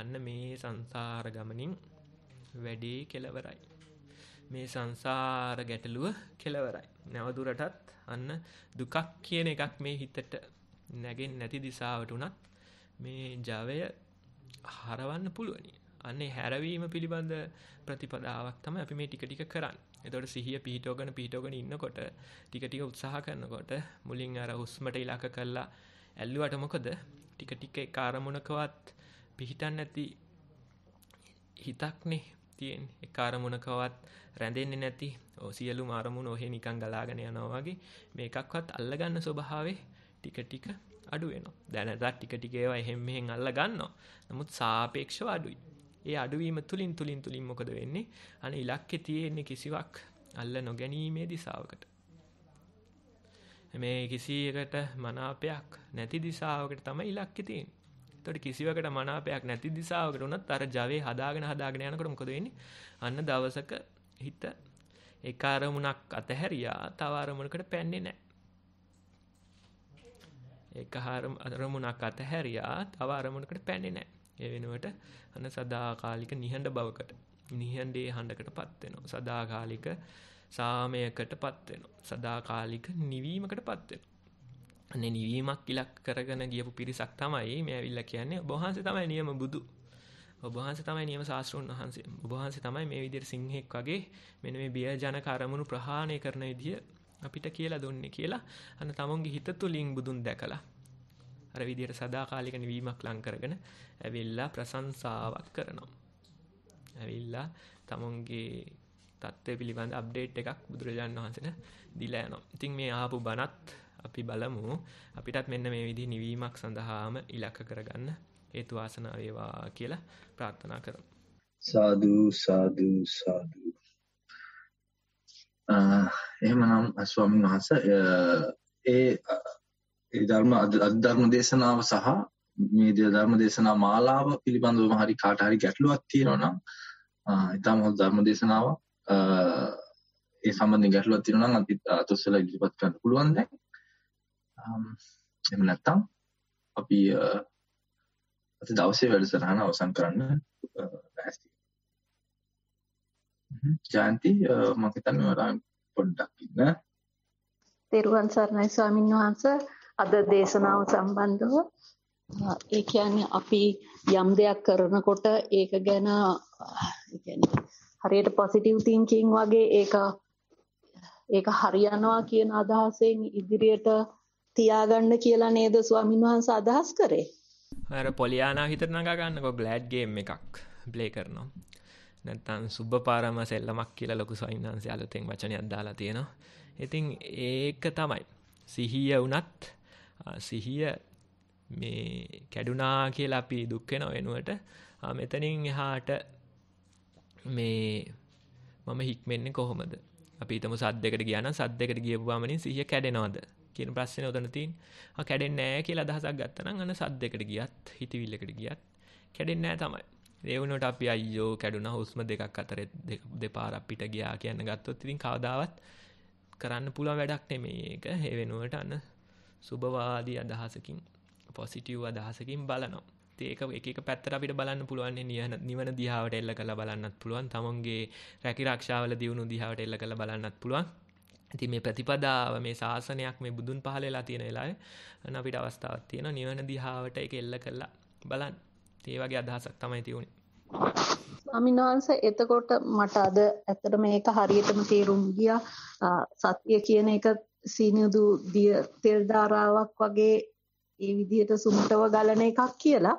අන්න මේ සංසාර ගමනින් වැඩේ කෙලවරයි. මේ සංසාර ගැටලුව කෙලවරයි. නැවදුරටත් අන්න දුකක් කියන එකක් මේ හිතට නැගෙන්නේ නැති දිශාවට උනත් මේ ජවය හරවන්න පුළුවනි. අන්නේ හැරවීම පිළිබඳ ප්‍රතිපදාවක් තමයි අපි මේ ටික ටික කරන්නේ. එතකොට සිහිය පිහිටවගෙන පිහිටවගෙන ඉන්නකොට ටික ටික උත්සාහ කරනකොට මුලින් අර හුස්මට ඉලක්ක කරලා ඇල්ලුවට මොකද ටික ටික ඒක අරමුණකවත් පිහිටන්නේ නැති හිතක්නේ තියෙන් එක අරමුණකවත් රැඳෙන්නේ නැති සියලු අරමුණ ඔහෙ නිකං ගලාගෙන යනවාගේ මේකක්වත් අල්ලගන්න ස්වභාවේ ටික ටික අඩුවෙනවා දැනතත් ටික ටිකේවා එහෙම මෙහෙන් අල්ල ගන්නවා නමුත් සාපේක්ෂව අඩුයි ඒ අඩුවීම තුලින් තුලින් තුලින් මොකද වෙන්නේ අන ඉලක්කේ තියෙන්නේ කිසිවක් අල්ල නොගැනීමේ දිසාවකට මේ කිසියකට මනාපයක් නැති දිසාවකට තමයි ඉලක්කේ තියෙන්නේ එතකොට කිසිවකට මනාපයක් නැති දිශාවකට වුණත් අර Java හදාගෙන හදාගෙන යනකොට මොකද වෙන්නේ? අන්න දවසක හිත එක අරමුණක් අතහැරියා තව අරමුණකට පැන්නේ නැහැ. එක අරමුණක් අතහැරියා තව අරමුණකට පැන්නේ නැහැ. ඒ වෙනුවට අන්න සදාකාලික නිහඬ බවකට නිහඬේ හඬකටපත් වෙනවා. සදාකාලික සාමයකටපත් වෙනවා. සදාකාලික නිවීමකටපත් වෙනවා. අනේ නිවීමක් ඉලක්ක කරගෙන ගියපු පිරිසක් තමයි මේ ඇවිල්ලා කියන්නේ ඔබ වහන්සේ තමයි නියම බුදු ඔබ වහන්සේ තමයි නියම ශාස්ත්‍රඥ වහන්සේ ඔබ වහන්සේ තමයි මේ විදිහට සිංහෙක් වගේ මෙන්න මේ බිය ජනක අරමුණු ප්‍රහාණය කරන විදිය අපිට කියලා දුන්නේ කියලා අන්න තමුන්ගේ හිත තුලින් බුදුන් දැකලා අර විදියට සදාකාලික නිවීමක් ලං කරගෙන ඇවිල්ලා ප්‍රශංසාවක් කරනවා. ඇවිල්ලා තමුන්ගේ தත්ත්වය පිළිබඳ අප්ඩේට් එකක් බුදුරජාන් වහන්සේට දීලා යනවා. ඉතින් මේ ආපු බණත් අපි බලමු අපිටත් මෙන්න මේ විදිහ නිවීමක් සඳහාම ඉලක්ක කරගන්න හේතු වාසනා වේවා කියලා ප්‍රාර්ථනා කරමු. සාදු සාදු සාදු. එහෙමනම් ස්වාමීන් වහන්සේ ඒ ධර්ම අධර්ම දේශනාව සහ මේ ධර්ම දේශනා මාලාව පිළිබඳවම හරි කාට හරි ගැටලුවක් තියෙනවා නම් ඊටම හොඳ ධර්ම දේශනාවක් ඒ සම්බන්ධයෙන් ගැටලුවක් තියෙනවා නම් අපි අතොස්සලා ඉදිරිපත් කරන්න පුළුවන් දැන් එම නැත්තම් අපි අත දවසේ වැඩසටහන අවසන් කරන්න ලැහැස්ති ජයන්ති මම හිතන්නේ ඔයාලා පොඩ්ඩක් ඉන්න තෙරුවන් සරණයි ස්වාමීන් වහන්ස අද දේශනාව සම්බන්ධව ඒ කියන්නේ අපි යම් දෙයක් කරනකොට ඒක ගැන හරියට පොසිටිව් තින්කින් වගේ ඒක ඒක හරියනවා කියන අදහසෙන් ඉදිරියට තියාගන්න කියලා නේද ස්වාමීන් වහන්ස අදහස් කරේ හර පොලියානා හිතර නගා ගන්නකො ග්ලෑඩ් ගේම් එකක් ප්ලේ කරනවා නැත්තම් සුබ පාරම සෙල්ලමක් කියලා ලොකු ස්වාමීන් වහන්සේ අලුතෙන් වචනයක් දාලා තියෙනවා ඉතින් ඒක තමයි සිහිය වුණත් සිහිය මේ කැඩුනා කියලා අපි දුක්කෙන වෙනුවට මෙතනින් එහාට මේ මම හික්මෙන්නේ කොහොමද අපි තම සද්දකට කියන සද්දකට ගියපුවාමනින් සිහිය කැඩෙනවද කියන ප්‍රශ්නේ උතන තියෙන්නේ. ආ කැඩෙන්නේ නැහැ කියලා අදහසක් ගත්තනම් අන්න සද්දයකට ගියත් හිතවිල්ලකට ගියත් කැඩෙන්නේ නැහැ තමයි. ඒ වුණොට අපි අයියෝ කැඩුනා හුස්ම දෙකක් අතරේ දෙපාරක් පිට ගියා කියන ගත්තොත් ඉතින් කවදාවත් කරන්න පුළුවන් වැඩක් නෙමෙයි ඒක. ඒ වෙනුවට අන්න සුබවාදී අදහසකින් පොසිටිව් අදහසකින් බලනවා. ඒක එක පැත්තර අපිට බලන්න පුළුවන් නියන නිවන දිහාවට එල්ල කළ බලන්නත් පුළුවන් තමන්ගේ රැකි රක්ෂාවල දියුණු දිහාවට එල්ල කළ බලන්නත් පුළුවන් ඇති මේ ප්‍රතිපදාව මේ ශාසනයක් මේ බුදුන් පහලලා තියෙන වෙලාවේ අන්න අපිට අවස්ථාවක් තියෙනවා නිවන දිහාවට ඒක එල්ල කරලා බලන්න. ඒ වගේ අදහසක් තමයි තියුනේ. ස්වාමිනාංශ එතකොට මට අද ඇත්තට මේක හරියටම තේරුම් ගියා. සත්‍ය කියන එක සීනියදු දිය තෙල් ධාරාවක් වගේ ඒ විදිහට සුමටව ගලන එකක් කියලා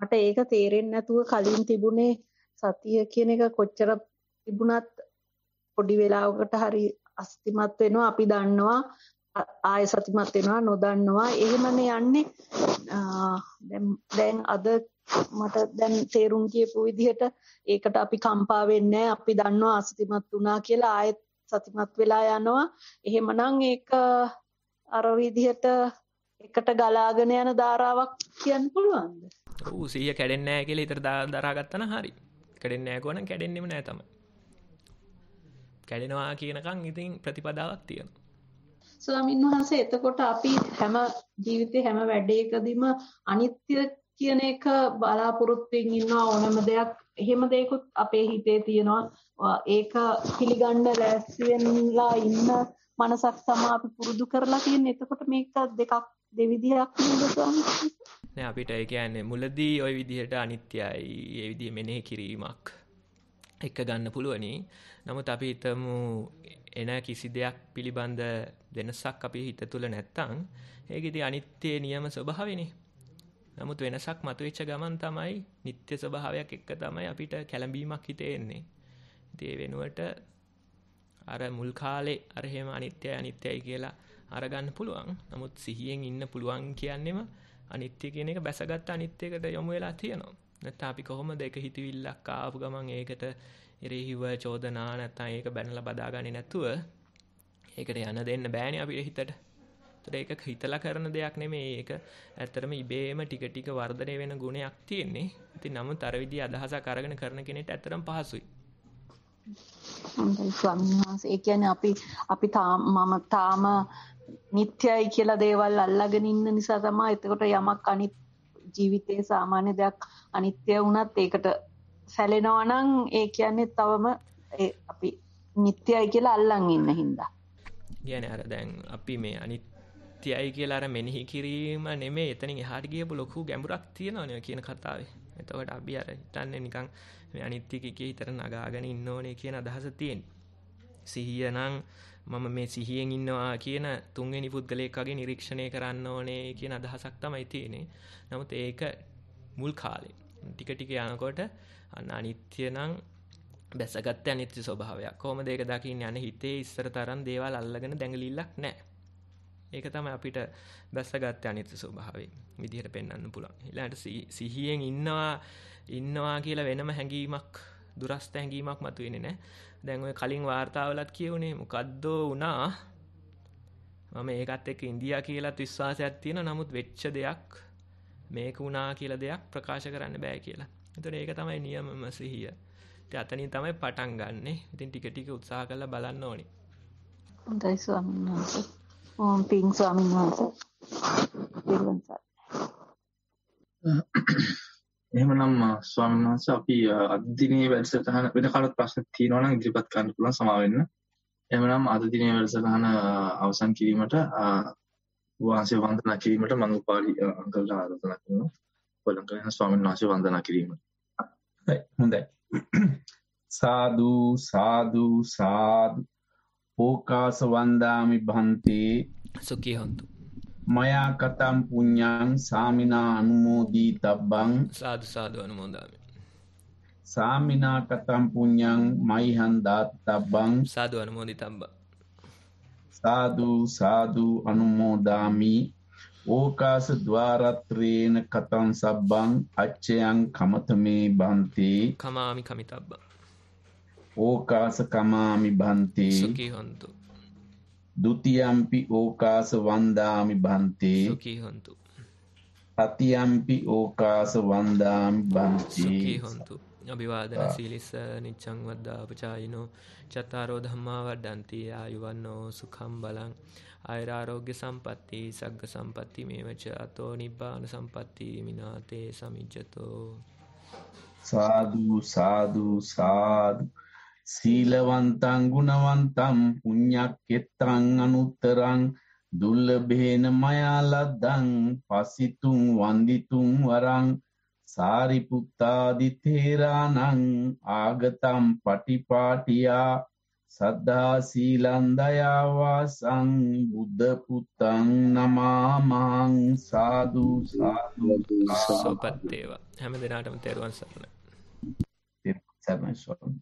මට ඒක තේරෙන්නේ නැතුව කලින් තිබුණේ සතිය කියන එක කොච්චර තිබුණත් පොඩි වෙලාවකට හරි අස්තිමත් වෙනවා අපි දන්නවා ආය සතිමත් වෙනවා නොදන්නවා එහෙමනේ යන්නේ දැන් දැන් අද මට දැන් තේරුම් කියපු විදිහට ඒකට අපි කම්පා වෙන්නේ අපි දන්නවා අසතිමත් වුණා කියලා ආයෙත් සතිමත් වෙලා යනවා එහෙමනම් ඒක අර විදිහට එකට ගලාගෙන යන ධාරාවක් කියන්න පුළුවන්ද ඌ සීය කැඩෙන්නේ නැහැ කියලා ඊතර දරාගත්තා නම් හරි කැඩෙන්නේ නැහැ කොහොනම් කැඩෙන්නෙම නැහැ තමයි කැඩෙනවා කියනකම් ඉතින් ප්‍රතිපදාවක් තියෙනවා. ස්වාමින් වහන්සේ එතකොට අපි හැම ජීවිතේ හැම වැඩේකදීම අනිත්‍ය කියන එක බලාපොරොත්තුෙන් ඉන්න ඕනම දෙයක් එහෙම දෙයක්ත් අපේ හිතේ තියෙනවා ඒක පිළිගන්න ලෑස්ති වෙන්නලා ඉන්න මනසක් තමයි අපි පුරුදු කරලා තියෙන්නේ එතකොට මේක දෙකක් දෙවිදියක් නේද ස්වාමීන් වහන්සේ නෑ අපිට ඒ කියන්නේ මුලදී ওই විදිහට අනිත්‍යයි ඒ විදිහ මෙනෙහි කිරීමක් එක ගන්න පුළුවනි නමුත් අපි හිතමු එන කිසි දෙයක් පිළිබඳ වෙනසක් අපි හිත තුළ නැත්තං ඒකෙදි අනිත්‍යයේ නියම ස්වභාවනි නමුත් වෙනසක් මතුවෙච්ච ගමන් තමයි නිත්‍ය ස්වභාවයක් එක්ක තමයි අපිට කැළඹීමක් හිතේ එන්නේ ඉතින් ඒ වෙනුවට අර මුල් කාලේ අර හේම අනිත්‍යයි අනිත්‍යයි කියලා අරගන්න පුළුවන් නමුත් සිහියෙන් ඉන්න පුළුවන් කියන්නේම අනිත්‍ය කියන එක බැසගත් අනිත්‍යයකට යොමු වෙලා තියෙනවා නැත්නම් අපි කොහොමද ඒක හිතවිල්ලක් ආපු ගමන් ඒකට ඉරෙහිව චෝදනා නැත්නම් ඒක බැනලා බදාගන්නේ නැතුව ඒකට යන දෙන්න බෑනේ අපිට හිතට. ඒතර ඒක හිතලා කරන දෙයක් නෙමෙයි. ඒක ඇත්තටම ඉබේම ටික ටික වර්ධනය වෙන ගුණයක් තියෙන්නේ. ඉතින් නමුත් අර විදිහ අදහසක් අරගෙන කරන කෙනෙක්ට ඇත්තටම පහසුයි. හොඳයි ස්වාමීන් වහන්සේ. ඒ කියන්නේ අපි අපි තාම මම තාම නිත්‍යයි කියලා දේවල් අල්ලාගෙන ඉන්න නිසා තමයි එතකොට යමක් අනිත් ජීවිතයේ සාමාන්‍ය දෙයක් අනිත්‍ය වුණත් ඒකට සැලෙනවා නම් ඒ කියන්නේ තවම අපි නිත්‍යයි කියලා අල්ලන් ඉන්න හින්දා. කියන්නේ අර දැන් අපි මේ අනිත්‍යයි කියලා අර මෙනෙහි කිරීම නෙමෙයි එතනින් එහාට ගියපු ලොකු ගැඹුරක් තියෙනවනේ කියන කතාවේ. එතකොට අපි අර හිතන්නේ නිකන් මේ අනිත්‍ය කිකේ හිතර නගාගෙන ඉන්න ඕනේ කියන අදහස තියෙන. සිහිය නම් මම මේ සිහියෙන් ඉන්නවා කියන තුන්වෙනි පුද්ගලයෙක්ගේ නිරීක්ෂණය කරන්න ඕනේ කියන අදහසක් තමයි තියෙන්නේ. නමුත් ඒක මුල් කාලේ ටික ටික යනකොට අන්න අනිත්‍ය නම් බැසගත්ත අනිත්‍ය ස්වභාවයක්. කොහොමද ඒක දකින්න යන හිතේ ඉස්සර තරම් දේවල් අල්ලගෙන දැඟලිල්ලක් නැහැ. ඒක තමයි අපිට බැසගත්ත අනිත්‍ය ස්වභාවය විදිහට පෙන්වන්න පුළුවන්. ඊළඟට සිහියෙන් ඉන්නවා ඉන්නවා කියලා වෙනම හැඟීමක් දුරස්ත හැඟීමක් මතුවෙන නෑ දැන් ඔය කලින් වාර්තාවලත් කියවුනේ මොකද්දෝ වුණා මම ඒකත් එක්ක ඉන්දියා කියලත් විශ්වාසයක් තියෙන නමුත් වෙච්ච දෙයක් මේක වුණා කියලා දෙයක් ප්‍රකාශ කරන්න බෑ කියලා. එතකොට ඒක තමයි නියමම සිහිය. ඉතින් අතනින් තමයි පටන් ගන්නෙ. ඉතින් ටික ටික උත්සාහ කරලා බලන්න ඕනේ. හොඳයි ස්වාමීන් වහන්සේ. ඕම් පිං ස්වාමීන් වහන්සේ. එහෙමනම් ස්වාමීන් වහන්සේ අපි අද දිනේ වැඩසටහන වෙන කාටවත් ප්‍රශ්න තියෙනවා නම් ඉදිරිපත් කරන්න පුළුවන් සමා වෙන්න. එහෙමනම් අද දිනේ වැඩසටහන අවසන් කිරීමට වහන්සේ වන්දනා කිරීමට මම උපාලි අංකල්ට ආරාධනා කරනවා. පොළොංගලන ස්වාමීන් වහන්සේ වන්දනා කිරීම. හරි හොඳයි. සාදු සාදු සාදු ඕකාස වන්දාමි භන්ති සුඛී හොන්තු මයා කතම් පුඤ්ඤං සාමිනා අනුමෝදී තබ්බං සාදු සාදු අනුමෝදාමි සාමිනා කතම් පුඤ්ඤං මයිහං දාත්තබ්බං සාදු අනුමෝදි තබ්බ සාදු සාදු අනුමෝදාමි ඕකාස ద్వාරත්‍රේන කතං සබ්බං අච්චයන් කමතමේ බන්ති කමාමි කමිතබ්බ ඕකාස කමාමි බන්ති සුඛී හොන්තු දුතියම්පි ඕකාස වන්දාමි බන්තේ සුඛී හොන්තු තතියම්පි ඕකාස වන්දාමි බන්තේ සුඛී හොන්තු අභිවාදන සීලිස නිච්ඡං වද්දාපචායිනෝ චත්තාරෝ ධම්මා වඩ්ඩಂತಿ ආයුවන්නෝ සුඛම් බලං ආයරාෝග්‍ය සම්පatti සග්ග සම්පatti මේවච අතෝ නිබ්බාන සම්පatti මිනාතේ සමිජ්ජතෝ සාදු සාදු සාදු සීලවන්තං ගුණවන්තං පුඤ්ඤක්කෙත්තං අනුත්තරං දුල්ලභේන මයාලද්දං පසිතුං වන්දිතුං වරං සාරිපුත්තාදි තේරානං ආගතම් පටිපාටියා සද්ධා සීලං දයාවාසං බුද්ධ පුත්තං නමාමං සාදු සාදු සෝපත් වේවා හැම දිනාටම තෙරුවන් සරණයි තෙරුවන් සරණයි